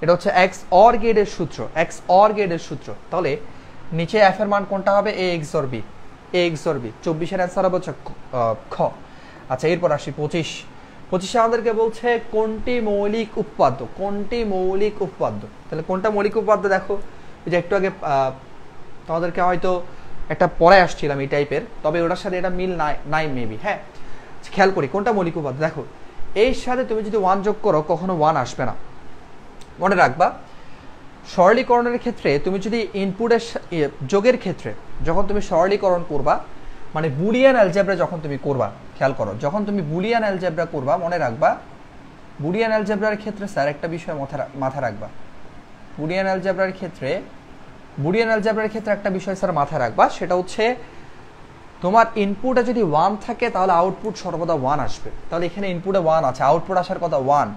এটা হচ্ছে এক্স অর গেডের সূত্র এক্স অর গেডের সূত্র তাহলে নিচে এফ এর মান কোনটা হবে A x or B A x or B চব্বিশের অ্যান্সার হবে হচ্ছে খ আচ্ছা এরপর আসি পঁচিশ পঁচিশে আমাদেরকে বলছে কোনটি মৌলিক উৎপাদ্য কোনটি মৌলিক উৎপাদ্য তাহলে কোনটা মৌলিক উৎপাদ্য দেখো যে একটু আগে তোমাদেরকে হয়তো একটা পরে আসছিলাম এই টাইপের তবে ওটার সাথে এটা মিল নাই নাই মেবি হ্যাঁ আচ্ছা, খেয়াল করি কোনটা মৌলিক উপাদান দেখো এর সাথে তুমি যদি ওয়ান যোগ করো কখনো ওয়ান আসবে না মনে রাখবা সরলীকরণের ক্ষেত্রে তুমি যদি ইনপুটের ইয়ে, যোগের ক্ষেত্রে যখন তুমি সরলীকরণ করবা মানে বুলিয়ান অ্যালজেব্রা যখন তুমি করবা খেয়াল করো যখন তুমি বুলিয়ান অ্যালজেব্রা করবা মনে রাখবা বুলিয়ান অ্যালজেব্রার ক্ষেত্রে স্যার একটা বিষয় মাথা রাখবা বুলিয়ান অ্যালজেব্রার ক্ষেত্রে বুলিয়ান অ্যালজেব্রার ক্ষেত্রে একটা বিষয় স্যার মাথা রাখবা সেটা হচ্ছে তোমার ইনপুটে যদি ওয়ান থাকে তাহলে আউটপুট সর্বদা ওয়ান আসবে তাহলে এখানে ইনপুটে ওয়ান আছে আউটপুট আসার কথা ওয়ান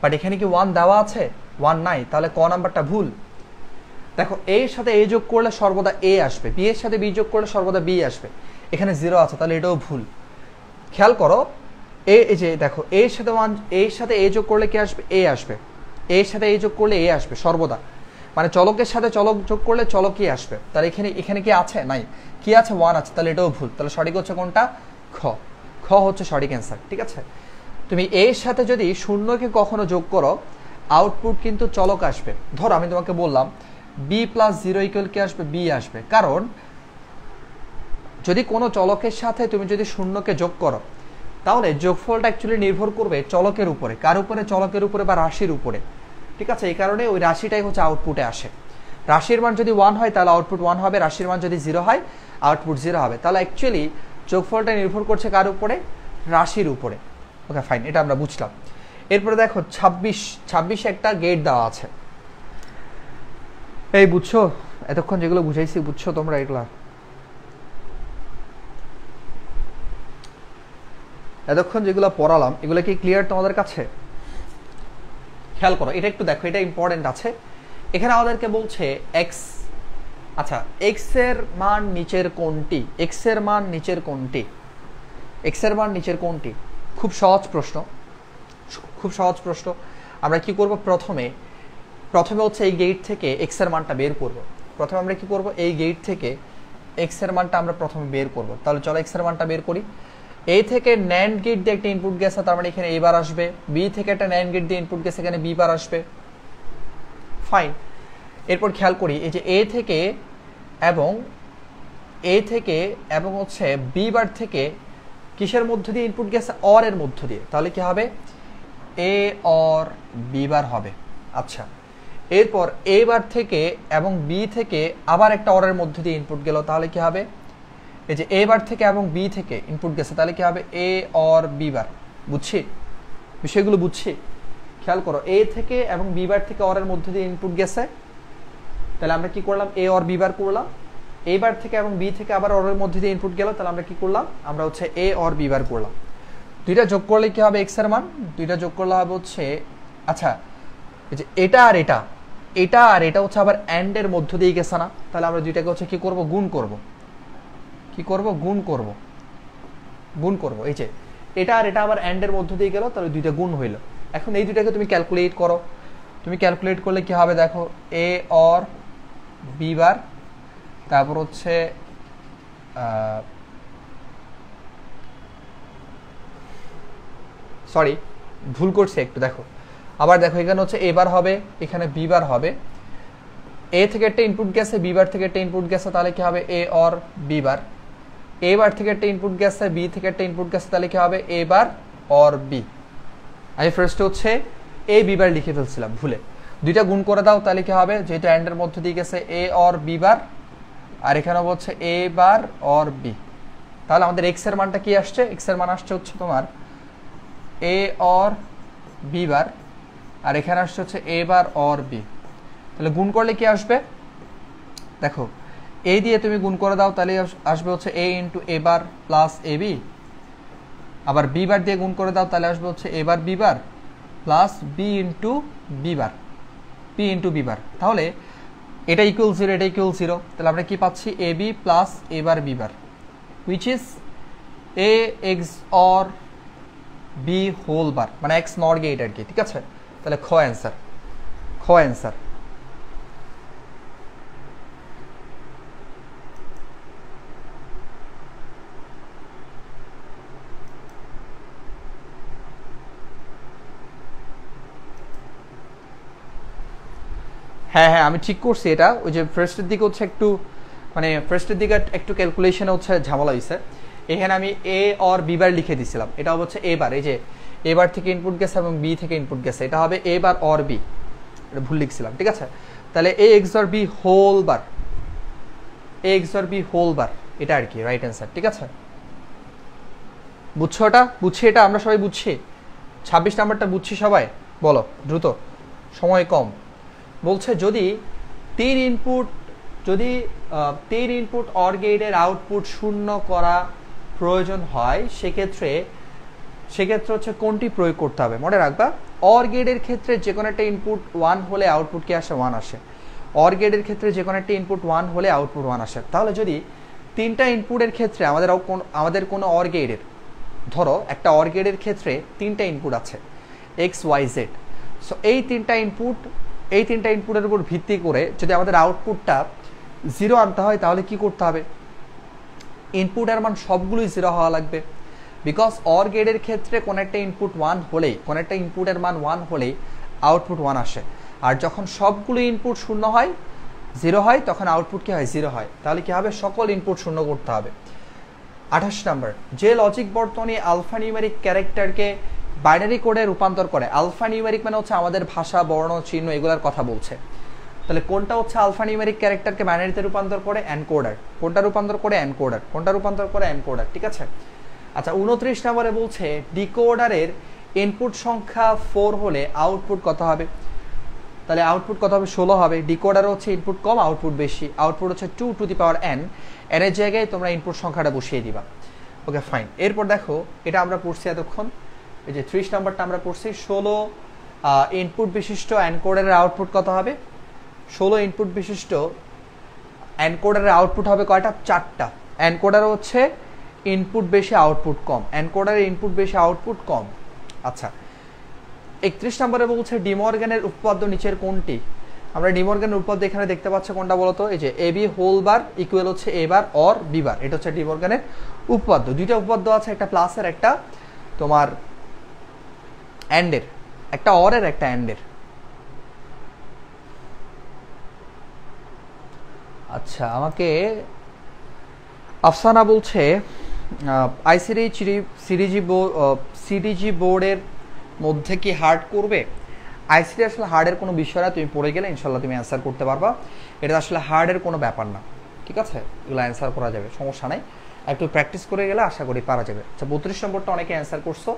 বাট এখানে কি ওয়ান দেওয়া আছে ওয়ান নাই তাহলে ক নাম্বারটা ভুল দেখো এর সাথে এ যোগ করলে সর্বদা এ আসবে বি এর সাথে বি যোগ করলে সর্বদা বি আসবে এখানে জিরো আছে তাহলে এটাও ভুল খেয়াল করো এ এই যে দেখো এর সাথে ওয়ান এর সাথে এ যোগ করলে কি আসবে এ আসবে এর সাথে এ যোগ করলে এ আসবে সর্বদা মানে চলকের সাথে চলক যোগ করলে চলকই আসবে তাহলে এখানে এখানে কি আছে নাই কি আছে ওয়ান আছে তাহলে এটাও ভুল তাহলে সঠিক হচ্ছে কোনটা খ খ হচ্ছে সঠিক অ্যান্সার ঠিক আছে তুমি এর সাথে যদি শূন্যকে কখনো যোগ করো আউটপুট কিন্তু চলক আসবে ধরো আমি তোমাকে বললাম বি প্লাস জিরো ইকুয়াল কি আসবে বি আসবে কারণ যদি কোনো চলকের সাথে তুমি যদি শূন্যকে যোগ করো তাহলে যোগফলটা অ্যাকচুয়ালি নির্ভর করবে চলকের উপরে কার উপরে চলকের উপরে বা রাশির উপরে ঠিক আছে এই কারণে ওই রাশিটাই হচ্ছে আউটপুটে আসে রাশির মান যদি ওয়ান হয় তাহলে আউটপুট ওয়ান হবে রাশির মান যদি জিরো হয় আউটপুট জিরো হবে তাহলে অ্যাকচুয়ালি চোখফলটা নির্ভর করছে কার উপরে রাশির উপরে ওকে ফাইন এটা আমরা বুঝলাম এরপরে দেখো ছাব্বিশ ছাব্বিশে একটা গেট দেওয়া আছে এই বুঝছো এতক্ষণ যেগুলো বুঝাইছি বুঝছো তোমরা এগুলা এতক্ষণ যেগুলো পড়ালাম এগুলো কি ক্লিয়ার তোমাদের কাছে খেয়াল করো এটা একটু দেখো এটা ইম্পর্টেন্ট আছে এখানে আমাদেরকে বলছে এক্স আচ্ছা এক্স এর মান নিচের কোনটি এক্স এর মান নিচের কোনটি এক্স এর মান নিচের কোনটি খুব সহজ প্রশ্ন খুব সহজ প্রশ্ন আমরা কি করব প্রথমে প্রথমে হচ্ছে এই গেট থেকে এক্স এর মানটা বের করব প্রথমে আমরা কি করব এই গেট থেকে এক্স এর মানটা আমরা প্রথমে বের করব তাহলে চলো এক্স এর মানটা বের করি এ থেকে ন্যান্ড গেট দিয়ে একটা ইনপুট গেছে তার মানে এখানে এবার আসবে বি থেকে একটা ন্যান্ড গেট দিয়ে ইনপুট গেছে এখানে বি বার আসবে ফাইন এরপর খেয়াল করি এই যে এ থেকে এবং এ থেকে এবং হচ্ছে বি বার থেকে কিসের মধ্য দিয়ে ইনপুট গেছে অর এর মধ্য দিয়ে তাহলে কি হবে এ অর বি বার হবে আচ্ছা এরপর এ বার থেকে এবং বি থেকে আবার একটা অরের মধ্য দিয়ে ইনপুট গেল তাহলে কি হবে এই যে এ বার থেকে এবং বি থেকে ইনপুট গেছে তাহলে কি হবে এ অর বি বার বুঝছি বিষয়গুলো বুঝছি খেয়াল করো এ থেকে এবং বি বার থেকে অরের মধ্য দিয়ে ইনপুট গেছে তাহলে আমরা কি করলাম এ অর বি বার করলাম এইবার থেকে এবং বি থেকে আবার অরের মধ্যে দিয়ে ইনপুট গেল তাহলে আমরা কি করলাম আমরা হচ্ছে এ অর বি বার করলাম দুইটা যোগ করলে কি হবে এক্স এর মান দুইটা যোগ করলে হবে হচ্ছে আচ্ছা এই যে এটা আর এটা এটা আর এটা হচ্ছে আবার অ্যান্ডের মধ্য দিয়ে গেছে না তাহলে আমরা দুইটাকে হচ্ছে কি করব গুণ করব কি করব গুণ করব গুণ করব এই যে এটা আর এটা আবার অ্যান্ডের মধ্য দিয়ে গেল তাহলে দুইটা গুণ হইল এখন এই দুইটাকে তুমি ক্যালকুলেট করো তুমি ক্যালকুলেট করলে কি হবে দেখো এ অর বি বার তারপর হচ্ছে সরি ভুল করছে একটু দেখো আবার দেখো এখানে হচ্ছে এবার হবে এখানে বি বার হবে এ থেকে একটা ইনপুট গেছে বি বার থেকে একটা ইনপুট গেছে তাহলে কি হবে এ অর বি বার এ বার থেকে একটা ইনপুট গেছে বি থেকে একটা ইনপুট গেছে তাহলে কি হবে এ বার অর বি আমি ফার্স্টে হচ্ছে এ বি বার লিখে ফেলছিলাম ভুলে দুইটা গুণ করে দাও তাহলে কি হবে যেহেতু অ্যান্ডের মধ্যে দিয়ে গেছে এ অর বি বার আর এখানে হচ্ছে এ বার অর বি তাহলে আমাদের এক্স এর মানটা কি আসছে এক্স এর মান আসছে হচ্ছে তোমার এ অর বি বার আর এখানে আসছে হচ্ছে এ বার অর বি তাহলে গুণ করলে কি আসবে দেখো এ দিয়ে তুমি গুণ করে দাও তাহলে আসবে হচ্ছে A into A bar plus A B আবার বি বার দিয়ে গুণ করে দাও তাহলে আসবে হচ্ছে A bar B bar plus B into B bar P into B bar তাহলে এটা ইকুয়াল জিরো এটা ইকুয়াল জিরো তাহলে আমরা কি পাচ্ছি A B plus A bar B bar which is A x or B whole bar মানে x not get আর কি ঠিক আছে তাহলে খ অ্যান্সার খ অ্যান্সার হ্যাঁ হ্যাঁ আমি ঠিক করছি এটা ওই যে ফার্স্টের দিকে হচ্ছে একটু মানে ফার্স্টের দিকে একটু ক্যালকুলেশনে হচ্ছে ঝামেলা হয়েছে এখানে আমি এ অর বি বার লিখে দিছিলাম এটা হচ্ছে এ বার এই যে এ বার থেকে ইনপুট গেছে এবং বি থেকে ইনপুট গেছে এটা হবে এ বার অর বি এটা ভুল লিখছিলাম ঠিক আছে তাহলে A x or B whole bar A x or B whole bar এটা আর কি রাইট অ্যান্সার ঠিক আছে বুঝছো ওটা বুঝছি এটা আমরা সবাই বুঝছি ছাব্বিশ নাম্বারটা বুঝছি সবাই বলো দ্রুত সময় কম বলছে যদি তিন ইনপুট যদি তিন ইনপুট অর গেটের আউটপুট শূন্য করা প্রয়োজন হয় সেক্ষেত্রে সেক্ষেত্রে হচ্ছে কোনটি প্রয়োগ করতে হবে মনে রাখবা অর গেটের ক্ষেত্রে যে কোনো একটা ইনপুট ওয়ান হলে আউটপুট কি আসে ওয়ান আসে অর গেটের ক্ষেত্রে যে কোনো একটা ইনপুট ওয়ান হলে আউটপুট ওয়ান আসে তাহলে যদি তিনটা ইনপুটের ক্ষেত্রে আমাদের আমাদের কোনো অর গেটের ধরো একটা অর গেটের ক্ষেত্রে তিনটা ইনপুট আছে এক্স ওয়াই জেড সো এই তিনটা ইনপুট এই তিনটা ইনপুটের উপর ভিত্তি করে যদি আমাদের আউটপুটটা জিরো আনতে হয় তাহলে কি করতে হবে ইনপুটের মান সবগুলোই জিরো হওয়া লাগবে বিকজ অর গেডের ক্ষেত্রে কোনো একটা ইনপুট ওয়ান হলে কোনো একটা ইনপুটের মান ওয়ান হলে আউটপুট ওয়ান আসে আর যখন সবগুলো ইনপুট শূন্য হয় জিরো হয় তখন আউটপুট কী হয় জিরো হয় তাহলে কী হবে সকল ইনপুট শূন্য করতে হবে আঠাশ নাম্বার যে লজিক বর্তমানে আলফানিউমেরিক ক্যারেক্টারকে বাইনারি কোডে রূপান্তর করে আলফা নিউমেরিক মানে হচ্ছে আমাদের ভাষা বর্ণ চিহ্ন এগুলোর কথা বলছে তাহলে কোনটা হচ্ছে আলফা নিউমেরিক ক্যারেক্টারকে বাইনারিতে রূপান্তর করে অ্যানকোডার কোনটা রূপান্তর করে অ্যানকোডার কোনটা রূপান্তর করে অ্যানকোডার ঠিক আছে আচ্ছা উনত্রিশ নম্বরে বলছে ডিকোডারের ইনপুট সংখ্যা ফোর হলে আউটপুট কত হবে তাহলে আউটপুট কত হবে ষোলো হবে ডিকোডার হচ্ছে ইনপুট কম আউটপুট বেশি আউটপুট হচ্ছে two to the power n এর জায়গায় তোমরা ইনপুট সংখ্যাটা বসিয়ে দিবা ওকে ফাইন এরপর দেখো এটা আমরা পড়ছি এতক্ষণ এই যে ত্রিশ নম্বরটা আমরা পড়ছি ষোলো ইনপুট বিশিষ্ট অ্যানকোডারের আউটপুট কত হবে ষোলো ইনপুট বিশিষ্ট অ্যানকোডারের আউটপুট হবে কয়টা চারটা অ্যানকোডার হচ্ছে ইনপুট বেশি আউটপুট কম অ্যানকোডারের ইনপুট বেশি আউটপুট কম আচ্ছা একত্রিশ নম্বরে বলছে ডিমর্গানের উপপাদ্য নিচের কোনটি আমরা ডিমর্গানের উপপাদ্য এখানে দেখতে পাচ্ছি কোনটা বলতো এই যে A B whole bar equal হচ্ছে এ বার অর বিবার বার এটা হচ্ছে ডিমর্গানের উপপাদ্য দুইটা উৎপাদ্য আছে একটা প্লাসের একটা তোমার অ্যান্ডের একটা অরের একটা অ্যান্ডের আচ্ছা আমাকে আফসানা বলছে আইসিডি সিডিজি সিডিজি বোর্ডের মধ্যে কি হার্ড করবে আইসিডি আসলে হার্ডের কোনো বিষয় না তুমি পড়ে গেলে ইনশাল্লাহ তুমি অ্যান্সার করতে পারবা এটা আসলে হার্ডের কোনো ব্যাপার না ঠিক আছে এগুলো অ্যান্সার করা যাবে সমস্যা নাই একটু প্র্যাকটিস করে গেলে আশা করি পারা যাবে আচ্ছা বত্রিশ নম্বরটা অনেকে অ্যান্সার করছো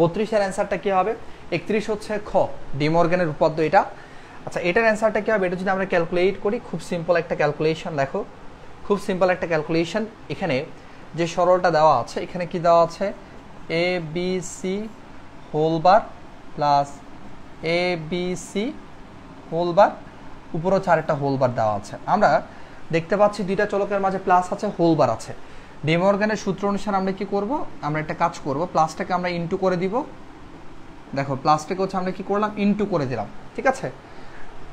বত্রিশের অ্যান্সারটা কী হবে একত্রিশ হচ্ছে খ ডিমর্গ্যানের উপাদ্য এটা আচ্ছা এটার অ্যান্সারটা কী হবে এটা যদি আমরা ক্যালকুলেট করি খুব সিম্পল একটা ক্যালকুলেশন দেখো খুব সিম্পল একটা ক্যালকুলেশন এখানে যে সরলটা দেওয়া আছে এখানে কি দেওয়া আছে A B C whole bar plus A B C whole bar উপরও চার একটা হোলবার দেওয়া আছে আমরা দেখতে পাচ্ছি দুইটা চলকের মাঝে প্লাস আছে হোলবার আছে ডেমরগানের সূত্র অনুসারে আমরা কি করব আমরা একটা কাজ করব প্লাসটাকে আমরা ইনটু করে দিব দেখো প্লাসটাকে হচ্ছে আমরা কি করলাম ইনটু করে দিলাম ঠিক আছে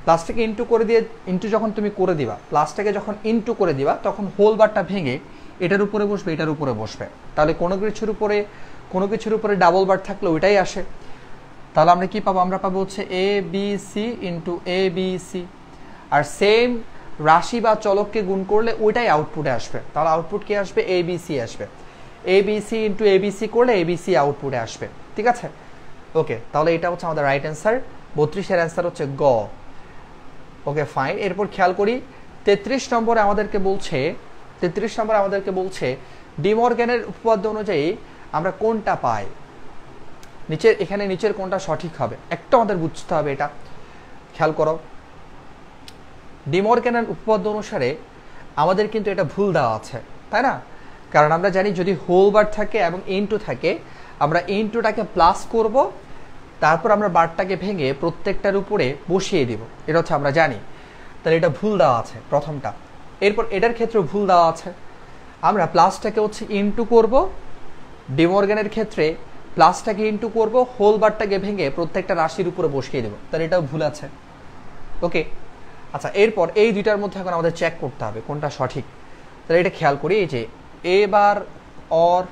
প্লাসটাকে ইনটু করে দিয়ে ইনটু যখন তুমি করে দিবা প্লাসটাকে যখন ইনটু করে দিবা তখন হোল বারটা ভেঙে এটার উপরে বসবে এটার উপরে বসবে তাহলে কোনো কিছুর উপরে কোনো কিছুর উপরে ডাবল বার থাকলে ওইটাই আসে তাহলে আমরা কি পাবো আমরা পাবো হচ্ছে A B C into A B C আর সেম রাশি বা চলককে গুণ করলে ওইটাই আউটপুটে আসবে তাহলে আউটপুট কি আসবে এবিসি আসবে এবিসি ইন্টু এ সি করলে এবিসি আউটপুটে আসবে ঠিক আছে ওকে তাহলে এটা হচ্ছে আমাদের রাইট অ্যান্সার বত্রিশের অ্যান্সার হচ্ছে গ ওকে ফাইন এরপর খেয়াল করি তেত্রিশ নম্বরে আমাদেরকে বলছে তেত্রিশ নম্বরে আমাদেরকে বলছে ডিমর্গ্যানের উপপাদ্য অনুযায়ী আমরা কোনটা পাই নিচের এখানে নিচের কোনটা সঠিক হবে একটা আমাদের বুঝতে হবে এটা খেয়াল করো ডিমর্গ্যানের উপপাদ্য অনুসারে আমাদের কিন্তু এটা ভুল দেওয়া আছে তাই না কারণ আমরা জানি যদি হোল বার থাকে এবং ইনটু থাকে আমরা ইনটুটাকে প্লাস করব তারপর আমরা বারটাকে ভেঙে প্রত্যেকটার উপরে বসিয়ে দিব এটা হচ্ছে আমরা জানি তাহলে এটা ভুল দেওয়া আছে প্রথমটা এরপর এটার ক্ষেত্রে ভুল দেওয়া আছে আমরা প্লাসটাকে হচ্ছে ইনটু করব ডিমর্গ্যানের ক্ষেত্রে প্লাসটাকে ইনটু করব হোল বারটাকে ভেঙে প্রত্যেকটা রাশির উপরে বসিয়ে দেব তাহলে এটাও ভুল আছে ওকে আচ্ছা এরপর এই দুইটার মধ্যে এখন আমাদের চেক করতে হবে কোনটা সঠিক তাহলে এটা খেয়াল করি এই যে A bar OR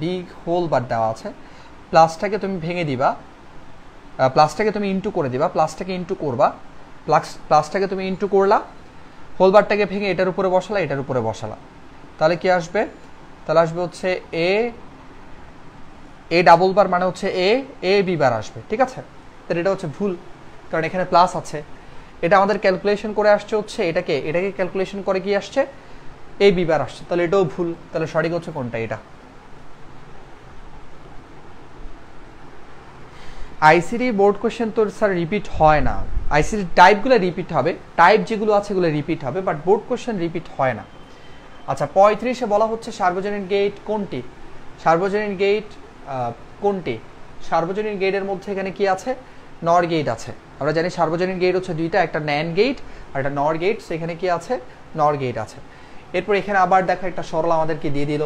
B whole bar দেওয়া আছে প্লাসটাকে তুমি ভেঙে দিবা প্লাসটাকে তুমি ইন্টু করে দিবা প্লাসটাকে ইন্টু করবা প্লাস প্লাসটাকে তুমি ইন্টু করলা হোল বারটাকে ভেঙে এটার উপরে বসালা এটার উপরে বসালা তাহলে কি আসবে তাহলে আসবে হচ্ছে এ এ ডাবল বার মানে হচ্ছে এ এ বি বার আসবে ঠিক আছে তাহলে এটা হচ্ছে ভুল কারণ এখানে প্লাস আছে এটা আমাদের ক্যালকুলেশন করে আসছে হচ্ছে এটাকে এটাকে ক্যালকুলেশন করে কি আসছে এ বিবার আসছে তাহলে এটাও ভুল তাহলে সঠিক হচ্ছে কোনটা এটা আইসিডি বোর্ড কোয়েশ্চেন তো স্যার রিপিট হয় না আইসিডি টাইপগুলো রিপিট হবে টাইপ যেগুলো আছে এগুলো রিপিট হবে বাট বোর্ড কোয়েশ্চেন রিপিট হয় না আচ্ছা পঁয়ত্রিশে বলা হচ্ছে সার্বজনীন গেট কোনটি সার্বজনীন গেট কোনটি সার্বজনীন গেটের মধ্যে এখানে কি আছে নর গেট আছে আমরা জানি সার্বজনীন গেট হচ্ছে দুইটা একটা ন্যান গেট আর একটা নর গেট সেখানে কি আছে নর গেট আছে এরপর এখানে আবার দেখো একটা সরল আমাদেরকে দিয়ে দিল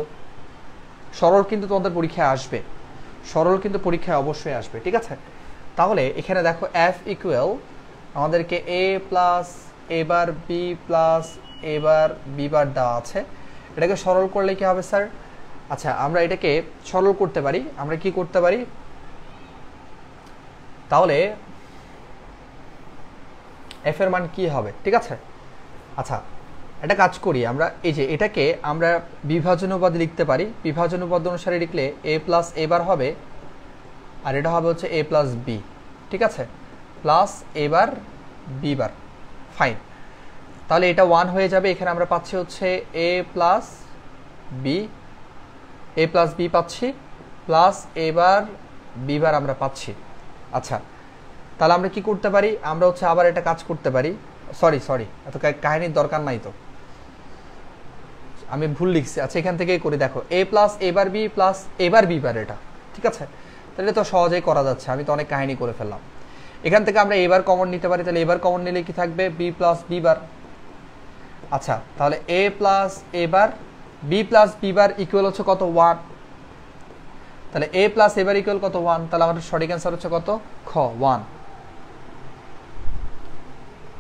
সরল কিন্তু তোমাদের পরীক্ষায় আসবে সরল কিন্তু পরীক্ষায় অবশ্যই আসবে ঠিক আছে তাহলে এখানে দেখো এফ ইকুয়াল আমাদেরকে A plus A bar B plus A bar B bar দেওয়া আছে এটাকে সরল করলে কি হবে স্যার আচ্ছা আমরা এটাকে সরল করতে পারি আমরা কি করতে পারি তাহলে এফ এর মান কি হবে ঠিক আছে আচ্ছা একটা কাজ করি আমরা এই যে এটাকে আমরা বিভাজনবাদ লিখতে পারি বিভাজনবাদ অনুসারে লিখলে এ প্লাস এবার হবে আর এটা হবে হচ্ছে এ প্লাস বি ঠিক আছে প্লাস এবার বি বার ফাইন তাহলে এটা ওয়ান হয়ে যাবে এখানে আমরা পাচ্ছি হচ্ছে A plus B A plus B পাচ্ছি প্লাস এবার বি বার আমরা পাচ্ছি আচ্ছা তাহলে আমরা কি করতে পারি আমরা হচ্ছে আবার এটা কাজ করতে পারি সরি সরি এত কাহিনীর দরকার নাই তো আমি ভুল লিখছি আচ্ছা এখান থেকেই করে দেখো A plus A bar B plus A bar B bar এটা ঠিক আছে তাহলে তো সহজেই করা যাচ্ছে আমি তো অনেক কাহিনী করে ফেললাম এখান থেকে আমরা এবার কমন নিতে পারি তাহলে এবার কমন নিলে কি থাকবে বি প্লাস বি বার আচ্ছা তাহলে A plus A bar B plus B bar equal হচ্ছে কত ওয়ান তাহলে এ প্লাস এবার ইকুয়াল কত ওয়ান তাহলে আমাদের সঠিক অ্যান্সার হচ্ছে কত খ ওয়ান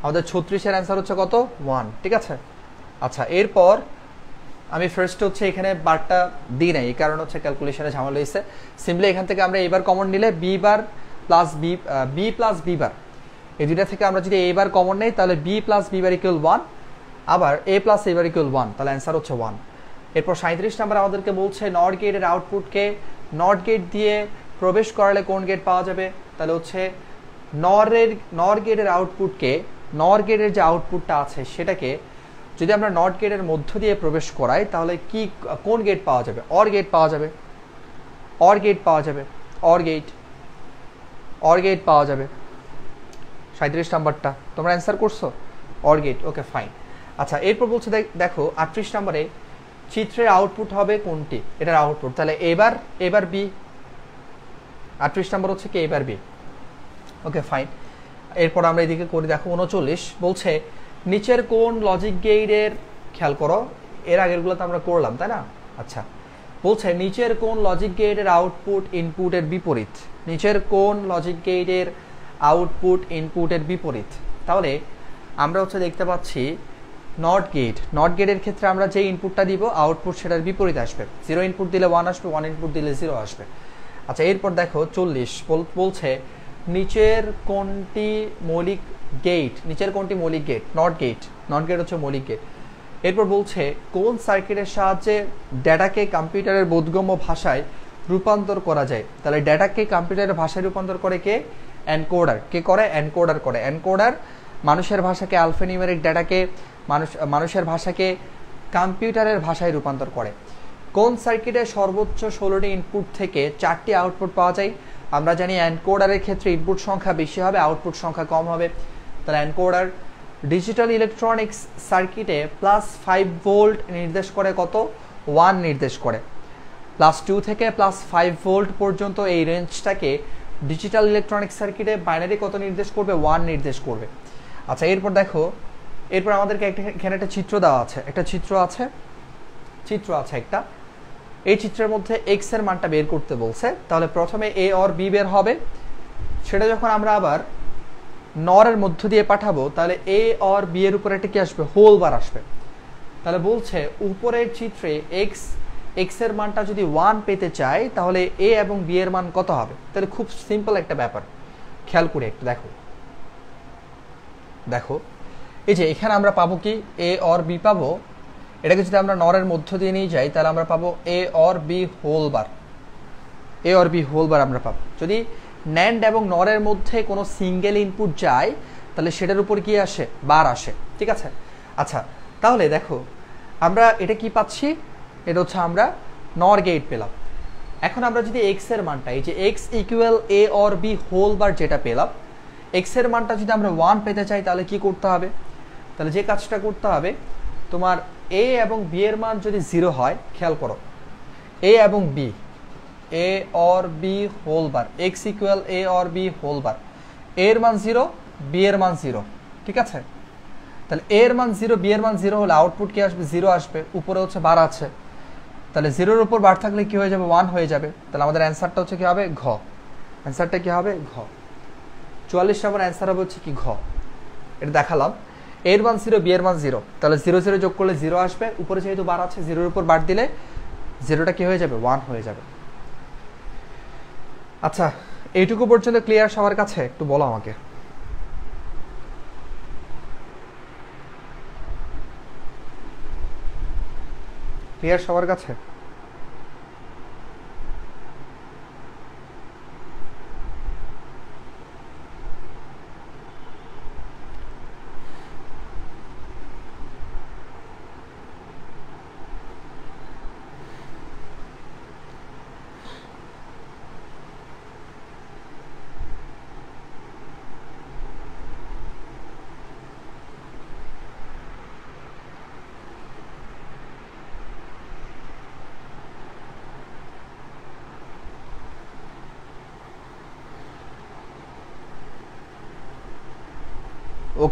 আমাদের ছত্রিশের অ্যান্সার হচ্ছে কত ওয়ান ঠিক আছে আচ্ছা এরপর আমি ফার্স্ট হচ্ছে এখানে বারটা দিই নাই এই কারণে হচ্ছে ক্যালকুলেশনে ঝামেলা হয়েছে সিম্পলি এখান থেকে আমরা এবার কমন নিলে B bar plus B B plus B bar এই দুইটা থেকে আমরা যদি এবার কমন নেই তাহলে B plus B bar equal one আবার A plus A bar equal one তাহলে অ্যান্সার হচ্ছে ওয়ান এরপর সাঁত্রিশ নাম্বার আমাদেরকে বলছে নর্থ গেটের আউটপুটকে নর্থ গেট দিয়ে প্রবেশ করালে কোন গেট পাওয়া যাবে তাহলে হচ্ছে নরের নর গেটের আউটপুটকে নর গেটের যে আউটপুটটা আছে সেটাকে যদি আমরা নট গেটের মধ্য দিয়ে প্রবেশ করাই তাহলে কি কোন গেট পাওয়া যাবে অর গেট পাওয়া যাবে অর গেট পাওয়া যাবে অর গেট অর গেট পাওয়া যাবে সাঁত্রিশ নাম্বারটা তোমরা অ্যান্সার করছো অর গেট ওকে ফাইন আচ্ছা এরপর বলছে দেখো আটত্রিশ নাম্বারে চিত্রের আউটপুট হবে কোনটি এটার আউটপুট তাহলে এবার এবার বি আটত্রিশ নাম্বার হচ্ছে কি এবার বি ওকে ফাইন এরপর আমরা এদিকে করে দেখো উনচল্লিশ বলছে নিচের কোন লজিক গেইডের খেয়াল করো এর আগেরগুলো তো আমরা করলাম তাই না আচ্ছা বলছে নিচের কোন লজিক গেইডের আউটপুট ইনপুটের বিপরীত নিচের কোন লজিক গেইডের আউটপুট ইনপুটের বিপরীত তাহলে আমরা হচ্ছে দেখতে পাচ্ছি নট গেট নট গেটের ক্ষেত্রে আমরা যে ইনপুটটা দিব আউটপুট সেটার বিপরীত আসবে জিরো ইনপুট দিলে ওয়ান আসবে ওয়ান ইনপুট দিলে জিরো আসবে আচ্ছা এরপর দেখো চল্লিশ বলছে নিচের কোনটি মৌলিক গেট নিচের কোনটি মৌলিক gate NOT gate NOT gate হচ্ছে মৌলিক গেট এরপর বলছে কোন সার্কিটের সাহায্যে ডেটাকে কম্পিউটারের বোধগম্য ভাষায় রূপান্তর করা যায় তাহলে ডেটাকে কম্পিউটারের ভাষায় রূপান্তর করে কে অ্যানকোডার কে করে অ্যানকোডার করে অ্যানকোডার মানুষের ভাষাকে আলফেনিমেরিক ডেটাকে মানুষ মানুষের ভাষাকে কম্পিউটারের ভাষায় রূপান্তর করে কোন সার্কিটে সর্বোচ্চ ষোলোটি ইনপুট থেকে চারটি আউটপুট পাওয়া যায় আমরা জানি অ্যানকোডারের ক্ষেত্রে ইনপুট সংখ্যা বেশি হবে আউটপুট সংখ্যা কম হবে তাহলে অ্যানকোডার ডিজিটাল ইলেকট্রনিক্স সার্কিটে প্লাস ফাইভ ভোল্ট নির্দেশ করে কত ওয়ান নির্দেশ করে প্লাস টু থেকে প্লাস ফাইভ ভোল্ট পর্যন্ত এই রেঞ্জটাকে ডিজিটাল ইলেকট্রনিক্স সার্কিটে বাইনারি কত নির্দেশ করবে ওয়ান নির্দেশ করবে আচ্ছা এরপর দেখো এরপর আমাদেরকে একটা এখানে একটা চিত্র দেওয়া আছে একটা চিত্র আছে চিত্র আছে একটা এই চিত্রের মধ্যে এক্স এর মানটা বের করতে বলছে তাহলে প্রথমে এ অর বি বের হবে সেটা যখন আমরা আবার এর মধ্য দিয়ে পাঠাবো তাহলে এ অর বি এর উপরে একটা কি আসবে হোল বার আসবে তাহলে বলছে উপরের চিত্রে এক্স এক্স এর মানটা যদি ওয়ান পেতে চাই তাহলে এ এবং বি এর মান কত হবে তাহলে খুব সিম্পল একটা ব্যাপার খেয়াল করে একটু দেখো দেখো এই যে এখানে আমরা পাবো কি এ অর বি পাবো এটাকে যদি আমরা নরের মধ্য দিয়ে নিয়ে যাই তাহলে আমরা পাবো A or B whole bar A or B whole bar আমরা পাবো যদি ন্যান্ড এবং নরের মধ্যে কোনো সিঙ্গেল ইনপুট যায় তাহলে সেটার উপর কি আসে বার আসে ঠিক আছে আচ্ছা তাহলে দেখো আমরা এটা কি পাচ্ছি এটা হচ্ছে আমরা নর গেট পেলাম এখন আমরা যদি এক্স এর মানটা এই যে X equal A or B whole bar যেটা পেলাম এক্স এর মানটা যদি আমরা ওয়ান পেতে চাই তাহলে কি করতে হবে তাহলে যে কাজটা করতে হবে তোমার এ এবং বি এর মান যদি জিরো হয় খেয়াল করো এ এবং B A or B whole bar X equal A or B whole bar এর মান জিরো বি এর মান জিরো ঠিক আছে তাহলে এর মান জিরো বি এর মান জিরো হলে আউটপুট কি আসবে জিরো আসবে উপরে হচ্ছে বার আছে তাহলে জিরোর উপর বার থাকলে কি হয়ে যাবে ওয়ান হয়ে যাবে তাহলে আমাদের অ্যান্সারটা হচ্ছে কি হবে ঘ অ্যান্সারটা কি হবে ঘ চুয়াল্লিশ নম্বর অ্যান্সার হবে হচ্ছে কি ঘ এটা দেখালাম এর মান জিরো বিয়ের মান জিরো তাহলে জিরো জিরো যোগ করলে জিরো আসবে উপরে যেহেতু বার আছে জিরোর উপর বার দিলে জিরোটা কি হয়ে যাবে ওয়ান হয়ে যাবে আচ্ছা এইটুকু পর্যন্ত ক্লিয়ার সবার কাছে একটু বলো আমাকে ক্লিয়ার সবার কাছে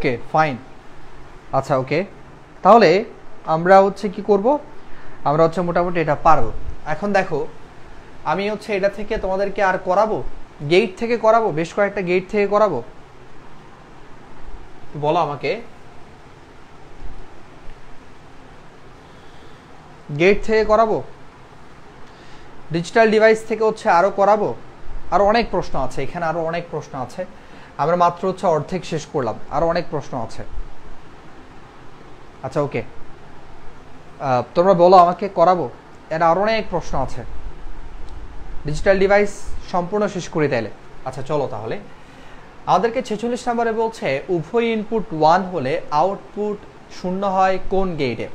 ওকে ফাইন আচ্ছা ওকে তাহলে আমরা হচ্ছে কি করব আমরা হচ্ছে মোটামুটি এটা পারবো এখন দেখো আমি হচ্ছে এটা থেকে তোমাদেরকে আর করাবো গেট থেকে করাবো বেশ কয়েকটা গেট থেকে করাবো বলো আমাকে গেট থেকে করাবো ডিজিটাল ডিভাইস থেকে হচ্ছে আরও করাবো আরও অনেক প্রশ্ন আছে এখানে আরও অনেক প্রশ্ন আছে আমরা মাত্র হচ্ছে অর্ধেক শেষ করলাম আরও অনেক প্রশ্ন আছে আচ্ছা ওকে তোমরা বলো আমাকে করাবো এর আরও অনেক প্রশ্ন আছে ডিজিটাল ডিভাইস সম্পূর্ণ শেষ করে তাইলে আচ্ছা চলো তাহলে আমাদেরকে ছেচল্লিশ নম্বরে বলছে উভয় ইনপুট ওয়ান হলে আউটপুট শূন্য হয় কোন গেটে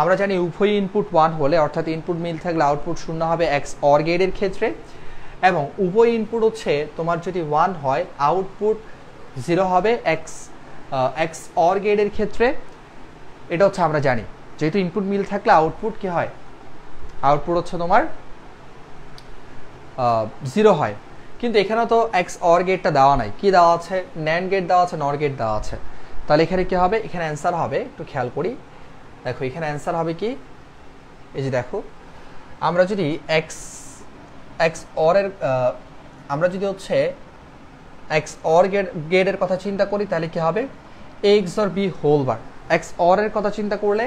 আমরা জানি উভয় ইনপুট ওয়ান হলে অর্থাৎ ইনপুট মিল থাকলে আউটপুট শূন্য হবে এক্স অর গেটের ক্ষেত্রে এবং উভয় ইনপুট হচ্ছে তোমার যদি ওয়ান হয় আউটপুট জিরো হবে এক্স এক্স অর গেটের ক্ষেত্রে এটা হচ্ছে আমরা জানি যেহেতু ইনপুট মিল থাকলে আউটপুট কি হয় আউটপুট হচ্ছে তোমার জিরো হয় কিন্তু এখানে তো এক্স অর গেটটা দেওয়া নাই কি দেওয়া আছে ন্যান্ড গেট দেওয়া আছে নর গেট দেওয়া আছে তাহলে এখানে কি হবে এখানে অ্যান্সার হবে একটু খেয়াল করি দেখো এখানে অ্যান্সার হবে কি এই যে দেখো আমরা যদি এক্স এক্স অরের আমরা যদি হচ্ছে এক্স অর গেড গেটের কথা চিন্তা করি তাহলে কি হবে x or B whole bar এক্স অরের কথা চিন্তা করলে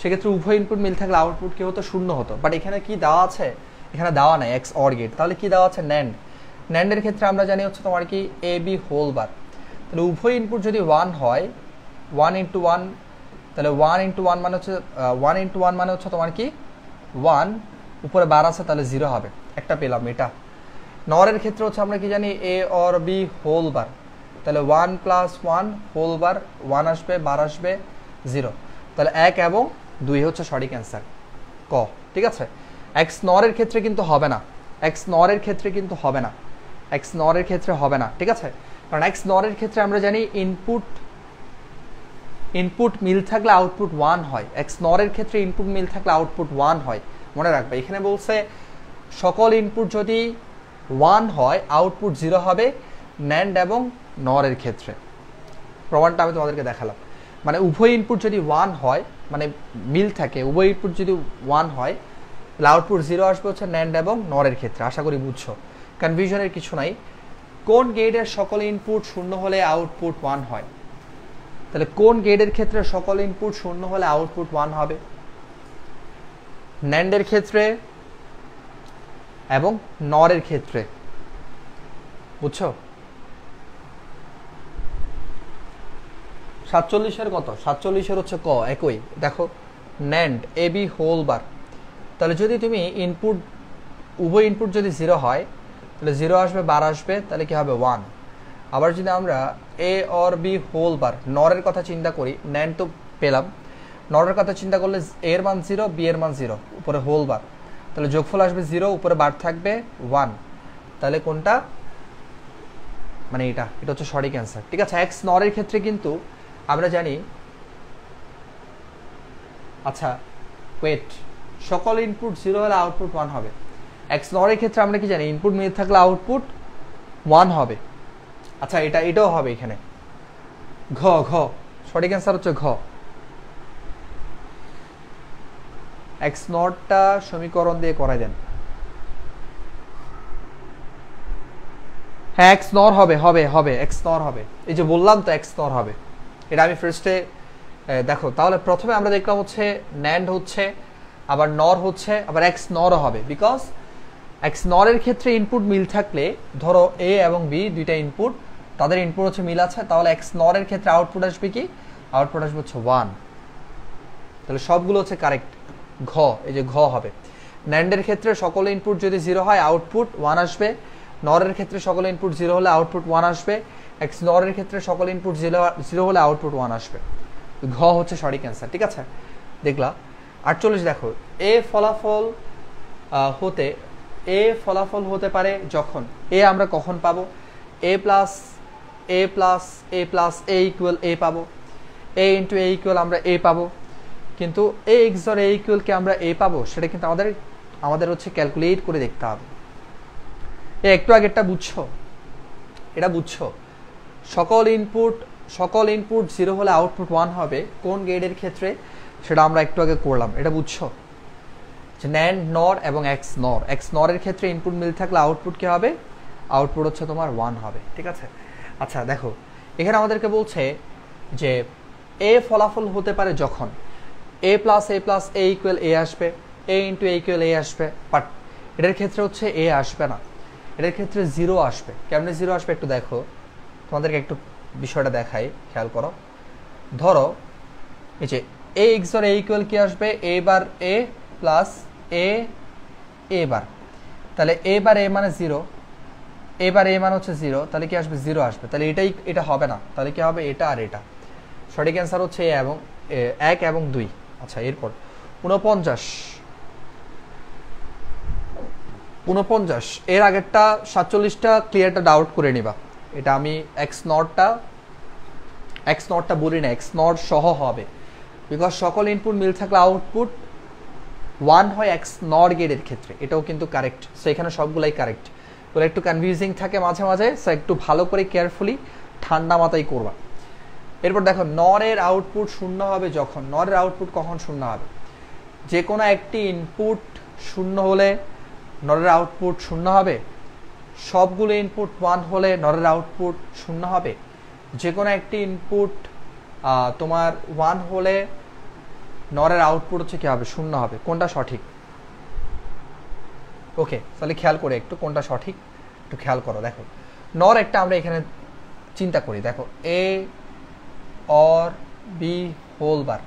সেক্ষেত্রে উভয় ইনপুট মিল থাকলে আউটপুট কি হতো শূন্য হতো বাট এখানে কি দেওয়া আছে এখানে দেওয়া নাই এক্স অর গেট তাহলে কি দেওয়া আছে ন্যান্ড ন্যান্ডের ক্ষেত্রে আমরা জানি হচ্ছে তোমার কি এ বি হোল বার তাহলে উভয় ইনপুট যদি ওয়ান হয় ওয়ান ইন্টু ওয়ান তাহলে ওয়ান ইন্টু ওয়ান মানে হচ্ছে ওয়ান ইন্টু ওয়ান মানে হচ্ছে তোমার কি ওয়ান উপরে বার আছে তাহলে জিরো হবে একটা পেলাম এটা নরের ক্ষেত্রে হচ্ছে আমরা কি জানি A or B whole bar তাহলে one plus one whole bar one আসবে বার আসবে জিরো তাহলে এক এবং দুই হচ্ছে সঠিক অ্যান্সার ক ঠিক আছে এক্স নরের ক্ষেত্রে কিন্তু হবে না এক্স নরের ক্ষেত্রে কিন্তু হবে না এক্স নরের ক্ষেত্রে হবে না ঠিক আছে কারণ এক্স নরের ক্ষেত্রে আমরা জানি ইনপুট ইনপুট মিল থাকলে আউটপুট ওয়ান হয় এক্স নরের ক্ষেত্রে ইনপুট মিল থাকলে আউটপুট ওয়ান হয় মনে রাখবে এখানে বলছে সকল ইনপুট যদি ওয়ান হয় আউটপুট জিরো হবে ন্যান্ড এবং নরের ক্ষেত্রে প্রমাণটা আমি তোমাদেরকে দেখালাম মানে উভয় ইনপুট যদি ওয়ান হয় মানে মিল থাকে উভয় ইনপুট যদি ওয়ান হয় তাহলে আউটপুট জিরো আসবে হচ্ছে ন্যান্ড এবং নরের ক্ষেত্রে আশা করি বুঝছো কনফিউশনের কিছু নাই কোন গেটের সকল ইনপুট শূন্য হলে আউটপুট ওয়ান হয় তাহলে কোন গেটের ক্ষেত্রে সকল ইনপুট শূন্য হলে আউটপুট ওয়ান হবে ন্যান্ডের ক্ষেত্রে এবং নরের ক্ষেত্রে বুঝছো সাতচল্লিশের কত সাতচল্লিশের হচ্ছে ক একই দেখো NAND A B whole bar তাহলে যদি তুমি ইনপুট উভয় ইনপুট যদি জিরো হয় তাহলে জিরো আসবে বার আসবে তাহলে কি হবে ওয়ান আবার যদি আমরা A or B whole bar নরের কথা চিন্তা করি ন্যান্ড তো পেলাম নরের কথা চিন্তা করলে এর মান জিরো বি এর মান জিরো উপরে হোল বার তাহলে যোগফল আসবে জিরো উপরে বার থাকবে ওয়ান তাহলে কোনটা মানে এটা এটা হচ্ছে সঠিক অ্যান্সার ঠিক আছে এক্স নরের ক্ষেত্রে কিন্তু আমরা জানি আচ্ছা ওয়েট সকল ইনপুট জিরো হলে আউটপুট ওয়ান হবে এক্স নরের ক্ষেত্রে আমরা কি জানি ইনপুট মেয়ে থাকলে আউটপুট ওয়ান হবে আচ্ছা এটা এটাও হবে এখানে ঘ ঘ সঠিক অ্যান্সার হচ্ছে ঘ এক্স নটটা সমীকরণ দিয়ে করাই দেন হ্যাঁ এক্স নর হবে হবে হবে এক্স নর হবে এই যে বললাম তো এক্স নর হবে এটা আমি ফার্স্টে দেখো তাহলে প্রথমে আমরা দেখলাম হচ্ছে ন্যান্ড হচ্ছে আবার নর হচ্ছে আবার এক্স নরও হবে বিকজ এক্স নরের ক্ষেত্রে ইনপুট মিল থাকলে ধরো এ এবং বি দুইটা ইনপুট তাদের ইনপুট হচ্ছে মিল আছে তাহলে এক্স নরের ক্ষেত্রে আউটপুট আসবে কি আউটপুট আসবে হচ্ছে ওয়ান তাহলে সবগুলো হচ্ছে কারেক্ট ঘ এই যে ঘ হবে ন্যান্ডের ক্ষেত্রে সকল ইনপুট যদি জিরো হয় আউটপুট ওয়ান আসবে নরের ক্ষেত্রে সকল ইনপুট জিরো হলে আউটপুট ওয়ান আসবে এক্স নরের ক্ষেত্রে সকল ইনপুট জিরো জিরো হলে আউটপুট ওয়ান আসবে ঘ হচ্ছে সঠিক অ্যান্সার ঠিক আছে দেখলা আটচল্লিশ দেখো এ ফলাফল হতে এ ফলাফল হতে পারে যখন এ আমরা কখন পাবো A plus A plus A plus A equal A পাবো এ ইন্টু এ ইকুয়াল আমরা এ পাবো কিন্তু এ এক্স আর এ ইকুয়ালকে আমরা এ পাবো সেটা কিন্তু আমাদের আমাদের হচ্ছে ক্যালকুলেট করে দেখতে হবে এ একটু আগেরটা বুঝছো এটা বুঝছো সকল ইনপুট সকল ইনপুট জিরো হলে আউটপুট ওয়ান হবে কোন গেডের ক্ষেত্রে সেটা আমরা একটু আগে করলাম এটা বুঝছো যে ন্যান্ড নর এবং এক্স নর এক্স নরের ক্ষেত্রে ইনপুট মিল থাকলে আউটপুট কী হবে আউটপুট হচ্ছে তোমার ওয়ান হবে ঠিক আছে আচ্ছা দেখো এখানে আমাদেরকে বলছে যে এ ফলাফল হতে পারে যখন A plus A plus A equal A আসবে A into A equal A আসবে বাট এটার ক্ষেত্রে হচ্ছে এ আসবে না এটার ক্ষেত্রে জিরো আসবে কেমনে জিরো আসবে একটু দেখো তোমাদেরকে একটু বিষয়টা দেখাই খেয়াল করো ধরো এই যে এ এক্স আর এ ইকুয়াল কি আসবে এ বার এ প্লাস এ এ বার তাহলে এ বার এ মানে জিরো এ বার এ মানে হচ্ছে জিরো তাহলে কি আসবে জিরো আসবে তাহলে এটাই এটা হবে না তাহলে কি হবে এটা আর এটা সঠিক অ্যান্সার হচ্ছে এ এবং এক এবং দুই আচ্ছা এরপর উনপঞ্চাশ উনপঞ্চাশ এর আগেরটা সাতচল্লিশটা ক্লিয়ারটা ডাউট করে নিবা এটা আমি এক্স নটটা এক্স নটটা বলি না এক্স নট সহ হবে বিকজ সকল ইনপুট মিল থাকলে আউটপুট ওয়ান হয় এক্স নট গেটের ক্ষেত্রে এটাও কিন্তু কারেক্ট সো এখানে সবগুলাই কারেক্ট বলে একটু কনফিউজিং থাকে মাঝে মাঝে সে একটু ভালো করে কেয়ারফুলি ঠান্ডা মাথায় করবা এরপর দেখো নরের আউটপুট শূন্য হবে যখন নরের আউটপুট কখন শূন্য হবে যে কোনো একটি ইনপুট শূন্য হলে নরের আউটপুট শূন্য হবে সবগুলো ইনপুট ওয়ান হলে নরের আউটপুট শূন্য হবে যে কোনো একটি ইনপুট তোমার ওয়ান হলে নরের আউটপুট হচ্ছে কী হবে শূন্য হবে কোনটা সঠিক ওকে তাহলে খেয়াল করে একটু কোনটা সঠিক একটু খেয়াল করো দেখো নর একটা আমরা এখানে চিন্তা করি দেখো A or B whole bar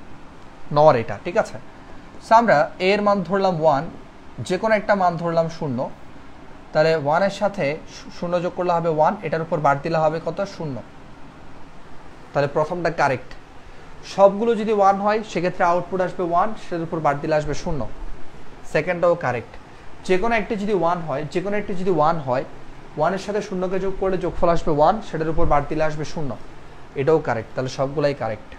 NOR এটা ঠিক আছে সো আমরা এর মান ধরলাম ওয়ান যে কোনো একটা মান ধরলাম শূন্য তাহলে ওয়ানের সাথে শূন্য যোগ করলে হবে ওয়ান এটার উপর বার দিলে হবে কত শূন্য তাহলে প্রথমটা কারেক্ট সবগুলো যদি ওয়ান হয় সেক্ষেত্রে আউটপুট আসবে ওয়ান সেটার উপর বার দিলে আসবে শূন্য সেকেন্ডটাও কারেক্ট যে কোনো একটি যদি ওয়ান হয় যে কোনো একটি যদি ওয়ান হয় ওয়ানের সাথে শূন্যকে যোগ করলে যোগফল আসবে ওয়ান সেটার উপর বার দিলে আসবে শূন্য এটাও কারেক্ট তাহলে সবগুলাই কারেক্ট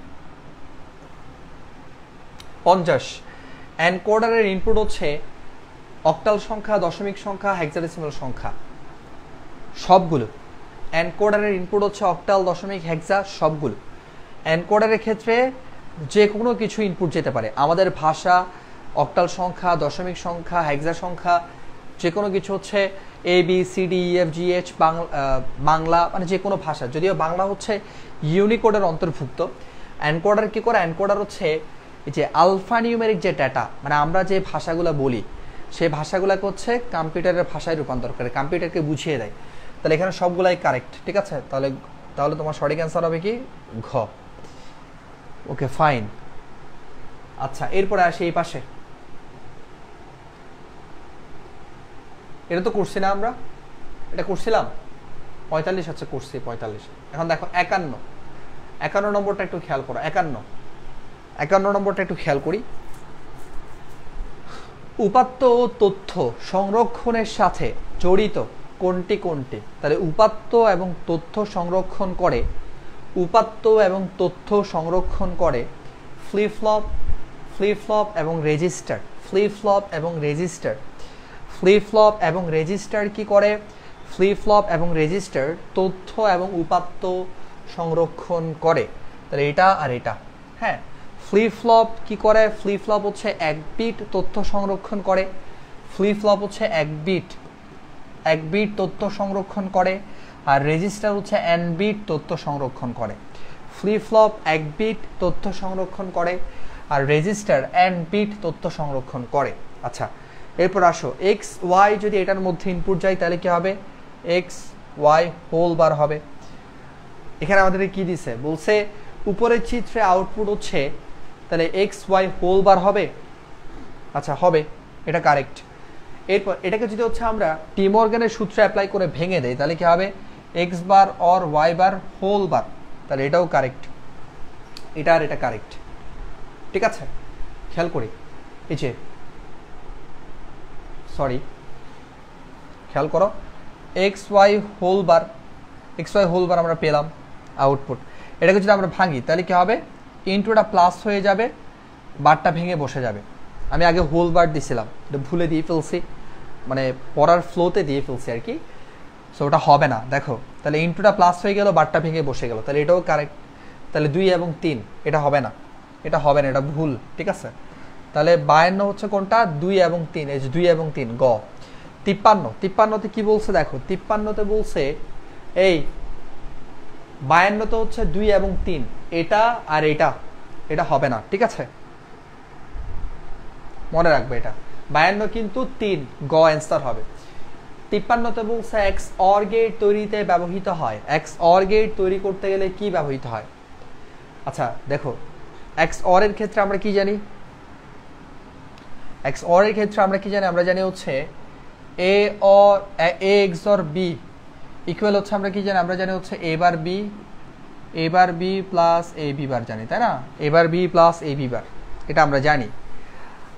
পঞ্চাশ অ্যানকোডারের ইনপুট হচ্ছে অক্টাল সংখ্যা দশমিক সংখ্যা হ্যাক্সাডেসিমাল সংখ্যা সবগুলো অ্যানকোডারের ইনপুট হচ্ছে অক্টাল দশমিক হ্যাক্সা সবগুলো অ্যানকোডারের ক্ষেত্রে যে কোনো কিছু ইনপুট যেতে পারে আমাদের ভাষা অক্টাল সংখ্যা দশমিক সংখ্যা হ্যাক্সা সংখ্যা যে কোনো কিছু হচ্ছে A B C D F G H Bangla মানে যে কোনো ভাষা যদিও বাংলা হচ্ছে ইউনিকোডের অন্তর্ভুক্ত অ্যানকোডার কী করে অ্যানকোডার হচ্ছে যে আলফানিউমেরিক যে ডেটা মানে আমরা যে ভাষাগুলো বলি সে ভাষাগুলোকে হচ্ছে কম্পিউটারের ভাষায় রূপান্তর করে কম্পিউটারকে বুঝিয়ে দেয় তাহলে এখানে সবগুলাই কারেক্ট ঠিক আছে তাহলে তাহলে তোমার সঠিক অ্যান্সার হবে কি ঘ ওকে ফাইন আচ্ছা এরপরে আসি এই পাশে এটা তো করছি না আমরা এটা করছিলাম পঁয়তাল্লিশ হচ্ছে করছি পঁয়তাল্লিশ এখন দেখো একান্ন একান্ন নম্বরটা একটু খেয়াল করো একান্ন একান্ন নম্বরটা একটু খেয়াল করি উপাত্ত ও তথ্য সংরক্ষণের সাথে জড়িত কোনটি কোনটি তাহলে উপাত্ত এবং তথ্য সংরক্ষণ করে উপাত্ত এবং তথ্য সংরক্ষণ করে ফ্লিপফ্লপ ফ্লিপফ্লপ এবং রেজিস্টার ফ্লিপফ্লপ এবং রেজিস্টার ফ্লিপ এবং রেজিস্টার কি করে ফ্লিপ এবং রেজিস্টার তথ্য এবং উপাত্ত সংরক্ষণ করে তাহলে এটা আর এটা হ্যাঁ ফ্লিপ ফ্লপ কী করে ফ্লিপ হচ্ছে এক বিট তথ্য সংরক্ষণ করে ফ্লিপ হচ্ছে এক বিট এক বিট তথ্য সংরক্ষণ করে আর রেজিস্টার হচ্ছে এন বিট তথ্য সংরক্ষণ করে ফ্লিপ এক বিট তথ্য সংরক্ষণ করে আর রেজিস্টার এন বিট তথ্য সংরক্ষণ করে আচ্ছা এরপর আসো এক্স ওয়াই যদি এটার মধ্যে ইনপুট যায় তাহলে কি হবে এক্স ওয়াই হোল বার হবে এখানে আমাদের কি দিছে বলছে উপরের চিত্রে আউটপুট হচ্ছে তাহলে এক্স ওয়াই হোল বার হবে আচ্ছা হবে এটা কারেক্ট এরপর এটাকে যদি হচ্ছে আমরা টিম অর্গানের সূত্রে অ্যাপ্লাই করে ভেঙে দেয় তাহলে কি হবে X bar or Y bar whole bar তাহলে এটাও কারেক্ট এটা আর এটা কারেক্ট ঠিক আছে খেয়াল করি এই যে সরি খেয়াল করো X Y whole bar X Y whole bar আমরা পেলাম আউটপুট এটাকে যদি আমরা ভাঙি তাহলে কী হবে ইনটুটা প্লাস হয়ে যাবে বারটা ভেঙে বসে যাবে আমি আগে হোল বার দিয়েছিলাম এটা ভুলে দিয়ে ফেলছি মানে পড়ার ফ্লোতে দিয়ে ফেলছি আর কি সো ওটা হবে না দেখো তাহলে ইনটুটা প্লাস হয়ে গেল বারটা ভেঙে বসে গেল তাহলে এটাও কারেক্ট তাহলে দুই এবং তিন এটা হবে না এটা হবে না এটা ভুল ঠিক আছে তাহলে বায়ান্ন হচ্ছে কোনটা দুই এবং তিন এই দুই এবং তিন গ তিপ্পান্ন তিপ্পান্নতে কি বলছে দেখো তিপ্পান্নতে বলছে এই বায়ান্ন তো হচ্ছে দুই এবং তিন এটা আর এটা এটা হবে না ঠিক আছে মনে রাখবে এটা বায়ান্ন কিন্তু তিন গ অ্যান্সার হবে তিপ্পান্নতে বলছে এক্স অর গেট তৈরিতে ব্যবহৃত হয় এক্স অর গেট তৈরি করতে গেলে কি ব্যবহৃত হয় আচ্ছা দেখো এক্স অর এর ক্ষেত্রে আমরা কি জানি এক্স অর এর ক্ষেত্রে আমরা কি জানি আমরা জানি হচ্ছে A or A x or B equal হচ্ছে আমরা কি জানি আমরা জানি হচ্ছে A bar B A bar B plus A B bar জানি তাই না A bar B plus A B bar এটা আমরা জানি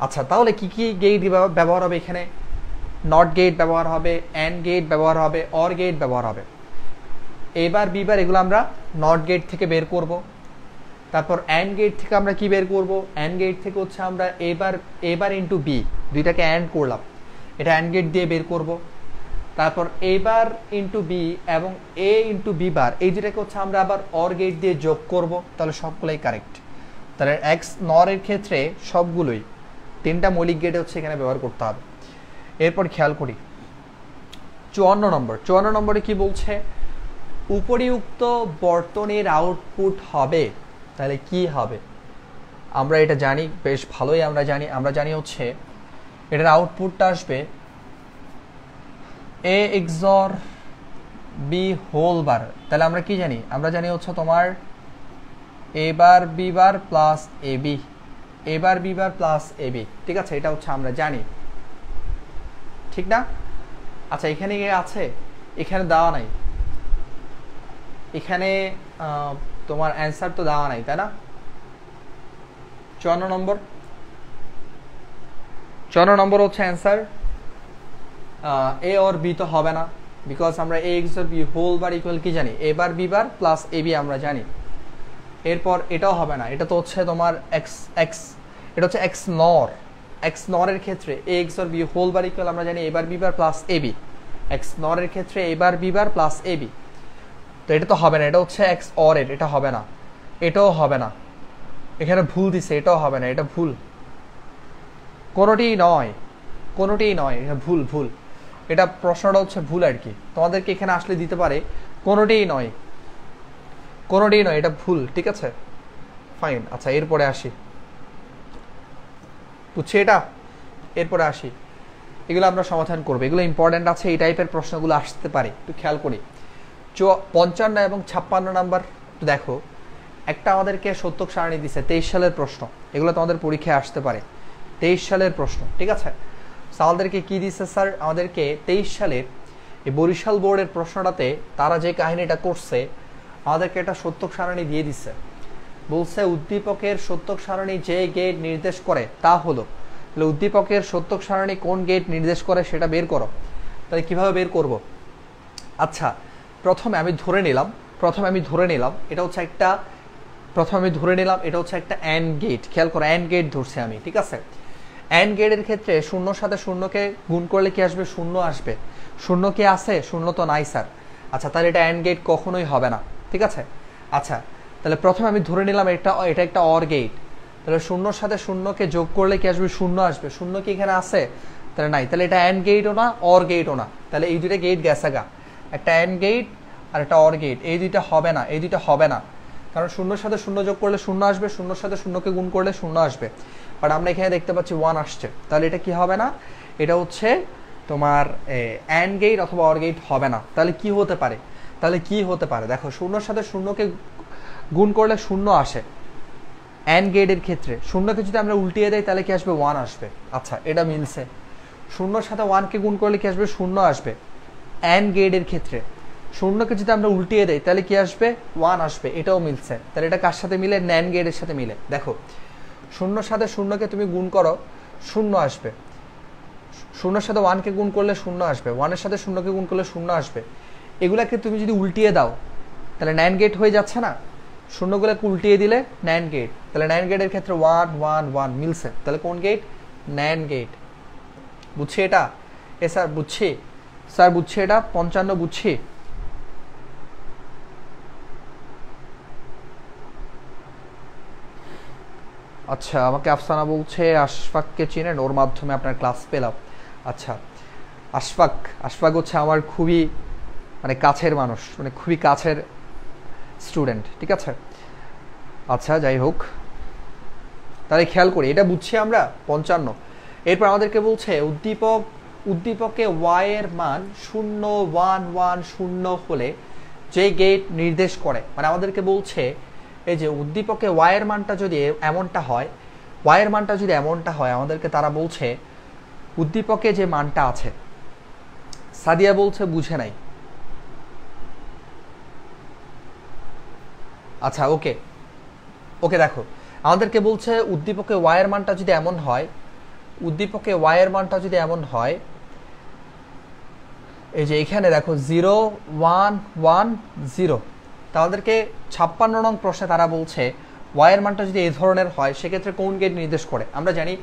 আচ্ছা তাহলে কি কি গেট ব্যবহার হবে এখানে নট গেট ব্যবহার হবে অ্যান্ড গেট ব্যবহার হবে অর গেট ব্যবহার হবে এবার বিবার এগুলো আমরা নট গেট থেকে বের করবো তারপর অ্যান্ড গেট থেকে আমরা কি বের করব অ্যান্ড গেট থেকে হচ্ছে আমরা এবার এবার ইন্টু বি দুইটাকে অ্যান্ড করলাম এটা অ্যান্ড গেট দিয়ে বের করব তারপর এবার ইন্টু বি এবং এ ইন্টু বি বার এই দুটাকে হচ্ছে আমরা আবার অর গেট দিয়ে যোগ করব তাহলে সবগুলোই কারেক্ট তাহলে এক্স নরের ক্ষেত্রে সবগুলোই তিনটা মৌলিক গেট হচ্ছে এখানে ব্যবহার করতে হবে এরপর খেয়াল করি চুয়ান্ন নম্বর চুয়ান্ন নম্বরে কি বলছে উপরিউক্ত বর্তনের আউটপুট হবে তাহলে কি হবে আমরা এটা জানি বেশ ভালোই আমরা জানি আমরা জানি হচ্ছে এটার আউটপুটটা আসবে A XOR B whole bar তাহলে আমরা কি জানি আমরা জানি হচ্ছে তোমার A bar B bar plus A B A bar B bar plus A B ঠিক আছে এটা হচ্ছে আমরা জানি ঠিক না আচ্ছা এখানে গিয়ে আছে এখানে দেওয়া নাই এখানে তোমার অ্যান্সার তো দেওয়া নাই তাই না চুয়ান্ন নম্বর চুয়ান্ন নম্বর হচ্ছে অ্যান্সার এ ওর বি তো হবে না বিকজ আমরা A X B whole bar equal কি জানি A bar B bar plus A B আমরা জানি এরপর এটাও হবে না এটা তো হচ্ছে তোমার এক্স এক্স এটা হচ্ছে এক্স নর এক্স নরের ক্ষেত্রে A X or B whole bar equal আমরা জানি A bar B bar plus A B X নরের ক্ষেত্রে A bar B bar plus A B তো এটা তো হবে না এটা হচ্ছে এক্স অর এর এটা হবে না এটাও হবে না এখানে ভুল দিছে এটাও হবে না এটা ভুল কোনোটিই নয় কোনোটিই নয় এটা ভুল ভুল এটা প্রশ্নটা হচ্ছে ভুল আর কি তোমাদেরকে এখানে আসলে দিতে পারে কোনোটিই নয় কোনোটিই নয় এটা ভুল ঠিক আছে ফাইন আচ্ছা এরপরে আসি বুঝছি এটা এরপরে আসি এগুলো আমরা সমাধান করবো এগুলো ইম্পর্ট্যান্ট আছে এই টাইপের প্রশ্নগুলো আসতে পারে একটু খেয়াল করি পঞ্চান্ন এবং ছাপ্পান্ন নাম্বার দেখো একটা আমাদেরকে সত্যক সারণী দিছে তেইশ সালের প্রশ্ন এগুলো তোমাদের পরীক্ষায় আসতে পারে তেইশ সালের প্রশ্ন ঠিক আছে আমাদেরকে কি দিছে স্যার আমাদেরকে তেইশ সালের এই বরিশাল বোর্ডের প্রশ্নটাতে তারা যে কাহিনীটা করছে আমাদেরকে এটা সত্যক সারণী দিয়ে দিচ্ছে বলছে উদ্দীপকের সত্যক সারণী যে গেট নির্দেশ করে তা হলো তাহলে উদ্দীপকের সত্যক সারণী কোন গেট নির্দেশ করে সেটা বের করো তাহলে কিভাবে বের করব আচ্ছা প্রথমে আমি ধরে নিলাম প্রথমে আমি ধরে নিলাম এটা হচ্ছে একটা প্রথমে আমি ধরে নিলাম এটা হচ্ছে একটা অ্যান্ড গেট খেয়াল করো অ্যান্ড গেট ধরছি আমি ঠিক আছে অ্যান্ড গেটের ক্ষেত্রে শূন্যর সাথে শূন্যকে গুণ করলে কি আসবে শূন্য আসবে শূন্য কি আছে শূন্য তো নাই স্যার আচ্ছা তাহলে এটা অ্যান্ড গেট কখনোই হবে না ঠিক আছে আচ্ছা তাহলে প্রথমে আমি ধরে নিলাম এটা এটা একটা অর গেট তাহলে শূন্যর সাথে শূন্যকে যোগ করলে কি আসবে শূন্য আসবে শূন্য কি এখানে আছে তাহলে নাই তাহলে এটা অ্যান্ড গেটও না অর গেটও না তাহলে এই দুইটা গেট গেছে গা একটা অ্যান্ড গেট আর একটা অর গেট এই দুইটা হবে না এই দুইটা হবে না কারণ শূন্যর সাথে শূন্য যোগ করলে শূন্য আসবে শূন্যর সাথে শূন্যকে গুণ করলে শূন্য আসবে বাট আমরা এখানে দেখতে পাচ্ছি ওয়ান আসছে তাহলে এটা কি হবে না এটা হচ্ছে তোমার অ্যান্ড গেট অথবা অর গেট হবে না তাহলে কি হতে পারে তাহলে কি হতে পারে দেখো শূন্যর সাথে শূন্যকে গুণ করলে শূন্য আসে অ্যান্ড গেটের ক্ষেত্রে শূন্যকে যদি আমরা উল্টিয়ে দেয় তাহলে কি আসবে ওয়ান আসবে আচ্ছা এটা মিলছে শূন্যর সাথে ওয়ানকে গুণ করলে কি আসবে শূন্য আসবে অ্যান্ড গেটের ক্ষেত্রে শূন্যকে যদি আমরা উল্টিয়ে দেয় তাহলে কি আসবে ওয়ান আসবে এটাও মিলছে তাহলে এটা কার সাথে মিলে ন্যান গেটের সাথে মিলে দেখো শূন্যর সাথে শূন্যকে তুমি গুণ করো শূন্য আসবে শূন্যর সাথে ওয়ানকে গুণ করলে শূন্য আসবে ওয়ানের সাথে শূন্যকে গুণ করলে শূন্য আসবে এগুলাকে তুমি যদি উল্টিয়ে দাও তাহলে নাইন গেট হয়ে যাচ্ছে না শূন্যগুলোকে উল্টিয়ে দিলে নাইন গেট তাহলে নাইন গেটের ক্ষেত্রে ওয়ান ওয়ান ওয়ান মিলছে তাহলে কোন গেট নাইন গেট বুঝছি এটা এ স্যার বুঝছি স্যার বুঝছে এটা পঞ্চান্ন বুঝছে আচ্ছা আমাকে আফসানা বলছে আশফাককে চেনেন ওর মাধ্যমে আপনার ক্লাস পেলাম আচ্ছা আশফাক আশফাক হচ্ছে আমার খুবই মানে কাছের মানুষ মানে খুবই কাছের স্টুডেন্ট ঠিক আছে আচ্ছা যাই হোক তাহলে খেয়াল করি এটা বুঝছি আমরা পঞ্চান্ন এরপর আমাদেরকে বলছে উদ্দীপক উদ্দীপকে ওয়াই এর মান শূন্য ওয়ান ওয়ান শূন্য হলে যে গেট নির্দেশ করে মানে আমাদেরকে বলছে এই যে উদ্দীপকে ওয়াই এর মানটা যদি এমনটা হয় ওয়াই এর মানটা যদি এমনটা হয় আমাদেরকে তারা বলছে উদ্দীপকে যে মানটা আছে সাদিয়া বলছে বুঝে নাই আচ্ছা ওকে ওকে দেখো আমাদেরকে বলছে উদ্দীপকে ওয়াইয়ের মানটা যদি এমন হয় উদ্দীপকে ওয়াইয়ের মানটা যদি এমন হয় এই যে এখানে দেখো জিরো ওয়ান ওয়ান জিরো তাদেরকে ছাপ্পান্ন নং প্রশ্নে তারা বলছে ওয়াইয়ের মানটা যদি এই ধরনের হয় সেক্ষেত্রে কোন গেট নির্দেশ করে আমরা জানি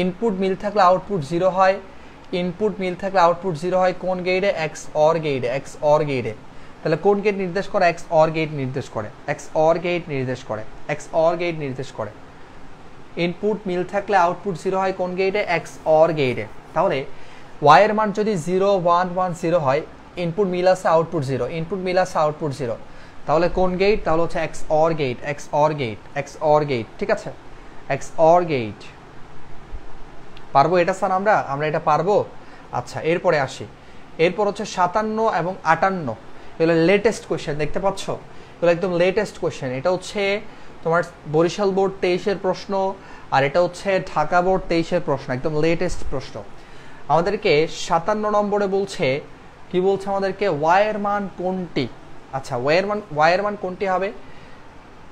ইনপুট মিল থাকলে আউটপুট জিরো হয় ইনপুট মিল থাকলে আউটপুট জিরো হয় কোন গেইডে এক্স অর গেইডে এক্স অর গেইডে তাহলে কোন গেট নির্দেশ করে এক্স অর গেট নির্দেশ করে এক্স অর গেট নির্দেশ করে এক্স অর গেট নির্দেশ করে ইনপুট মিল থাকলে আউটপুট জিরো হয় কোন গেইডে এক্স অর গেইডে তাহলে ওয়াইয়ের মান যদি জিরো ওয়ান ওয়ান জিরো হয় ইনপুট মিল আছে আউটপুট জিরো ইনপুট মিল আছে আউটপুট জিরো তাহলে কোন গেট তাহলে হচ্ছে x or gate x or gate x or gate ঠিক আছে এক্স অর গেট পারবো এটা স্যার আমরা আমরা এটা পারবো আচ্ছা এরপরে আসি এরপর হচ্ছে সাতান্ন এবং আটান্ন এগুলো লেটেস্ট কোয়েশ্চেন দেখতে পাচ্ছ এগুলো একদম লেটেস্ট কোয়েশ্চেন এটা হচ্ছে তোমার বরিশাল বোর্ড তেইশের প্রশ্ন আর এটা হচ্ছে ঢাকা বোর্ড তেইশের প্রশ্ন একদম লেটেস্ট প্রশ্ন আমাদেরকে সাতান্ন নম্বরে বলছে কি বলছে আমাদেরকে ওয়ায়ের মান কোনটি আচ্ছা ওয়ের মান ওয়ায়ের মান কোনটি হবে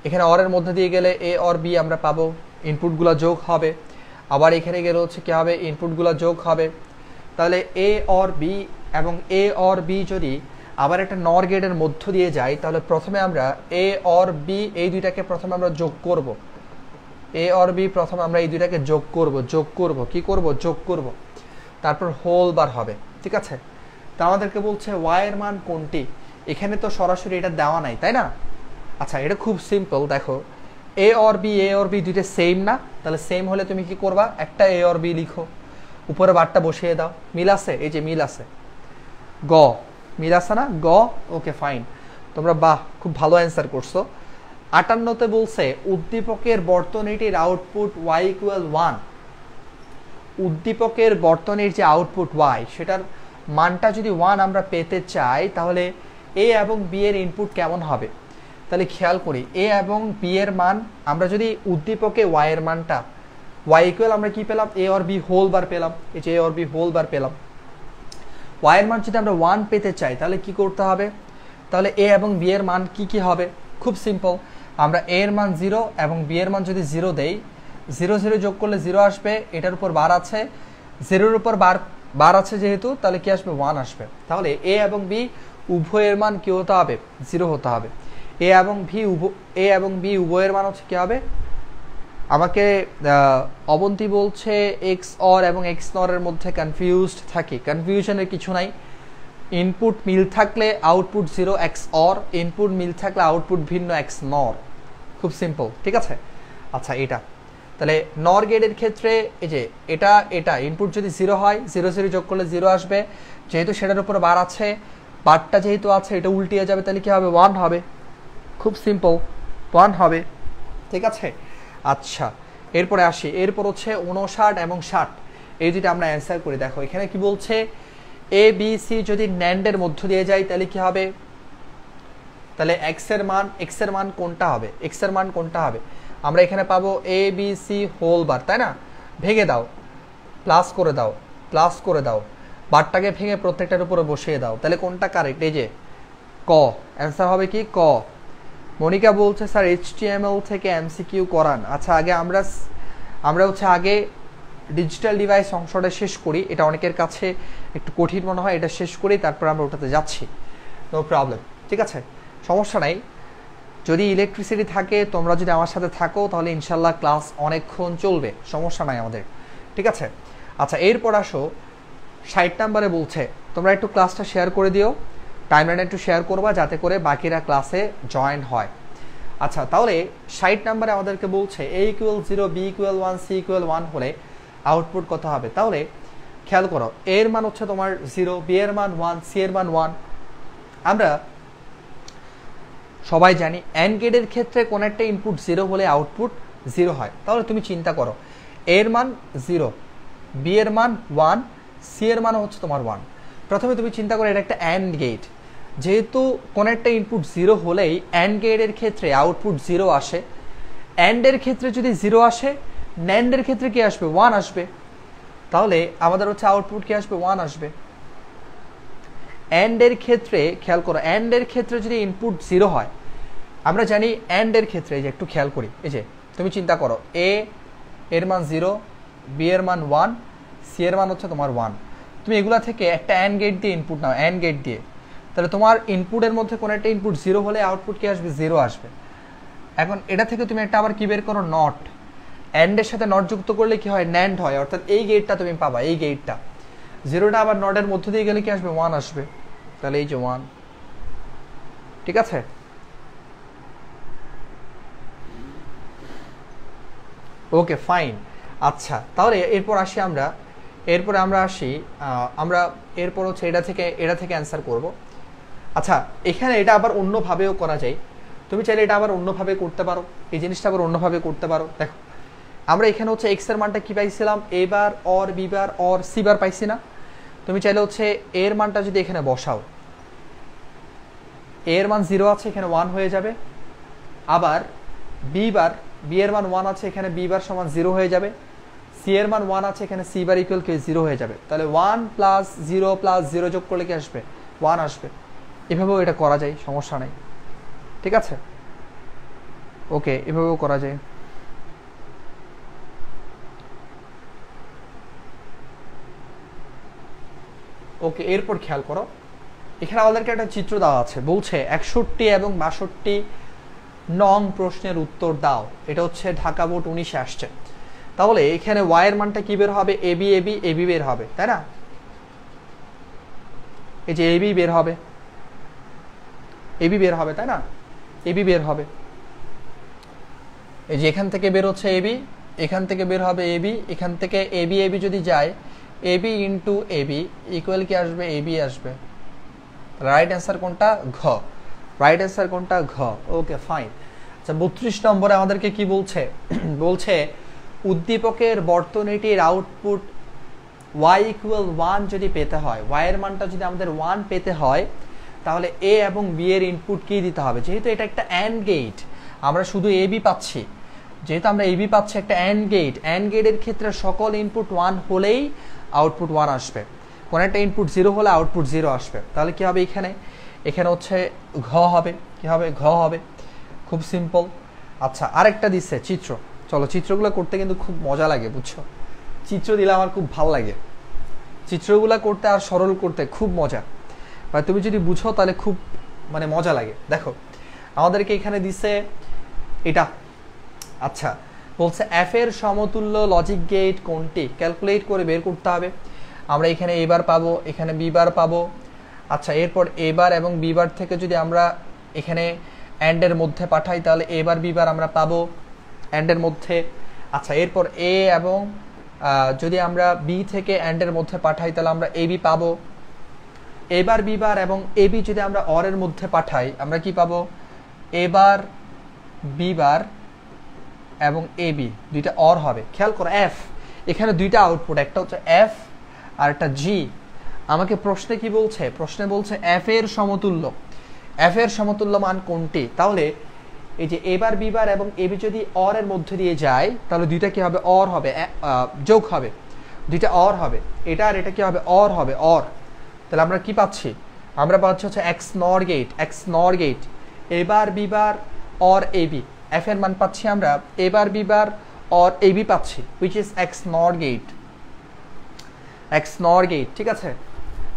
এখানে অরের মধ্যে দিয়ে গেলে এ অর বি আমরা পাবো ইনপুটগুলো যোগ হবে আবার এখানে গেলে হচ্ছে কী হবে ইনপুটগুলো যোগ হবে তাহলে এ অর বি এবং এ অর বি যদি আবার একটা নর গেটের মধ্য দিয়ে যাই তাহলে প্রথমে আমরা এ অর বি এই দুইটাকে প্রথমে আমরা যোগ করব এ অর বি প্রথমে আমরা এই দুইটাকে যোগ করব যোগ করব কি করব যোগ করব তারপর হোল বার হবে ঠিক আছে তা আমাদেরকে বলছে ওয়াইয়ের মান কোনটি এখানে তো সরাসরি এটা দেওয়া নাই তাই না আচ্ছা এটা খুব সিম্পল দেখো A or B A or B দুইটা সেম না তাহলে সেম হলে তুমি কি করবা একটা এ অর বি লিখো উপরে বারটা বসিয়ে দাও মিল আছে এই যে মিল আছে গ মিল আছে না গ ওকে ফাইন তোমরা বাহ খুব ভালো অ্যান্সার করছো আটান্নতে বলছে উদ্দীপকের বর্তনীটির আউটপুট ওয়াই ইকুয়াল ওয়ান উদ্দীপকের বর্তনের যে আউটপুট ওয়াই সেটার মানটা যদি ওয়ান আমরা পেতে চাই তাহলে এ এবং বি এর ইনপুট কেমন হবে তাহলে খেয়াল করি এ এবং বি এর মান আমরা যদি উদ্দীপকে ওয়াই এর মানটা ওয়াই ইকুয়াল আমরা কি পেলাম A or B whole bar পেলাম এই যে A or B whole bar পেলাম ওয়াই এর মান যদি আমরা ওয়ান পেতে চাই তাহলে কি করতে হবে তাহলে এ এবং বি এর মান কি কি হবে খুব সিম্পল আমরা এ এর মান জিরো এবং বি এর মান যদি জিরো দেই জিরো জিরো যোগ করলে জিরো আসবে এটার উপর বার আছে জিরোর উপর বার বার আছে যেহেতু তাহলে কি আসবে ওয়ান আসবে তাহলে এ এবং বি উভয়ের মান কি হতে হবে জিরো হতে হবে এ এবং ভি এ এবং বি উভয়ের মান হচ্ছে কী হবে আমাকে অবন্তি বলছে এক্স অর এবং এক্স নরের মধ্যে কনফিউজড থাকি কনফিউশনের কিছু নাই ইনপুট মিল থাকলে output zero X or input মিল থাকলে আউটপুট ভিন্ন এক্স নর খুব সিম্পল ঠিক আছে আচ্ছা এটা তাহলে নর গেটের ক্ষেত্রে এই যে এটা এটা ইনপুট যদি জিরো হয় জিরো জিরো যোগ করলে জিরো আসবে যেহেতু সেটার উপর বার আছে বারটা যেহেতু আছে এটা উল্টিয়ে যাবে তাহলে কী হবে ওয়ান হবে খুব সিম্পল ওয়ান হবে ঠিক আছে আচ্ছা এরপরে আসি এরপর হচ্ছে উনষাট এবং ষাট এই দুটো আমরা অ্যান্সার করি দেখো এখানে কি বলছে এ বি সি যদি ন্যান্ডের মধ্য দিয়ে যাই তাহলে কি হবে তাহলে এক্সের মান এক্সের মান কোনটা হবে এক্সের মান কোনটা হবে আমরা এখানে পাবো A B C whole bar তাই না ভেঙে দাও প্লাস করে দাও প্লাস করে দাও বারটাকে ভেঙে প্রত্যেকটার উপরে বসিয়ে দাও তাহলে কোনটা কারেক্ট এই যে ক অ্যান্সার হবে কি ক মনিকা বলছে স্যার এইচ থেকে এমসিকিউ করান আচ্ছা আগে আমরা আমরা হচ্ছে আগে ডিজিটাল ডিভাইস অংশটা শেষ করি এটা অনেকের কাছে একটু কঠিন মনে হয় এটা শেষ করি তারপর আমরা ওটাতে যাচ্ছি নো প্রবলেম ঠিক আছে সমস্যা নাই যদি ইলেকট্রিসিটি থাকে তোমরা যদি আমার সাথে থাকো তাহলে ইনশাল্লাহ ক্লাস অনেকক্ষণ চলবে সমস্যা নাই আমাদের ঠিক আছে আচ্ছা এরপর আসো ষাট নাম্বারে বলছে তোমরা একটু ক্লাসটা শেয়ার করে দিও টাইমলাইন একটু শেয়ার করবা যাতে করে বাকিরা ক্লাসে জয়েন হয় আচ্ছা তাহলে ষাট নাম্বারে আমাদেরকে বলছে A equal zero B equal one C equal one হলে আউটপুট কত হবে তাহলে খেয়াল করো এর মান হচ্ছে তোমার জিরো বি এর মান ওয়ান সি এর মান ওয়ান আমরা সবাই জানি অ্যান্ড গেটের ক্ষেত্রে কোনো একটা ইনপুট জিরো হলে আউটপুট জিরো হয় তাহলে তুমি চিন্তা করো এর মান জিরো বি এর মান ওয়ান সি এর মান হচ্ছে তোমার ওয়ান প্রথমে তুমি চিন্তা করো এটা একটা অ্যান্ড গেট যেহেতু কোনো একটা ইনপুট জিরো হলেই অ্যান্ড গেটের ক্ষেত্রে আউটপুট জিরো আসে অ্যান্ডের ক্ষেত্রে যদি জিরো আসে ন্যান্ডের ক্ষেত্রে কি আসবে ওয়ান আসবে তাহলে আমাদের হচ্ছে আউটপুট কি আসবে ওয়ান আসবে অ্যান্ডের ক্ষেত্রে খেয়াল করো অ্যান্ডের ক্ষেত্রে যদি ইনপুট জিরো হয় আমরা জানি অ্যান্ডের ক্ষেত্রে যে একটু খেয়াল করি এই যে তুমি চিন্তা করো এ এর মান জিরো বি এর মান ওয়ান সি এর মান হচ্ছে তোমার ওয়ান তুমি এগুলা থেকে একটা অ্যান্ড গেট দিয়ে ইনপুট নাও অ্যান্ড গেট দিয়ে তাহলে তোমার ইনপুটের মধ্যে কোনো একটা ইনপুট জিরো হলে আউটপুট কি আসবে জিরো আসবে এখন এটা থেকে তুমি একটা আবার কি বের করো নট অ্যান্ডের সাথে নট যুক্ত করলে কি হয় ন্যান্ড হয় অর্থাৎ এই গেটটা তুমি পাবা এই গেটটা জিরোটা আবার নটের মধ্য দিয়ে গেলে কি আসবে ওয়ান আসবে তাহলে এই যে ওয়ান ঠিক আছে ওকে ফাইন আচ্ছা তাহলে এরপর আসি আমরা এরপরে আমরা আসি আমরা এরপর হচ্ছে এটা থেকে এটা থেকে অ্যান্সার করব আচ্ছা এখানে এটা আবার অন্যভাবেও করা যায় তুমি চাইলে এটা আবার অন্যভাবে করতে পারো এই জিনিসটা আবার অন্যভাবে করতে পারো দেখো আমরা এখানে হচ্ছে এক্সের মানটা কী পাইছিলাম এবার অর বিবার অর সিবার পাইছি না তুমি চাইলে হচ্ছে এর মানটা যদি এখানে বসাও এর মান জিরো আছে এখানে ওয়ান হয়ে যাবে আবার বি বার বি এর মান ওয়ান আছে এখানে বি বার সমান জিরো হয়ে যাবে সি এর মান ওয়ান আছে এখানে সি বার ইকুয়াল কে জিরো হয়ে যাবে তাহলে one plus zero plus zero যোগ করলে কি আসবে ওয়ান আসবে এভাবেও এটা করা যায় সমস্যা নেই ঠিক আছে ওকে এভাবেও করা যায় ওকে এরপর খেয়াল করো এখানে আমাদেরকে একটা চিত্র দেওয়া আছে বলছে একষট্টি এবং বাষট্টি নং প্রশ্নের উত্তর দাও এটা হচ্ছে ঢাকা বোর্ড উনিশে আসছে তাহলে এখানে ওয়াইয়ের মানটা কি বের হবে এবি এবি এবি বের হবে তাই না এই যে এবি বের হবে এবি বের হবে তাই না এবি বের হবে এই যে এখান থেকে বের হচ্ছে এবি এখান থেকে বের হবে এবি এখান থেকে এবি এবি যদি যায় এবি ইন্টু এবি ইকুয়াল কি আসবে এবি আসবে রাইট অ্যান্সার কোনটা ঘ রাইট অ্যান্সার কোনটা ঘ ওকে ফাইন আচ্ছা বত্রিশ নম্বরে আমাদেরকে কি বলছে বলছে উদ্দীপকের বর্তনীটির আউটপুট ওয়াই ইকুয়াল ওয়ান যদি পেতে হয় ওয়াইয়ের মানটা যদি আমাদের ওয়ান পেতে হয় তাহলে এ এবং বি এর ইনপুট কী দিতে হবে যেহেতু এটা একটা অ্যান্ড গেট আমরা শুধু এ বি পাচ্ছি যেহেতু আমরা এ বি পাচ্ছি একটা অ্যান্ড গেট অ্যান্ড গেটের ক্ষেত্রে সকল ইনপুট ওয়ান হলেই আউটপুট ওয়ান আসবে কোনো একটা ইনপুট জিরো হলে আউটপুট জিরো আসবে তাহলে কী হবে এখানে এখানে হচ্ছে ঘ হবে কী হবে ঘ হবে খুব সিম্পল আচ্ছা আরেকটা দিচ্ছে চিত্র চলো চিত্রগুলো করতে কিন্তু খুব মজা লাগে বুঝছো চিত্র দিলে আমার খুব ভাল লাগে চিত্রগুলা করতে আর সরল করতে খুব মজা বা তুমি যদি বুঝো তাহলে খুব মানে মজা লাগে দেখো আমাদেরকে এখানে দিছে এটা আচ্ছা বলছে এফ এর সমতুল্য লজিক গেট কোনটি ক্যালকুলেট করে বের করতে হবে আমরা এখানে এবার পাবো এখানে বিবার পাবো আচ্ছা এরপর এবার এবং বিবার থেকে যদি আমরা এখানে অ্যান্ডের মধ্যে পাঠাই তাহলে এবার বিবার আমরা পাবো অ্যান্ডের মধ্যে আচ্ছা এরপর এ এবং যদি আমরা বি থেকে অ্যান্ডের মধ্যে পাঠাই তাহলে আমরা এ বি পাবো এবার বিবার এবং এ বি যদি আমরা অরের মধ্যে পাঠাই আমরা কি পাবো এবার বিবার এবং এ বি দুইটা অর হবে খেয়াল করো এফ এখানে দুইটা আউটপুট একটা হচ্ছে এফ আর একটা জি আমাকে প্রশ্নে কি বলছে প্রশ্নে বলছে এফ এর সমতুল্য এফ এর সমতুল্য মান কোনটি তাহলে এই যে এবার বিবার এবং এবি যদি অর এর মধ্যে দিয়ে যায় তাহলে দুইটা কি হবে অর হবে যোগ হবে দুইটা অর হবে এটা আর এটা কি হবে অর হবে অর তাহলে আমরা কি পাচ্ছি আমরা পাচ্ছি হচ্ছে X NOR gate X NOR gate A bar B bar or A B F এর মান পাচ্ছি আমরা A bar B bar or A B পাচ্ছি which is X NOR gate X NOR gate ঠিক আছে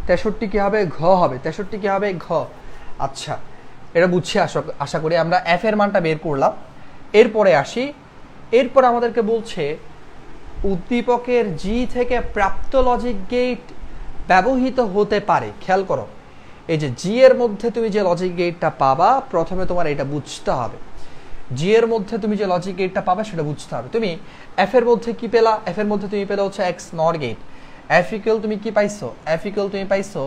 তেষট্টি কী হবে ঘ হবে তেষট্টি কী হবে ঘ আচ্ছা এটা বুঝছি আশা আশা করি আমরা এফ এর মানটা বের করলাম এরপরে আসি এরপর আমাদেরকে বলছে উদ্দীপকের জি থেকে প্রাপ্ত লজিক গেট ব্যবহৃত হতে পারে খেয়াল করো এই যে জি এর মধ্যে তুমি যে লজিক গেটটা পাবা প্রথমে তোমার এটা বুঝতে হবে জি এর মধ্যে তুমি যে লজিক গেটটা পাবে সেটা বুঝতে হবে তুমি এফ এর মধ্যে কি পেলা এফ এর মধ্যে তুমি পেলা হচ্ছে X NOR gate F equal তুমি কি পাইছো এফ ইকুয়াল তুমি পাইছো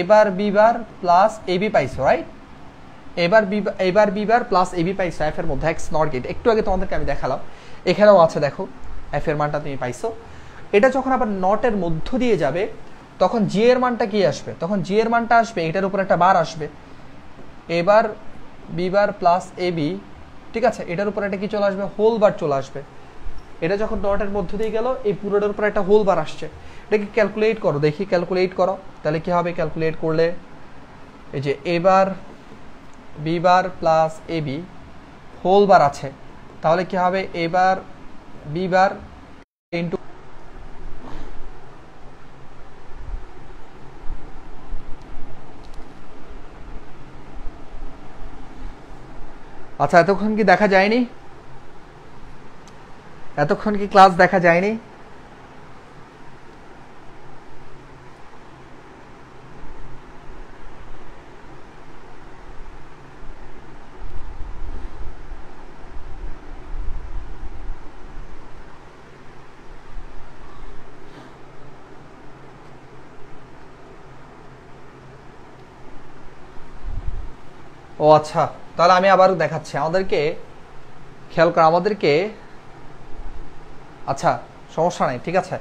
A bar B bar plus A B পাইছো right A bar B A bar B bar plus A B পাইছো এফ এর মধ্যে এক্স নর গেট একটু আগে তোমাদেরকে আমি দেখালাম এখানেও আছে দেখো এফ এর মানটা তুমি পাইছো এটা যখন আবার নটের মধ্য দিয়ে যাবে তখন জি এর মানটা কি আসবে তখন জি এর মানটা আসবে এটার উপর একটা বার আসবে A bar B bar plus A B ঠিক আছে এটার উপর একটা কি চলে আসবে হোল বার চলে আসবে এটা যখন ডটের মধ্যে দিয়ে গেল এই পুরোটার উপর একটা হোল বার আসছে এটাকে ক্যালকুলেট করো দেখি ক্যালকুলেট করো তাহলে কি হবে ক্যালকুলেট করলে এই যে A bar B bar plus A B whole bar আছে তাহলে কি হবে এবার বি বার ইন্টু আচ্ছা এতক্ষণ কি দেখা যায়নি এতক্ষণ কি ক্লাস দেখা যায়নি ও আচ্ছা তাহলে আমি আবার দেখাচ্ছি আমাদেরকে খেয়াল করা আমাদেরকে আচ্ছা সমস্যা নাই ঠিক আছে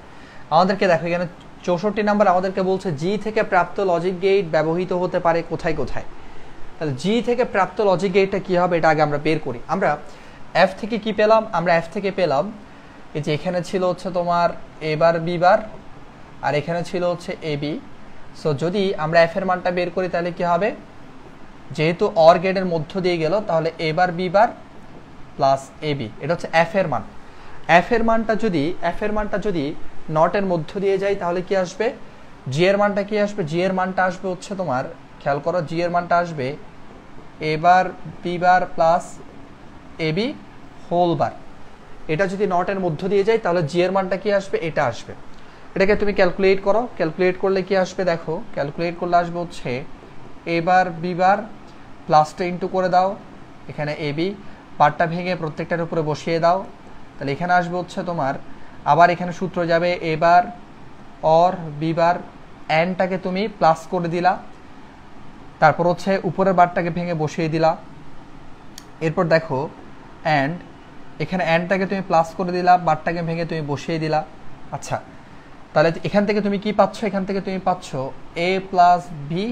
আমাদেরকে দেখো এখানে চৌষট্টি নাম্বার আমাদেরকে বলছে জি থেকে প্রাপ্ত লজিক গেট ব্যবহৃত হতে পারে কোথায় কোথায় তাহলে জি থেকে প্রাপ্ত লজিক গেটটা কী হবে এটা আগে আমরা বের করি আমরা এফ থেকে কি পেলাম আমরা এফ থেকে পেলাম এই যে এখানে ছিল হচ্ছে তোমার এবার বিবার আর এখানে ছিল হচ্ছে এ বি সো যদি আমরা এফ এর মানটা বের করি তাহলে কি হবে যেহেতু অর গেটের মধ্য দিয়ে গেল তাহলে A bar B bar plus A B এটা হচ্ছে এফ এর মান এফ এর মানটা যদি এফ এর মানটা যদি নটের মধ্য দিয়ে যায় তাহলে কি আসবে জি এর মানটা কি আসবে জি এর মানটা আসবে হচ্ছে তোমার খেয়াল করো জি এর মানটা আসবে A bar B bar plus A B whole bar এটা যদি নটের মধ্য দিয়ে যায় তাহলে জি এর মানটা কি আসবে এটা আসবে এটাকে তুমি ক্যালকুলেট করো ক্যালকুলেট করলে কি আসবে দেখো ক্যালকুলেট করলে আসবে হচ্ছে এবার বিবার প্লাসটা ইন্টু করে দাও এখানে এ বি পার্টটা ভেঙে প্রত্যেকটার উপরে বসিয়ে দাও তাহলে এখানে আসবে হচ্ছে তোমার আবার এখানে সূত্র যাবে এবার অর বিবার অ্যানটাকে তুমি প্লাস করে দিলা তারপর হচ্ছে উপরের বারটাকে ভেঙে বসিয়ে দিলা এরপর দেখো অ্যান্ড এখানে অ্যান্ডটাকে তুমি প্লাস করে দিলা বারটাকে ভেঙে তুমি বসিয়ে দিলা আচ্ছা তাহলে এখান থেকে তুমি কি পাচ্ছ এখান থেকে তুমি পাচ্ছ এ প্লাস বি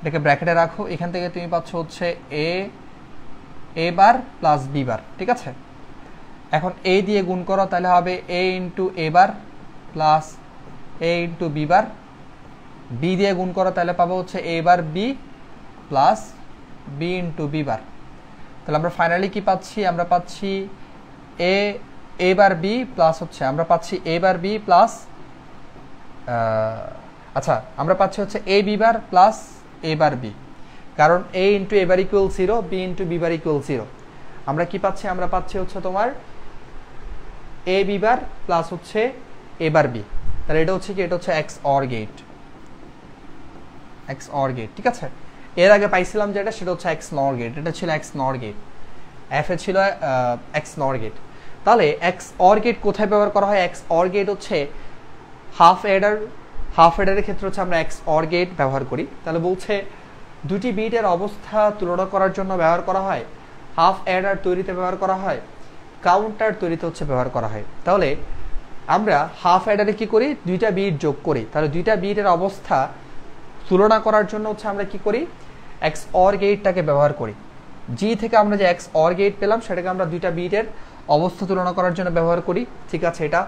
এটাকে ব্র্যাকেটে রাখো এখান থেকে তুমি পাচ্ছ হচ্ছে এ এ বার প্লাস বি বার ঠিক আছে এখন এ দিয়ে গুণ করো তাহলে হবে A into A bar plus A into B bar B দিয়ে গুণ করো তাহলে পাবো হচ্ছে A bar B plus B into B bar তাহলে আমরা ফাইনালি কি পাচ্ছি আমরা পাচ্ছি এ এ বার বি প্লাস হচ্ছে আমরা পাচ্ছি এ বার বি প্লাস আচ্ছা আমরা পাচ্ছি হচ্ছে A B bar plus A bar B কারণ A into A bar equal zero B into B bar equal zero আমরা কি পাচ্ছি আমরা পাচ্ছি হচ্ছে তোমার এ বিবার প্লাস হচ্ছে এবার বি তাহলে এটা হচ্ছে কি এটা হচ্ছে x or gate x or gate ঠিক আছে এর আগে পাইছিলাম যেটা সেটা হচ্ছে এক্স নর গেট এটা ছিল এক্স নর গেট এফ এ ছিল এক্স নর গেট তাহলে এক্স অর গেট কোথায় ব্যবহার করা হয় এক্স অর গেট হচ্ছে হাফ এডার হাফ এডারের ক্ষেত্রে হচ্ছে আমরা এক্স অর গেট ব্যবহার করি তাহলে বলছে দুটি বিটের অবস্থা তুলনা করার জন্য ব্যবহার করা হয় হাফ অ্যাডার তৈরিতে ব্যবহার করা হয় কাউন্টার তৈরিতে হচ্ছে ব্যবহার করা হয় তাহলে আমরা হাফ অ্যাডারে কি করি দুইটা বিট যোগ করি তাহলে দুইটা বিটের অবস্থা তুলনা করার জন্য হচ্ছে আমরা কি করি এক্স অর গেটটাকে ব্যবহার করি জি থেকে আমরা যে এক্স অর গেট পেলাম সেটাকে আমরা দুইটা বিটের অবস্থা তুলনা করার জন্য ব্যবহার করি ঠিক আছে এটা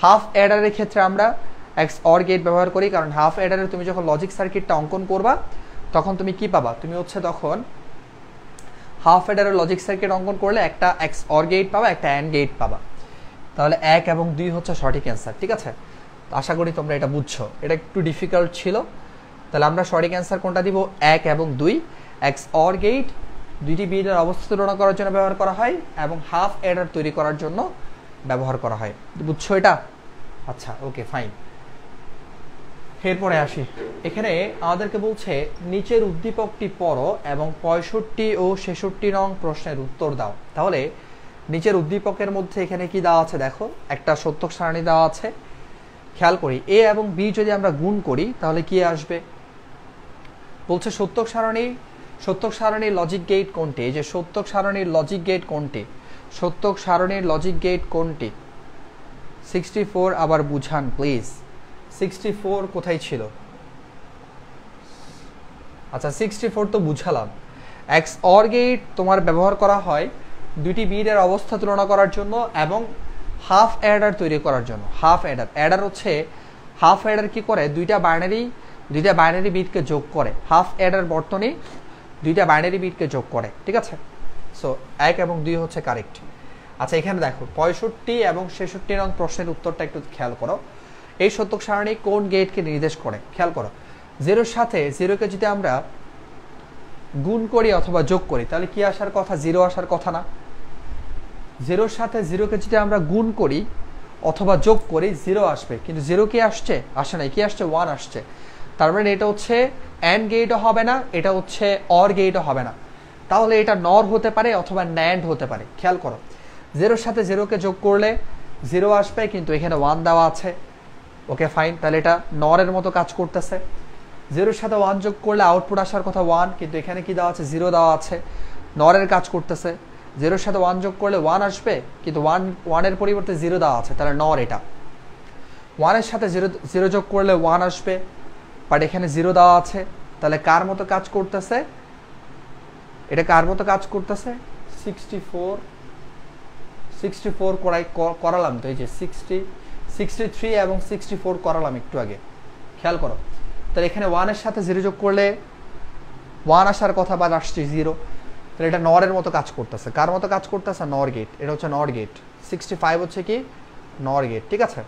হাফ অ্যাডারের ক্ষেত্রে আমরা এক্স অর গেট ব্যবহার করি কারণ হাফ অ্যাডারের তুমি যখন লজিক সার্কিটটা অঙ্কন করবা তখন তুমি কি পাবা তুমি হচ্ছে তখন হাফ অ্যাডারের লজিক সার্কিট অঙ্কন করলে একটা এক্স অর গেট পাবা একটা অ্যান গেট পাবা তাহলে এক এবং দুই হচ্ছে সঠিক অ্যান্সার ঠিক আছে আশা করি তোমরা এটা বুঝছো এটা একটু ডিফিকাল্ট ছিল তাহলে আমরা সঠিক অ্যান্সার কোনটা দিব এক এবং দুই এক্স অর গেট দুইটি বিটের অবস্থা তুলনা করার জন্য ব্যবহার করা হয় এবং হাফ অ্যাডার তৈরি করার জন্য ব্যবহার করা হয় বুঝছো এটা আচ্ছা ওকে ফাইন এরপরে আসি এখানে আমাদেরকে বলছে নিচের উদ্দীপকটি পড়ো এবং পঁয়ষট্টি ও ছেষট্টি রং প্রশ্নের উত্তর দাও তাহলে নিচের উদ্দীপকের মধ্যে এখানে কি দেওয়া আছে দেখো একটা সত্যক সারণী দেওয়া আছে খেয়াল করি এ এবং বি যদি আমরা গুণ করি তাহলে কি আসবে বলছে সত্যক সারণী সত্যক সারণীর লজিক গেট কোনটি যে সত্যক সারণীর লজিক গেট কোনটি সত্যক সারণীর লজিক গেট কোনটি সিক্সটি ফোর আবার বুঝান প্লিজ সিক্সটি ফোর কোথায় ছিল আচ্ছা সিক্সটি ফোর তো বুঝালাম এক্স অর গেট তোমার ব্যবহার করা হয় দুটি বিটের অবস্থা তুলনা করার জন্য এবং হাফ অ্যাডার তৈরি করার জন্য হাফ অ্যাডার অ্যাডার হচ্ছে হাফ অ্যাডার কি করে দুইটা বাইনারি দুইটা বাইনারি বিটকে যোগ করে হাফ অ্যাডার বর্তনে দুইটা বাইনারি বিটকে যোগ করে ঠিক আছে সো এক এবং দুই হচ্ছে কারেক্ট আচ্ছা এখানে দেখো পঁয়ষট্টি এবং ছেষট্টি রং প্রশ্নের উত্তরটা একটু খেয়াল করো এই শতক সারণি কোন গেটকে নির্দেশ করে খেয়াল করো জিরোর সাথে জিরোকে যদি আমরা গুণ করি অথবা যোগ করি তাহলে কি আসার কথা জিরো আসার কথা না জিরোর সাথে জিরোকে যদি আমরা গুণ করি অথবা যোগ করি জিরো আসবে কিন্তু জিরো কি আসছে আসে নাই কি আসছে ওয়ান আসছে তার মানে এটা হচ্ছে অ্যান্ড গেটও হবে না এটা হচ্ছে অর গেটও হবে না তাহলে এটা নর হতে পারে অথবা ন্যান্ড হতে পারে খেয়াল করো জিরোর সাথে জিরোকে যোগ করলে জিরো আসবে কিন্তু এখানে ওয়ান দেওয়া আছে ওকে ফাইন তাহলে এটা নরের মতো কাজ করতেছে জিরোর সাথে ওয়ান যোগ করলে আউটপুট আসার কথা ওয়ান কিন্তু এখানে কি দেওয়া আছে জিরো দেওয়া আছে নরের কাজ করতেছে জিরোর সাথে ওয়ান যোগ করলে ওয়ান আসবে কিন্তু ওয়ান ওয়ানের পরিবর্তে জিরো দেওয়া আছে তাহলে নর এটা ওয়ানের সাথে জিরো জিরো যোগ করলে ওয়ান আসবে বাট এখানে জিরো দেওয়া আছে তাহলে কার মতো কাজ করতেছে এটা কার মতো কাজ করতেছে সিক্সটি ফোর সিক্সটি ফোর করাই করালাম তো এই যে সিক্সটি সিক্সটি থ্রি এবং সিক্সটি ফোর করালাম একটু আগে খেয়াল করো তাহলে এখানে ওয়ানের সাথে জিরো যোগ করলে ওয়ান আসার কথা বা আসছে জিরো তাহলে এটা নরের মতো কাজ করতেছে কার মতো কাজ করতেছে নর গেট এটা হচ্ছে নর গেট সিক্সটি ফাইভ হচ্ছে কি নর গেট ঠিক আছে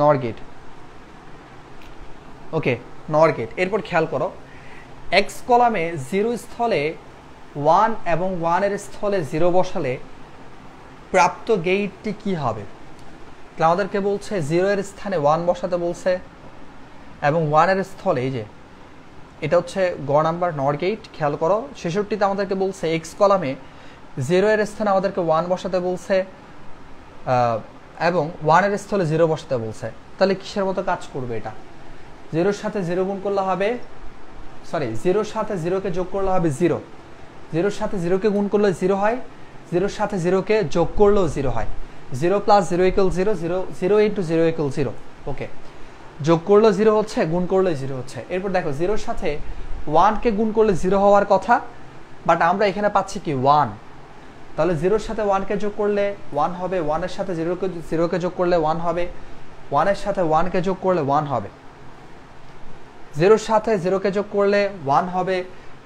নর গেট ওকে নর গেট এরপর খেয়াল করো এক্স কলামে জিরো স্থলে ওয়ান এবং ওয়ানের স্থলে জিরো বসালে প্রাপ্ত গেইটটি কি হবে আমাদেরকে বলছে জিরো এর স্থানে ওয়ান বসাতে বলছে এবং ওয়ানের স্থলে এই যে এটা হচ্ছে গ নাম্বার নট গেট খেয়াল করো ছেষট্টিতে আমাদেরকে বলছে এক্স কলামে জিরো এর স্থানে আমাদেরকে ওয়ান বসাতে বলছে এবং ওয়ানের স্থলে জিরো বসাতে বলছে তাহলে কিসের মতো কাজ করবে এটা জিরোর সাথে জিরো গুণ করলে হবে সরি জিরোর সাথে জিরোকে যোগ করলে হবে জিরো জিরোর সাথে জিরোকে গুণ করলে জিরো হয় জিরোর সাথে জিরোকে যোগ করলেও জিরো হয় zero plus zero equal zero zero zero into zero equal zero okay যোগ করলে জিরো হচ্ছে গুণ করলে জিরো হচ্ছে এরপর দেখো জিরোর সাথে ওয়ানকে গুণ করলে জিরো হওয়ার কথা বাট আমরা এখানে পাচ্ছি কি ওয়ান তাহলে জিরোর সাথে ওয়ানকে যোগ করলে ওয়ান হবে ওয়ানের সাথে জিরোকে জিরোকে যোগ করলে ওয়ান হবে ওয়ানের সাথে ওয়ানকে যোগ করলে ওয়ান হবে জিরোর সাথে জিরোকে যোগ করলে ওয়ান হবে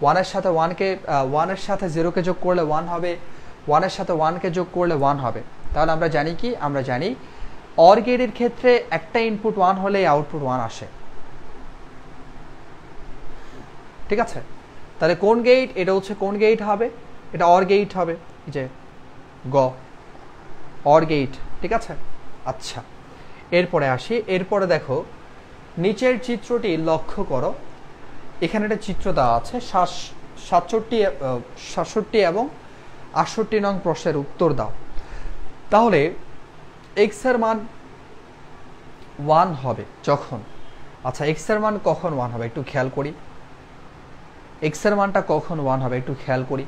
ওয়ানের সাথে ওয়ানকে ওয়ানের সাথে জিরোকে যোগ করলে ওয়ান হবে ওয়ানের সাথে ওয়ানকে যোগ করলে ওয়ান হবে তাহলে আমরা জানি কি আমরা জানি অর গেটের ক্ষেত্রে একটা ইনপুট ওয়ান হলে আউটপুট ওয়ান আসে ঠিক আছে তাহলে কোন গেট এটা হচ্ছে কোন গেট হবে এটা অর গেট হবে যে গ অর গেট ঠিক আছে আচ্ছা এরপরে আসি এরপরে দেখো নিচের চিত্রটি লক্ষ্য করো এখানে একটা চিত্র দেওয়া আছে সাতষট্টি সাতষট্টি এবং আটষট্টি নং প্রশ্নের উত্তর দাও তাহলে এক্স এর মান ওয়ান হবে যখন আচ্ছা এক্স এর মান কখন ওয়ান হবে একটু খেয়াল করি এক্স এর মানটা কখন ওয়ান হবে একটু খেয়াল করি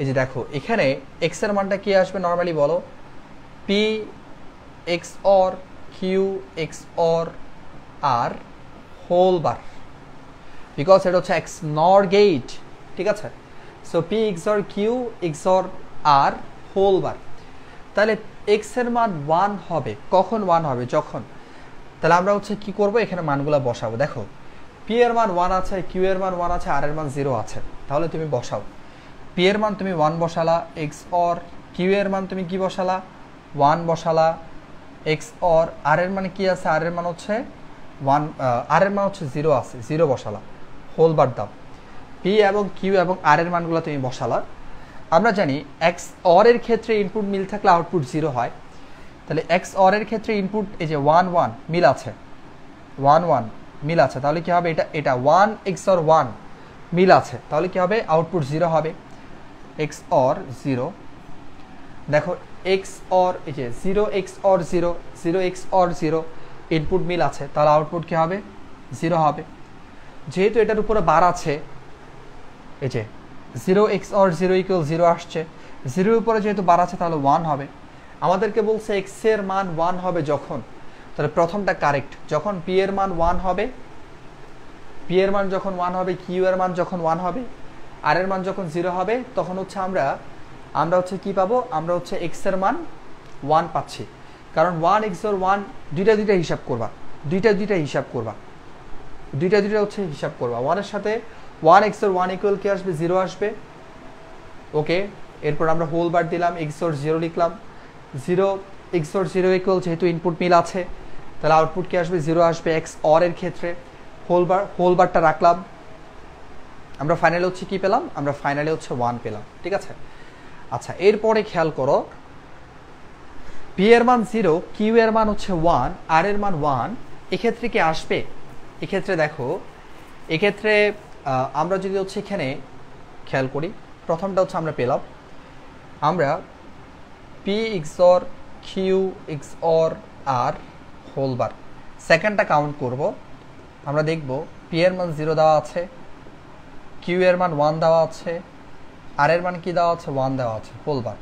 এই যে দেখো এখানে এক্স এর মানটা কি আসবে নর্মালি বলো P X or Q X or R whole bar because এটা হচ্ছে এক্স নর গেট ঠিক আছে so P X or Q X or R whole bar তাহলে এক্স এর মান ওয়ান হবে কখন ওয়ান হবে যখন তাহলে আমরা হচ্ছে কি করব এখানে মানগুলো বসাবো দেখো পি এর মান ওয়ান আছে কিউ এর মান ওয়ান আছে আর এর মান জিরো আছে তাহলে তুমি বসাও পি এর মান তুমি ওয়ান বসালা এক্স অর কিউ এর মান তুমি কি বসালা ওয়ান বসালা এক্স অর আর এর মানে কি আছে আর এর মান হচ্ছে ওয়ান আর এর মান হচ্ছে জিরো আছে জিরো বসালা হোল বার দাও পি এবং কিউ এবং আর এর মানগুলো তুমি বসালা আমরা জানি এক্স অর এর ক্ষেত্রে ইনপুট মিল থাকলে আউটপুট জিরো হয় তাহলে এক্স অর এর ক্ষেত্রে ইনপুট এই যে ওয়ান ওয়ান মিল আছে ওয়ান ওয়ান মিল আছে তাহলে কি হবে এটা এটা ওয়ান এক্স অর ওয়ান মিল আছে তাহলে কি হবে আউটপুট জিরো হবে এক্স অর জিরো দেখো এক্স অর এই যে zero X or zero zero X or zero input মিল আছে তাহলে আউটপুট কী হবে জিরো হবে যেহেতু এটার উপরে বার আছে এই যে zero X or zero equal zero আসছে জিরোর উপরে যেহেতু বার আছে তাহলে ওয়ান হবে আমাদেরকে বলছে এক্সের মান ওয়ান হবে যখন তাহলে প্রথমটা কারেক্ট যখন পি এর মান ওয়ান হবে পি এর মান যখন ওয়ান হবে কিউ এর মান যখন ওয়ান হবে আর এর মান যখন জিরো হবে তখন হচ্ছে আমরা আমরা হচ্ছে কি পাবো আমরা হচ্ছে এক্স এর মান ওয়ান পাচ্ছি কারণ ওয়ান এক্স অর ওয়ান দুইটা দুইটা হিসাব করবা দুইটা দুইটা হিসাব করবা দুইটা দুইটা হচ্ছে হিসাব করবা ওয়ানের সাথে one X or one equal কি আসবে জিরো আসবে ওকে এরপর আমরা হোল বার দিলাম এক্স ওর জিরো লিখলাম zero X or zero equal যেহেতু ইনপুট মিল আছে তাহলে আউটপুট কি আসবে জিরো আসবে এক্স অর এর ক্ষেত্রে হোল বার হোল বারটা রাখলাম আমরা ফাইনালে হচ্ছে কি পেলাম আমরা ফাইনালে হচ্ছে ওয়ান পেলাম ঠিক আছে আচ্ছা এরপরে খেয়াল করো পি এর মান জিরো কিউ এর মান হচ্ছে ওয়ান আর এর মান ওয়ান এক্ষেত্রে কি আসবে এক্ষেত্রে দেখো এক্ষেত্রে আমরা যদি হচ্ছে এখানে খেয়াল করি প্রথমটা হচ্ছে আমরা পেলাম আমরা P XOR Q XOR R whole bar সেকেন্ডটা কাউন্ট করব আমরা দেখব পি এর মান জিরো দেওয়া আছে কিউ এর মান ওয়ান দেওয়া আছে আর এর মান কি দেওয়া আছে ওয়ান দেওয়া আছে হোলবার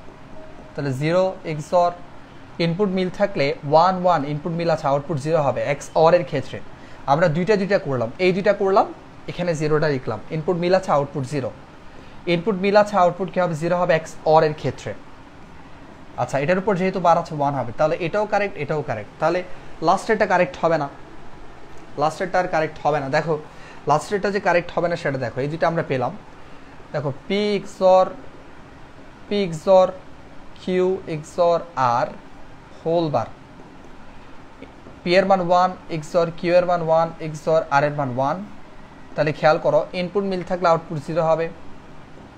তাহলে জিরো এক্সর ইনপুট মিল থাকলে ওয়ান ওয়ান ইনপুট মিল আছে আউটপুট জিরো হবে এক্স অর এর ক্ষেত্রে আমরা দুইটা দুইটা করলাম এই দুইটা করলাম এখানে জিরোটা লিখলাম ইনপুট মিল আছে আউটপুট জিরো ইনপুট মিল আছে আউটপুট কী হবে জিরো হবে এক্স অর এর ক্ষেত্রে আচ্ছা এটার উপর যেহেতু বার আছে ওয়ান হবে তাহলে এটাও কারেক্ট এটাও কারেক্ট তাহলে লাস্টেরটা কারেক্ট হবে না লাস্টেরটা আর কারেক্ট হবে না দেখো লাস্টেরটা যে কারেক্ট হবে না সেটা দেখো এই যেটা আমরা পেলাম দেখো P XOR P XOR Q XOR R whole bar P এর মান ওয়ান ইক্সর কিউ এর মান ওয়ান ইক্সর আর এর মান ওয়ান তাহলে খেয়াল করো ইনপুট মিল থাকলে আউটপুট জিরো হবে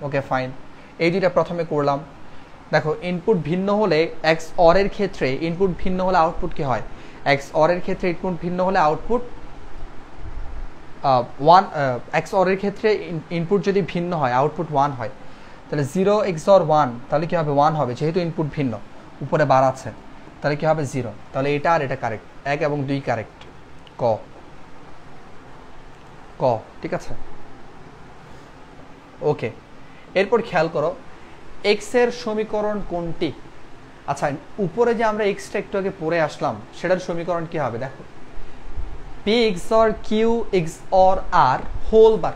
ওকে ফাইন এই দুইটা প্রথমে করলাম দেখো ইনপুট ভিন্ন হলে এক্স অরের ক্ষেত্রে ইনপুট ভিন্ন হলে আউটপুট কী হয় এক্স অরের ক্ষেত্রে ইনপুট ভিন্ন হলে আউটপুট ওয়ান এক্স অরের ক্ষেত্রে ইনপুট যদি ভিন্ন হয় আউটপুট ওয়ান হয় তাহলে জিরো এক্স অর ওয়ান তাহলে কী হবে ওয়ান হবে যেহেতু ইনপুট ভিন্ন উপরে বাড়াচ্ছে তাহলে কী হবে জিরো তাহলে এটা আর এটা কারেক্ট এক এবং দুই কারেক্ট ক ক ঠিক আছে ওকে এরপর খেয়াল করো এক্সের সমীকরণ কোনটি আচ্ছা উপরে যে আমরা এক্সটা একটু আগে পড়ে আসলাম সেটার সমীকরণ কি হবে দেখো P X or Q X or R whole bar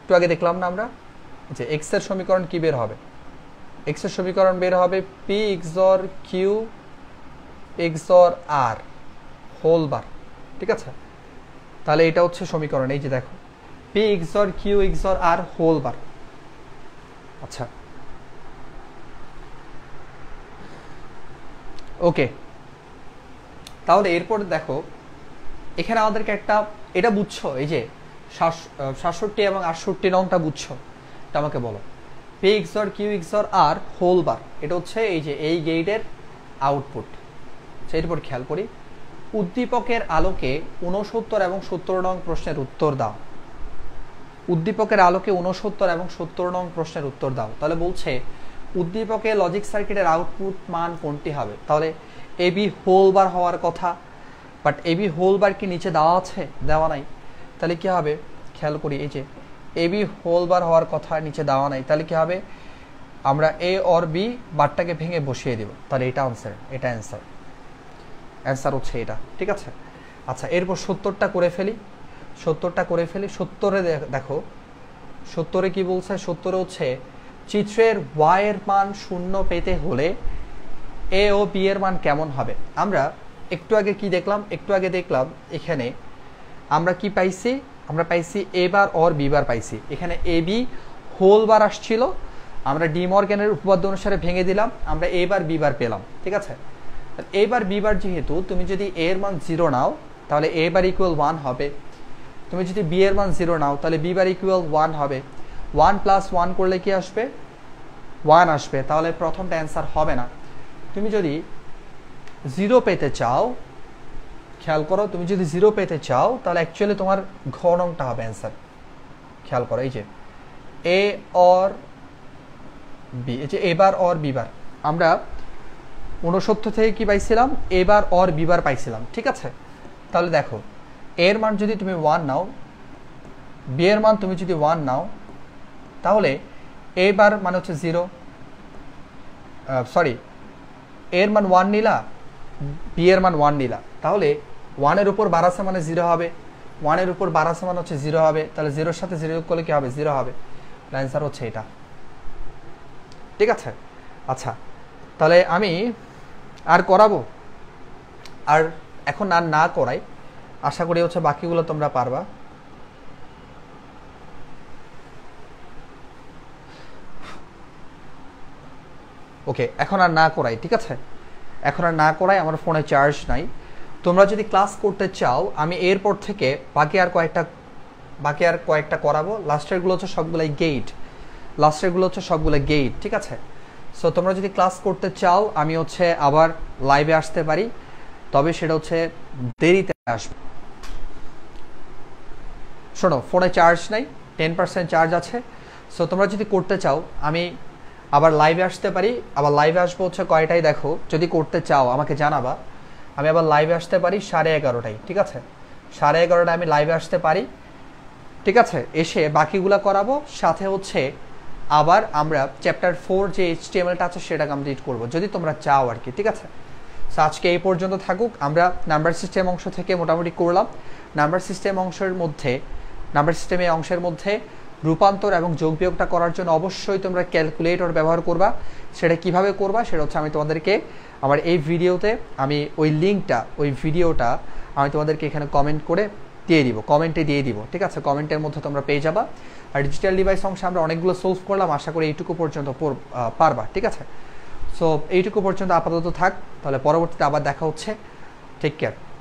একটু আগে দেখলাম না আমরা যে এক্সের সমীকরণ কি বের হবে এক্সের সমীকরণ বের হবে P X or Q X or R whole bar ঠিক আছে তাহলে এটা হচ্ছে সমীকরণ এই যে দেখো P XOR Q XOR R whole bar আচ্ছা ওকে তাহলে এরপর দেখো এখানে আমাদেরকে একটা এটা বুঝছো এই যে সাতষট্টি এবং আটষট্টি রংটা বুঝছো এটা আমাকে বলো P XOR Q XOR R whole bar এটা হচ্ছে এই যে এই গেইটের আউটপুট আচ্ছা, এরপর খেয়াল করি উদ্দীপকের আলোকে ঊনসত্তর এবং সত্তর নং প্রশ্নের উত্তর দাও উদ্দীপকের আলোকে ঊনসত্তর এবং সত্তর নং প্রশ্নের উত্তর দাও তাহলে বলছে উদ্দীপকে লজিক সার্কিটের আউটপুট মান কোনটি হবে তাহলে এবি হোল বার হওয়ার কথা বাট এবি হোল বার কি নিচে দেওয়া আছে দেওয়া নাই তাহলে কি হবে খেয়াল করি এই যে এবি হোল বার হওয়ার কথা নিচে দেওয়া নাই তাহলে কি হবে আমরা এ অর বি বারটাকে ভেঙে বসিয়ে দেব তাহলে এটা আনসার এটা অ্যান্সার অ্যান্সার হচ্ছে এটা ঠিক আছে আচ্ছা এরপর সত্তরটা করে ফেলি সত্তরটা করে ফেলি সত্তরে দেখো সত্তরে কি বলছে সত্তরে হচ্ছে চিত্রের ওয়াইয়ের মান শূন্য পেতে হলে এ ও বি এর মান কেমন হবে আমরা একটু আগে কি দেখলাম একটু আগে দেখলাম এখানে আমরা কি পাইছি আমরা পাইছি এ বার অর বি বার পাইছি এখানে এ বি হোল বার আসছিল আমরা ডিমর্গ্যানের উপপাদ্য অনুসারে ভেঙে দিলাম আমরা এ বার বি বার পেলাম ঠিক আছে এবার বি বার যেহেতু তুমি যদি এ এর মান জিরো নাও তাহলে এ বার ইকুয়াল ওয়ান হবে তুমি যদি বি এর মান জিরো নাও তাহলে বি বার ইকুয়াল ওয়ান হবে ওয়ান প্লাস ওয়ান করলে কি আসবে ওয়ান আসবে তাহলে প্রথমটা অ্যান্সার হবে না তুমি যদি জিরো পেতে চাও খেয়াল করো তুমি যদি জিরো পেতে চাও তাহলে অ্যাকচুয়ালি তোমার ঘনংটা হবে অ্যান্সার খেয়াল করো এই যে এ অর বি এই যে এবার অর বিবার আমরা উনসত্তর থেকে কি পাইছিলাম এবার অর বিবার পাইছিলাম ঠিক আছে তাহলে দেখো এর মান যদি তুমি ওয়ান নাও বি এর মান তুমি যদি ওয়ান নাও তাহলে এবার মানে হচ্ছে জিরো সরি এর মান ওয়ান নিলা বি এর মান ওয়ান নিলা তাহলে ওয়ানের উপর বারাসা মানে জিরো হবে ওয়ানের উপর বারাসা মানে হচ্ছে জিরো হবে তাহলে জিরোর সাথে জিরো যোগ করলে কী হবে জিরো হবে অ্যান্সার হচ্ছে এটা ঠিক আছে আচ্ছা তাহলে আমি আর করাবো আর এখন আর না করাই আশা করি হচ্ছে বাকিগুলো তোমরা পারবা ওকে এখন আর না করাই ঠিক আছে এখন আর না করাই আমার ফোনে চার্জ নাই তোমরা যদি ক্লাস করতে চাও আমি এরপর থেকে বাকি আর কয়েকটা বাকি আর কয়েকটা করাবো লাস্টেরগুলো হচ্ছে সবগুলাই গেইট লাস্টেরগুলো হচ্ছে সবগুলো গেইট ঠিক আছে সো তোমরা যদি ক্লাস করতে চাও আমি হচ্ছে আবার লাইভে আসতে পারি তবে সেটা হচ্ছে দেরিতে আসবে শোনো ফোনে চার্জ নাই টেন পার্সেন্ট চার্জ আছে সো তোমরা যদি করতে চাও আমি আবার লাইভে আসতে পারি আবার লাইভে আসবো হচ্ছে কয়টাই দেখো যদি করতে চাও আমাকে জানাবা আমি আবার লাইভে আসতে পারি সাড়ে এগারোটায় ঠিক আছে সাড়ে এগারোটায় আমি লাইভে আসতে পারি ঠিক আছে এসে বাকিগুলো করাবো সাথে হচ্ছে আবার আমরা চ্যাপ্টার ফোর যে এইচটিএমএলটা আছে সেটা কমপ্লিট করব যদি তোমরা চাও আর কি ঠিক আছে সো আজকে এই পর্যন্ত থাকুক আমরা নাম্বার সিস্টেম অংশ থেকে মোটামুটি করলাম নাম্বার সিস্টেম অংশের মধ্যে নাম্বার সিস্টেমের অংশের মধ্যে রূপান্তর এবং যোগ বিয়োগটা করার জন্য অবশ্যই তোমরা ক্যালকুলেটর ব্যবহার করবা সেটা কিভাবে করবা সেটা হচ্ছে আমি তোমাদেরকে আমার এই ভিডিওতে আমি ওই লিঙ্কটা ওই ভিডিওটা আমি তোমাদেরকে এখানে কমেন্ট করে দিয়ে দিব কমেন্টে দিয়ে দিব ঠিক আছে কমেন্টের মধ্যে তোমরা পেয়ে যাবা আর ডিজিটাল ডিভাইস অংশে আমরা অনেকগুলো সলভ করলাম আশা করি এইটুকু পর্যন্ত পারবা ঠিক আছে সো এইটুকু পর্যন্ত আপাতত থাক তাহলে পরবর্তীতে আবার দেখা হচ্ছে টেক কেয়ার